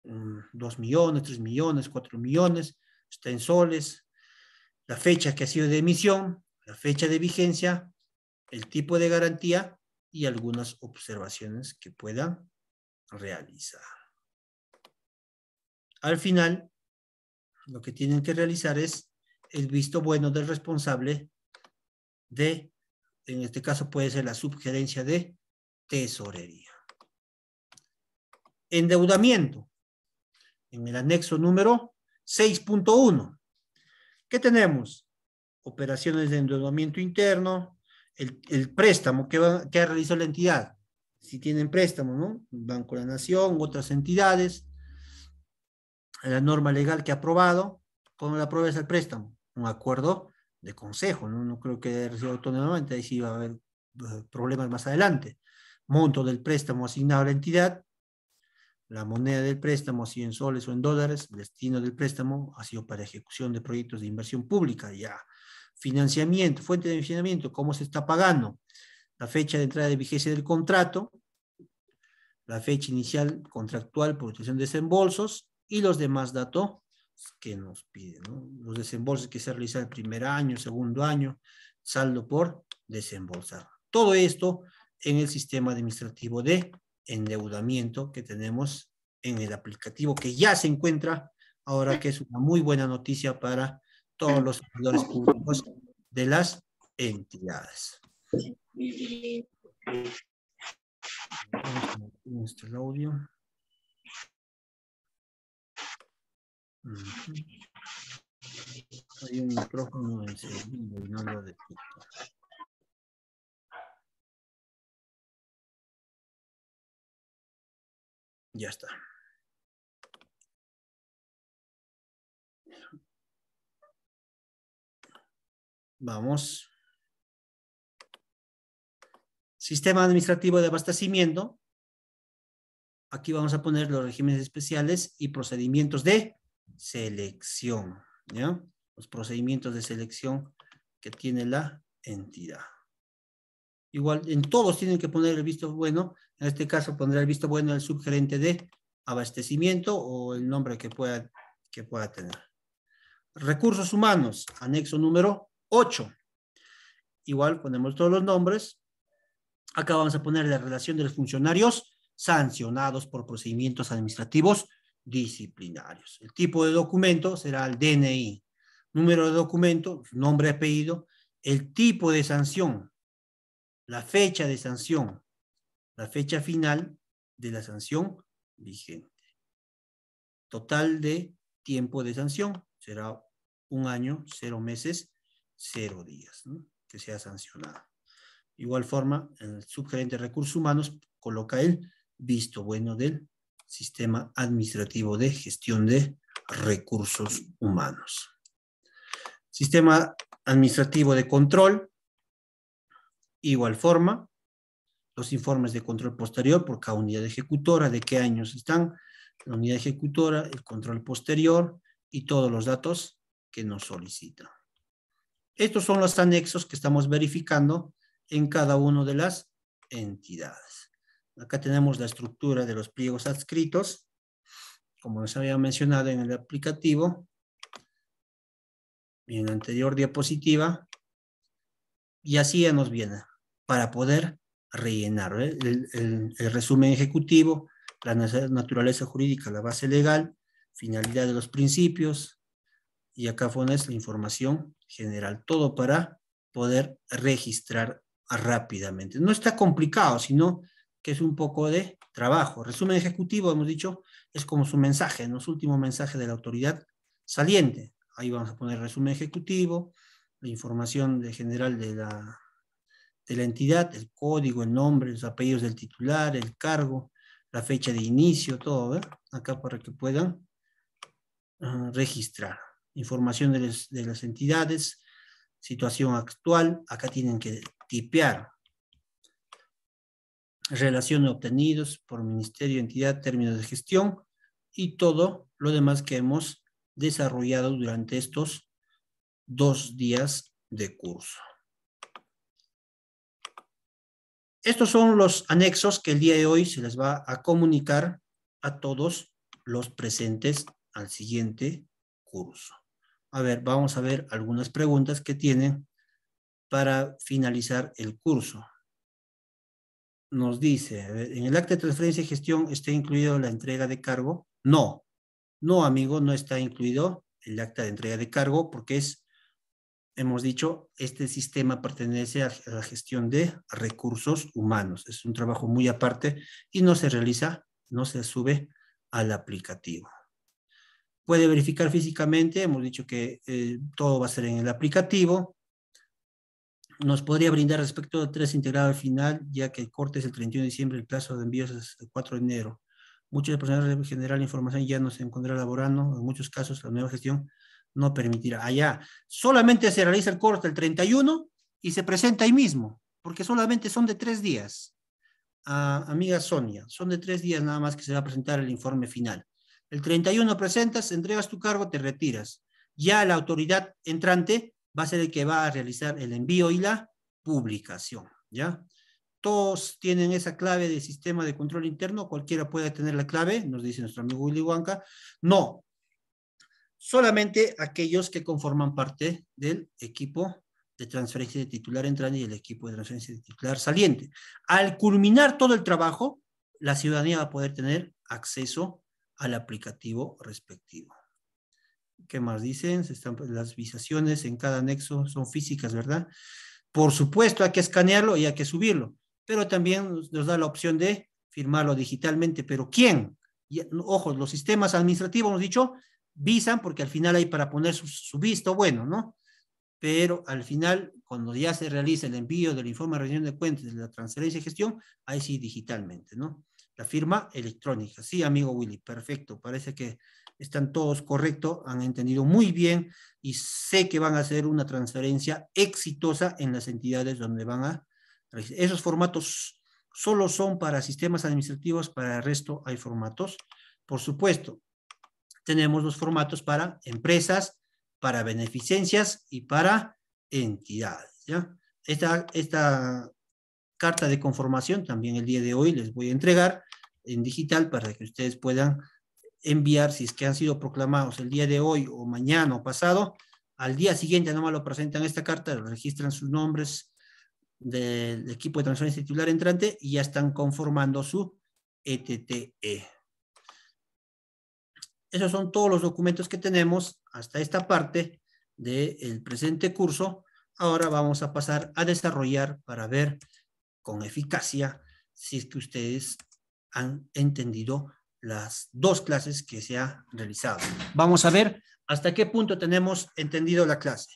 [SPEAKER 1] 2 mm, millones, 3 millones, cuatro millones, está en soles, la fecha que ha sido de emisión, la fecha de vigencia, el tipo de garantía y algunas observaciones que puedan realizar. Al final, lo que tienen que realizar es el visto bueno del responsable de, en este caso puede ser la subgerencia de tesorería. Endeudamiento. En el anexo número 6.1. ¿Qué tenemos? Operaciones de endeudamiento interno, el, préstamo que, ha que la entidad. Si tienen préstamo, ¿no? Banco de la Nación, otras entidades. La norma legal que ha aprobado. ¿Cómo la aprueba ese préstamo? Un acuerdo de consejo, ¿no? No creo que haya recibido autónomamente, ahí sí va a haber eh, problemas más adelante monto del préstamo asignado a la entidad, la moneda del préstamo, si en soles o en dólares, destino del préstamo ha sido para ejecución de proyectos de inversión pública, ya. Financiamiento, fuente de financiamiento, cómo se está pagando, la fecha de entrada de vigencia del contrato, la fecha inicial contractual por utilización de desembolsos y los demás datos que nos piden, los desembolsos que se realizan el primer año, segundo año, saldo por desembolsar. Todo esto en el sistema administrativo de endeudamiento que tenemos en el aplicativo que ya se encuentra ahora que es una muy buena noticia para todos los servidores públicos de las entidades.
[SPEAKER 2] audio. Hay un micrófono y no Ya está. Vamos. Sistema administrativo de abastecimiento. Aquí vamos a poner los regímenes
[SPEAKER 1] especiales y procedimientos de selección. ¿ya? Los procedimientos de selección que tiene la entidad. Igual, en todos tienen que poner el visto bueno en este caso pondré el visto bueno al subgerente de abastecimiento o el nombre que pueda, que pueda tener. Recursos humanos, anexo número 8. Igual ponemos todos los nombres. Acá vamos a poner la relación de los funcionarios sancionados por procedimientos administrativos disciplinarios. El tipo de documento será el DNI. Número de documento, nombre, apellido, el tipo de sanción, la fecha de sanción, la fecha final de la sanción vigente. Total de tiempo de sanción será un año, cero meses, cero días ¿no? que sea sancionada. Igual forma, el subgerente de recursos humanos coloca el visto bueno del sistema administrativo de gestión de recursos humanos. Sistema administrativo de control, igual forma, los informes de control posterior por cada unidad ejecutora, de qué años están, la unidad ejecutora, el control posterior y todos los datos que nos solicitan. Estos son los anexos que estamos verificando en cada una de las entidades. Acá tenemos la estructura de los pliegos adscritos, como les había mencionado en el aplicativo, en la anterior diapositiva, y así ya nos viene para poder rellenar. El, resumen ejecutivo, la naturaleza jurídica, la base legal, finalidad de los principios, y acá es la información general, todo para poder registrar rápidamente. No está complicado, sino que es un poco de trabajo. Resumen ejecutivo, hemos dicho, es como su mensaje, ¿no? su último mensaje de la autoridad saliente. Ahí vamos a poner resumen ejecutivo, la información de general de la de la entidad, el código, el nombre, los apellidos del titular, el cargo, la fecha de inicio, todo, Acá para que puedan ah, registrar. Información de, las entidades, situación actual, acá tienen que tipear. Relación obtenidos por ministerio, entidad, términos de gestión y todo lo demás que hemos desarrollado durante estos dos días de curso. Estos son los anexos que el día de hoy se les va a comunicar a todos los presentes al siguiente curso. A ver, vamos a ver algunas preguntas que tienen para finalizar el curso. Nos dice, ¿en el acta de transferencia y gestión está incluido la entrega de cargo? No, no, amigo, no está incluido el acta de entrega de cargo porque es hemos dicho, este sistema pertenece a la gestión de recursos humanos. Es un trabajo muy aparte y no se realiza, no se sube al aplicativo. Puede verificar físicamente, hemos dicho que eh, todo va a ser en el aplicativo. Nos podría brindar respecto a tres integrado al final, ya que el corte es el 31 de diciembre, el plazo de envíos es el 4 de enero. Muchas personas en general información ya no se elaborando, en muchos casos la nueva gestión no permitirá. Allá solamente se realiza el corte el 31 y se presenta ahí mismo, porque solamente son de tres días. Ah, amiga Sonia, son de tres días nada más que se va a presentar el informe final. El 31 presentas, entregas tu cargo, te retiras. Ya la autoridad entrante va a ser el que va a realizar el envío y la publicación, ¿ya? Todos tienen esa clave del sistema de control interno, cualquiera puede tener la clave, nos dice nuestro amigo Willy Huanca. No, solamente aquellos que conforman parte del equipo de transferencia de titular entrante y el equipo de transferencia de titular saliente. Al culminar todo el trabajo, la ciudadanía va a poder tener acceso al aplicativo respectivo. ¿Qué más dicen? Están, pues, las visaciones en cada anexo son físicas, ¿verdad? Por supuesto, hay que escanearlo y hay que subirlo, pero también nos da la opción de firmarlo digitalmente. ¿Pero quién? ojo, los sistemas administrativos, hemos dicho, visan, porque al final hay para poner su, visto bueno, ¿no? Pero al final, cuando ya se realiza el envío del informe de reunión de cuentas, de la transferencia y gestión, ahí sí digitalmente, ¿no? La firma electrónica. Sí, amigo Willy, perfecto. Parece que están todos correctos, han entendido muy bien y sé que van a hacer una transferencia exitosa en las entidades donde van a... Esos formatos solo son para sistemas administrativos, para el resto hay formatos. Por supuesto, tenemos los formatos para empresas, para beneficencias y para entidades. ¿ya? Esta, esta carta de conformación también el día de hoy les voy a entregar en digital para que ustedes puedan enviar, si es que han sido proclamados el día de hoy o mañana o pasado, al día siguiente nomás lo presentan esta carta, registran sus nombres del equipo de transferencia titular entrante y ya están conformando su ETTE. Esos son todos los documentos que tenemos hasta esta parte del presente curso. Ahora vamos a pasar a desarrollar para ver con eficacia si es que ustedes han entendido las dos clases que se ha realizado. Vamos a ver hasta qué punto tenemos entendido la clase.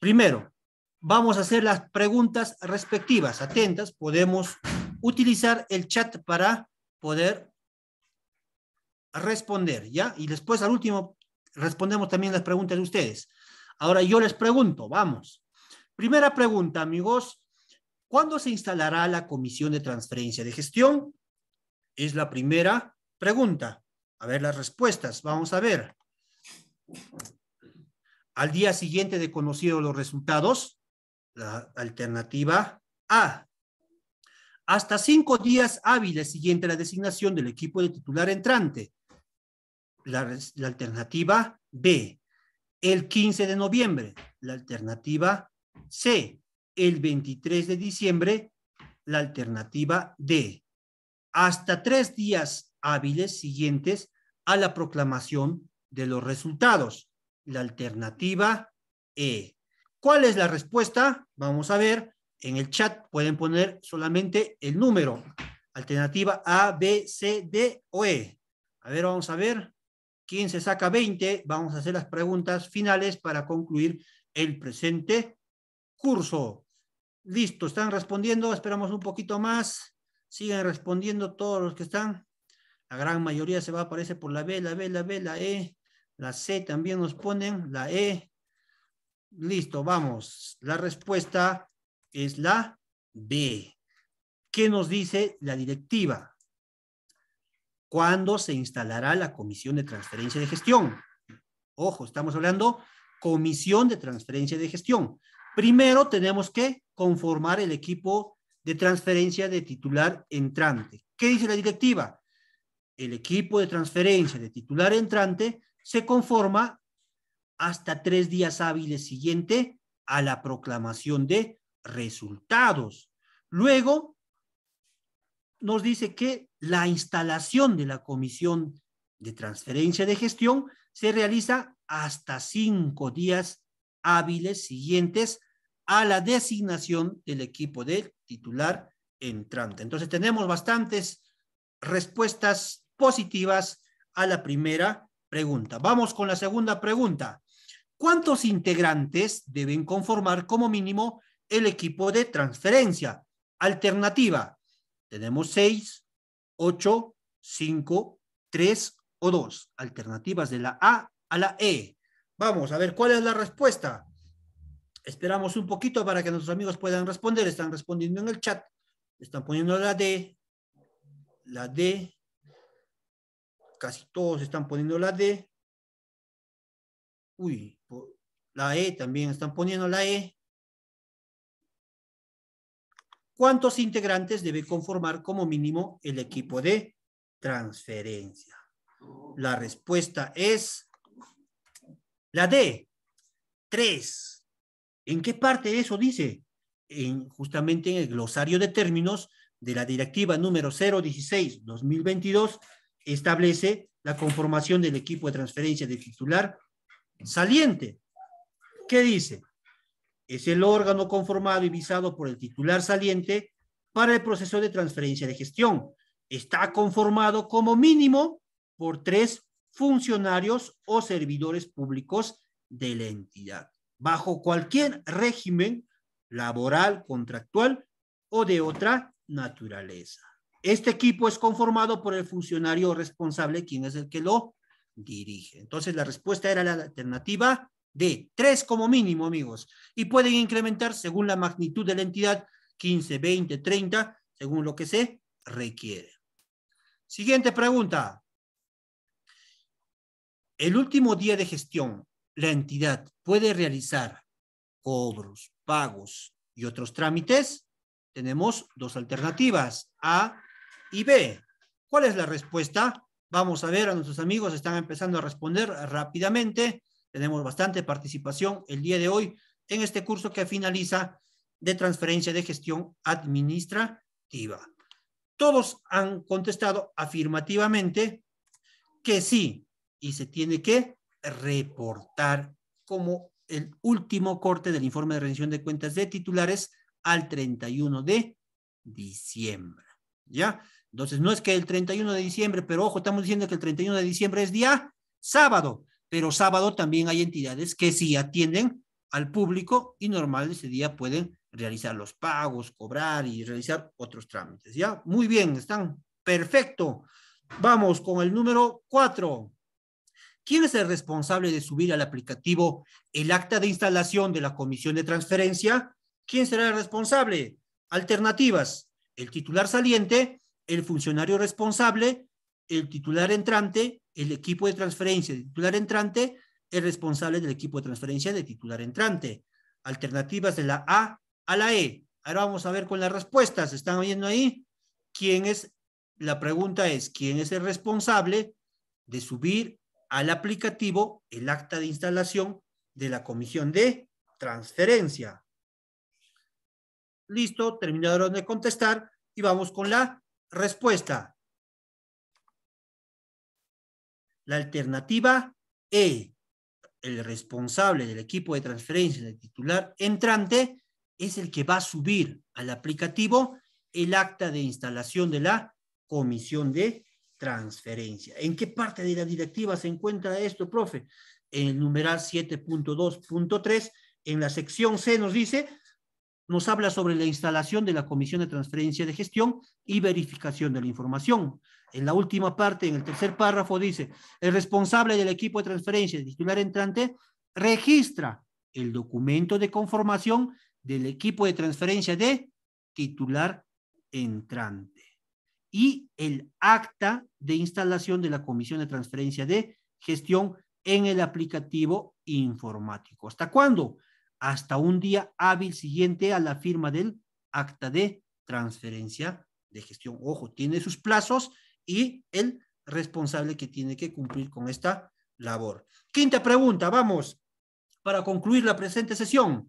[SPEAKER 1] Primero, vamos a hacer las preguntas respectivas. Atentas, podemos utilizar el chat para poder responder, ¿ya? Y después al último respondemos también las preguntas de ustedes. Ahora yo les pregunto, vamos. Primera pregunta, amigos, ¿cuándo se instalará la comisión de transferencia de gestión? Es la primera pregunta. A ver las respuestas, vamos a ver. Al día siguiente de conocido los resultados, la alternativa A. Hasta cinco días hábiles siguiente la designación del equipo de titular entrante la, alternativa B, el 15 de noviembre, la alternativa C, el 23 de diciembre, la alternativa D. Hasta tres días hábiles siguientes a la proclamación de los resultados, la alternativa E. ¿Cuál es la respuesta? Vamos a ver. En el chat pueden poner solamente el número. Alternativa A, B, C, D o E. A ver, vamos a ver quien se saca 20, vamos a hacer las preguntas finales para concluir el presente curso. Listo, están respondiendo, esperamos un poquito más. Siguen respondiendo todos los que están. La gran mayoría se va a aparecer por la B, la B, la B, la E. La C también nos ponen, la E. Listo, vamos. La respuesta es la B. ¿Qué nos dice la directiva? cuándo se instalará la comisión de transferencia de gestión. Ojo, estamos hablando comisión de transferencia de gestión. Primero tenemos que conformar el equipo de transferencia de titular entrante. ¿Qué dice la directiva? El equipo de transferencia de titular entrante se conforma hasta tres días hábiles siguiente a la proclamación de resultados. Luego nos dice que la instalación de la comisión de transferencia de gestión se realiza hasta cinco días hábiles siguientes a la designación del equipo de titular entrante. Entonces tenemos bastantes respuestas positivas a la primera pregunta. Vamos con la segunda pregunta. ¿Cuántos integrantes deben conformar como mínimo el equipo de transferencia? Alternativa, tenemos 6, 8, 5, 3 o 2. Alternativas de la A a la E. Vamos a ver cuál es la respuesta. Esperamos un poquito para que nuestros amigos puedan responder. Están respondiendo en el chat. Están poniendo la D. La D. Casi todos
[SPEAKER 2] están poniendo la D. Uy, la E también están poniendo la E cuántos integrantes
[SPEAKER 1] debe conformar como mínimo el equipo de transferencia. La respuesta es la D, tres. ¿En qué parte eso dice? justamente en el glosario de términos de la directiva número 016-2022 establece la conformación del equipo de transferencia de titular saliente. ¿Qué dice? es el órgano conformado y visado por el titular saliente para el proceso de transferencia de gestión. Está conformado como mínimo por tres funcionarios o servidores públicos de la entidad, bajo cualquier régimen laboral, contractual o de otra naturaleza. Este equipo es conformado por el funcionario responsable, quien es el que lo dirige. Entonces, la respuesta era la alternativa de tres como mínimo, amigos, y pueden incrementar según la magnitud de la entidad, 15, 20, 30, según lo que se requiere. Siguiente pregunta. El último día de gestión, la entidad puede realizar cobros, pagos y otros trámites. Tenemos dos alternativas, A y B. ¿Cuál es la respuesta? Vamos a ver, a nuestros amigos están empezando a responder rápidamente. Tenemos bastante participación el día de hoy en este curso que finaliza de transferencia de gestión administrativa. Todos han contestado afirmativamente que sí y se tiene que reportar como el último corte del informe de rendición de cuentas de titulares al 31 de diciembre. ¿Ya? Entonces, no es que el 31 de diciembre, pero ojo, estamos diciendo que el 31 de diciembre es día sábado pero sábado también hay entidades que sí atienden al público y normalmente ese día pueden realizar los pagos, cobrar y realizar otros trámites. ¿Ya? Muy bien, están perfecto. Vamos con el número cuatro. ¿Quién es el responsable de subir al aplicativo el acta de instalación de la comisión de transferencia? ¿Quién será el responsable? Alternativas, el titular saliente, el funcionario responsable, el titular entrante el equipo de transferencia de titular entrante es responsable del equipo de transferencia de titular entrante. Alternativas de la A a la E. Ahora vamos a ver con las respuestas. ¿Están oyendo ahí? ¿Quién es? La pregunta es, ¿quién es el responsable de subir al aplicativo el acta de instalación de la comisión de
[SPEAKER 2] transferencia? Listo, terminaron de contestar y vamos con la respuesta.
[SPEAKER 1] La alternativa E, el responsable del equipo de transferencia del titular entrante, es el que va a subir al aplicativo el acta de instalación de la comisión de transferencia. ¿En qué parte de la directiva se encuentra esto, profe? En el numeral 7.2.3, en la sección C nos dice nos habla sobre la instalación de la Comisión de Transferencia de Gestión y Verificación de la Información. En la última parte, en el tercer párrafo, dice, el responsable del equipo de transferencia, de titular entrante, registra el documento de conformación del equipo de transferencia de titular entrante y el acta de instalación de la Comisión de Transferencia de Gestión en el aplicativo informático. ¿Hasta cuándo? hasta un día hábil siguiente a la firma del acta de transferencia de gestión. Ojo, tiene sus plazos y el responsable que tiene que cumplir con esta labor. Quinta pregunta, vamos, para concluir la presente sesión.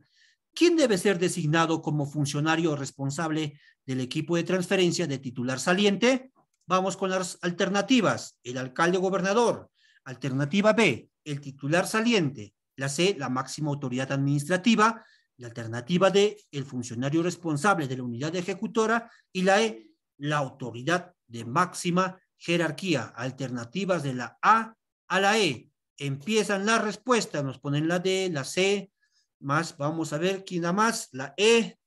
[SPEAKER 1] ¿Quién debe ser designado como funcionario responsable del equipo de transferencia de titular saliente? Vamos con las alternativas. El alcalde gobernador. Alternativa B, el titular saliente. La C, la máxima autoridad administrativa. La alternativa D, el funcionario responsable de la unidad ejecutora. Y la E, la autoridad de máxima jerarquía. Alternativas de la A a la E. Empiezan las respuestas, nos ponen la D, la C, más, vamos a ver quién da más, la E,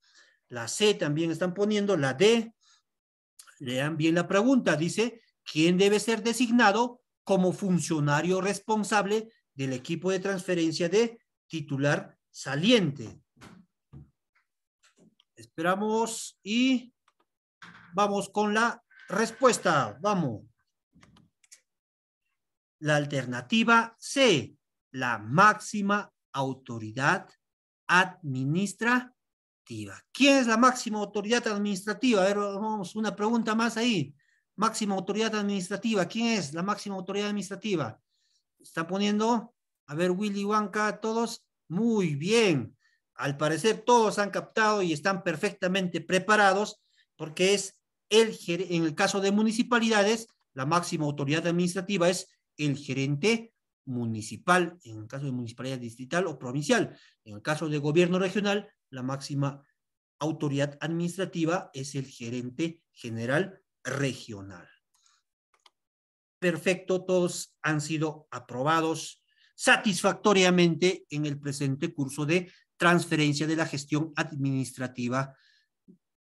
[SPEAKER 1] la C también están poniendo, la D. Lean bien la pregunta, dice, ¿quién debe ser designado como funcionario responsable del equipo de transferencia de titular saliente. Esperamos y vamos con la respuesta. Vamos. La alternativa C, la máxima autoridad administrativa. ¿Quién es la máxima autoridad administrativa? A ver, vamos, una pregunta más ahí. Máxima autoridad administrativa. ¿Quién es la máxima autoridad administrativa? está poniendo, a ver, Willy Huanca, todos, muy bien. Al parecer todos han captado y están perfectamente preparados porque es el, en el caso de municipalidades, la máxima autoridad administrativa es el gerente municipal, en el caso de municipalidad distrital o provincial. En el caso de gobierno regional, la máxima autoridad administrativa es el gerente general regional perfecto, todos han sido aprobados satisfactoriamente en el presente curso de transferencia de la gestión administrativa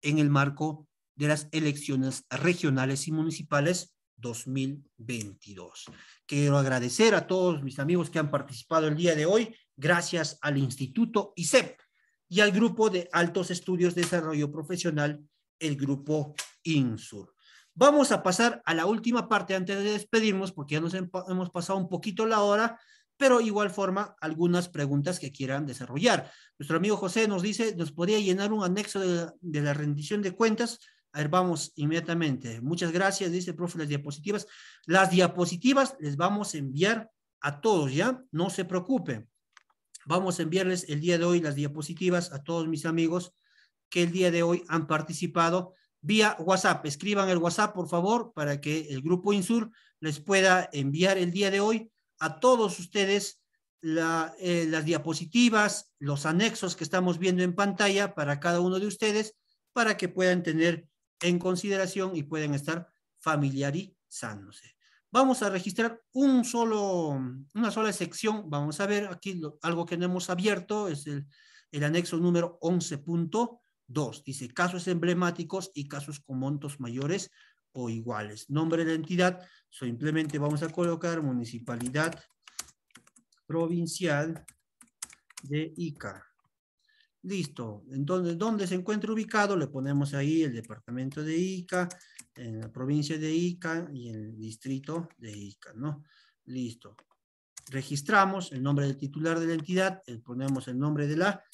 [SPEAKER 1] en el marco de las elecciones regionales y municipales 2022. Quiero agradecer a todos mis amigos que han participado el día de hoy, gracias al Instituto ISEP y al Grupo de Altos Estudios de Desarrollo Profesional, el Grupo INSUR. Vamos a pasar a la última parte antes de despedirnos, porque ya nos hemos pasado un poquito la hora, pero igual forma algunas preguntas que quieran desarrollar. Nuestro amigo José nos dice, ¿nos podría llenar un anexo de la, rendición de cuentas? A ver, vamos inmediatamente. Muchas gracias, dice el profe, las diapositivas. Las diapositivas les vamos a enviar a todos, ¿ya? No se preocupe. Vamos a enviarles el día de hoy las diapositivas a todos mis amigos que el día de hoy han participado vía WhatsApp. Escriban el WhatsApp, por favor, para que el grupo Insur les pueda enviar el día de hoy a todos ustedes eh, las diapositivas, los anexos que estamos viendo en pantalla para cada uno de ustedes, para que puedan tener en consideración y puedan estar familiarizándose. Vamos a registrar un solo, una sola sección. Vamos a ver aquí algo que no hemos abierto, es el, anexo número 11. Punto Dos, dice casos emblemáticos y casos con montos mayores o iguales. Nombre de la entidad, simplemente vamos a colocar municipalidad provincial de Ica. Listo. Entonces, ¿dónde se encuentra ubicado? Le ponemos ahí el departamento de Ica, en la provincia de Ica y en el distrito de Ica, ¿no? Listo. Registramos el nombre del titular de la entidad, ponemos el nombre de la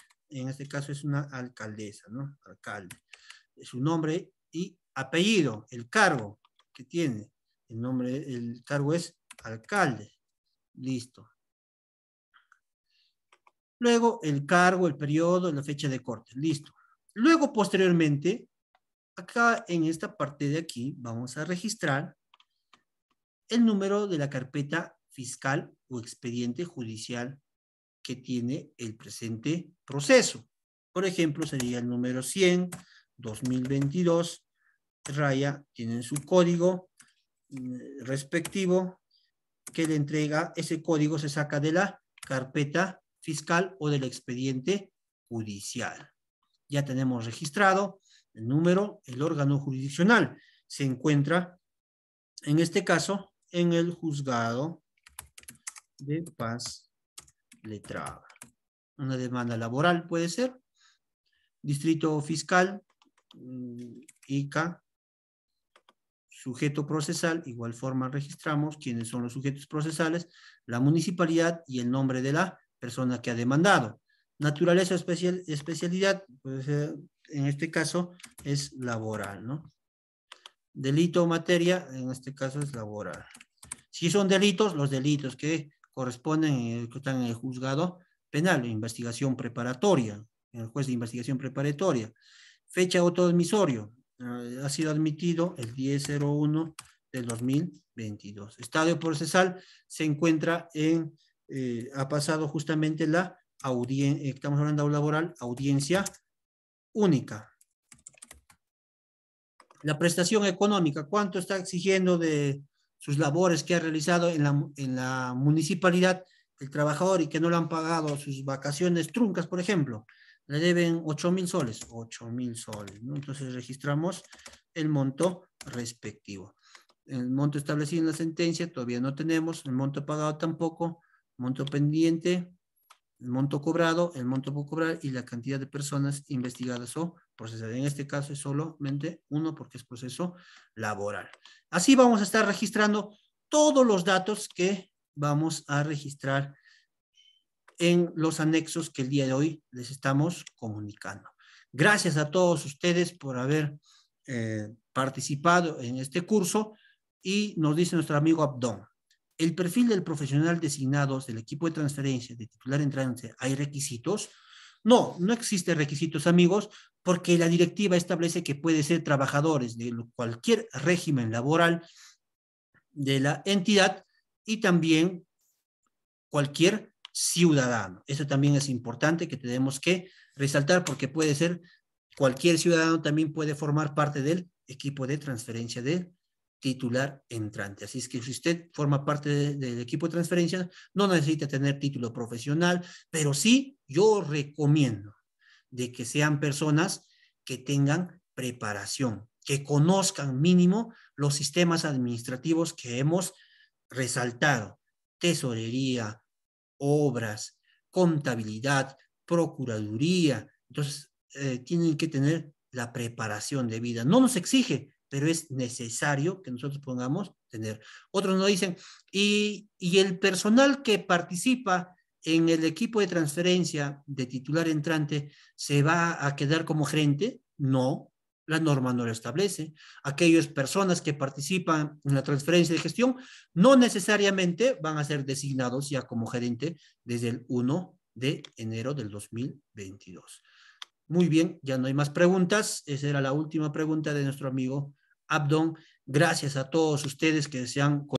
[SPEAKER 1] en este caso es una alcaldesa, ¿no? Alcalde. Su nombre y apellido, el cargo que tiene. El nombre, el cargo es alcalde. Listo. Luego el cargo, el periodo, la fecha de corte. Listo. Luego, posteriormente, acá en esta parte de aquí, vamos a registrar el número de la carpeta fiscal o expediente judicial que tiene el presente proceso. Por ejemplo, sería el número 100, 2022, raya, tienen su código mm, respectivo que le entrega, ese código se saca de la carpeta fiscal o del expediente judicial. Ya tenemos registrado el número, el órgano jurisdiccional. Se encuentra, en este caso, en el juzgado de paz letrada. Una demanda laboral puede ser. Distrito fiscal, mm, ICA, sujeto procesal, igual forma registramos quiénes son los sujetos procesales, la municipalidad y el nombre de la persona que ha demandado. Naturaleza especial, especialidad, ser, en este caso es laboral, ¿no? Delito o materia, en este caso es laboral. Si son delitos, los delitos que corresponden, que están en el juzgado penal, investigación preparatoria, en el juez de investigación preparatoria. Fecha autoadmisorio, eh, ha sido admitido el 1001 del 2022. Estadio procesal se encuentra en, eh, ha pasado justamente la audiencia, eh, estamos hablando de laboral, audiencia única. La prestación económica, ¿cuánto está exigiendo de, sus labores que ha realizado en la, en la municipalidad el trabajador y que no le han pagado sus vacaciones truncas, por ejemplo, le deben 8 mil soles, 8 mil soles, Entonces registramos el monto respectivo. El monto establecido en la sentencia todavía no tenemos, el monto pagado tampoco, monto pendiente, el monto cobrado, el monto por cobrar y la cantidad de personas investigadas o procesal. En este caso es solamente uno porque es proceso laboral. Así vamos a estar registrando todos los datos que vamos a registrar en los anexos que el día de hoy les estamos comunicando. Gracias a todos ustedes por haber eh, participado en este curso y nos dice nuestro amigo Abdón. El perfil del profesional designado del equipo de transferencia de titular entrante, ¿hay requisitos? No, no existen requisitos, amigos, porque la directiva establece que puede ser trabajadores de cualquier régimen laboral de la entidad y también cualquier ciudadano. Eso también es importante que tenemos que resaltar porque puede ser cualquier ciudadano también puede formar parte del equipo de transferencia de titular entrante. Así es que si usted forma parte del equipo de transferencia, no necesita tener título profesional, pero sí yo recomiendo de que sean personas que tengan preparación, que conozcan mínimo los sistemas administrativos que hemos resaltado, tesorería, obras, contabilidad, procuraduría. Entonces, eh, tienen que tener la preparación de vida. No nos exige pero es necesario que nosotros pongamos tener. Otros nos dicen, y, y el personal que participa en el equipo de transferencia de titular entrante se va a quedar como gerente? No, la norma no lo establece. Aquellas personas que participan en la transferencia de gestión no necesariamente van a ser designados ya como gerente desde el 1 de enero del 2022. Muy bien, ya no hay más preguntas. Esa era la última pregunta de nuestro amigo Abdon. Gracias a todos ustedes que se han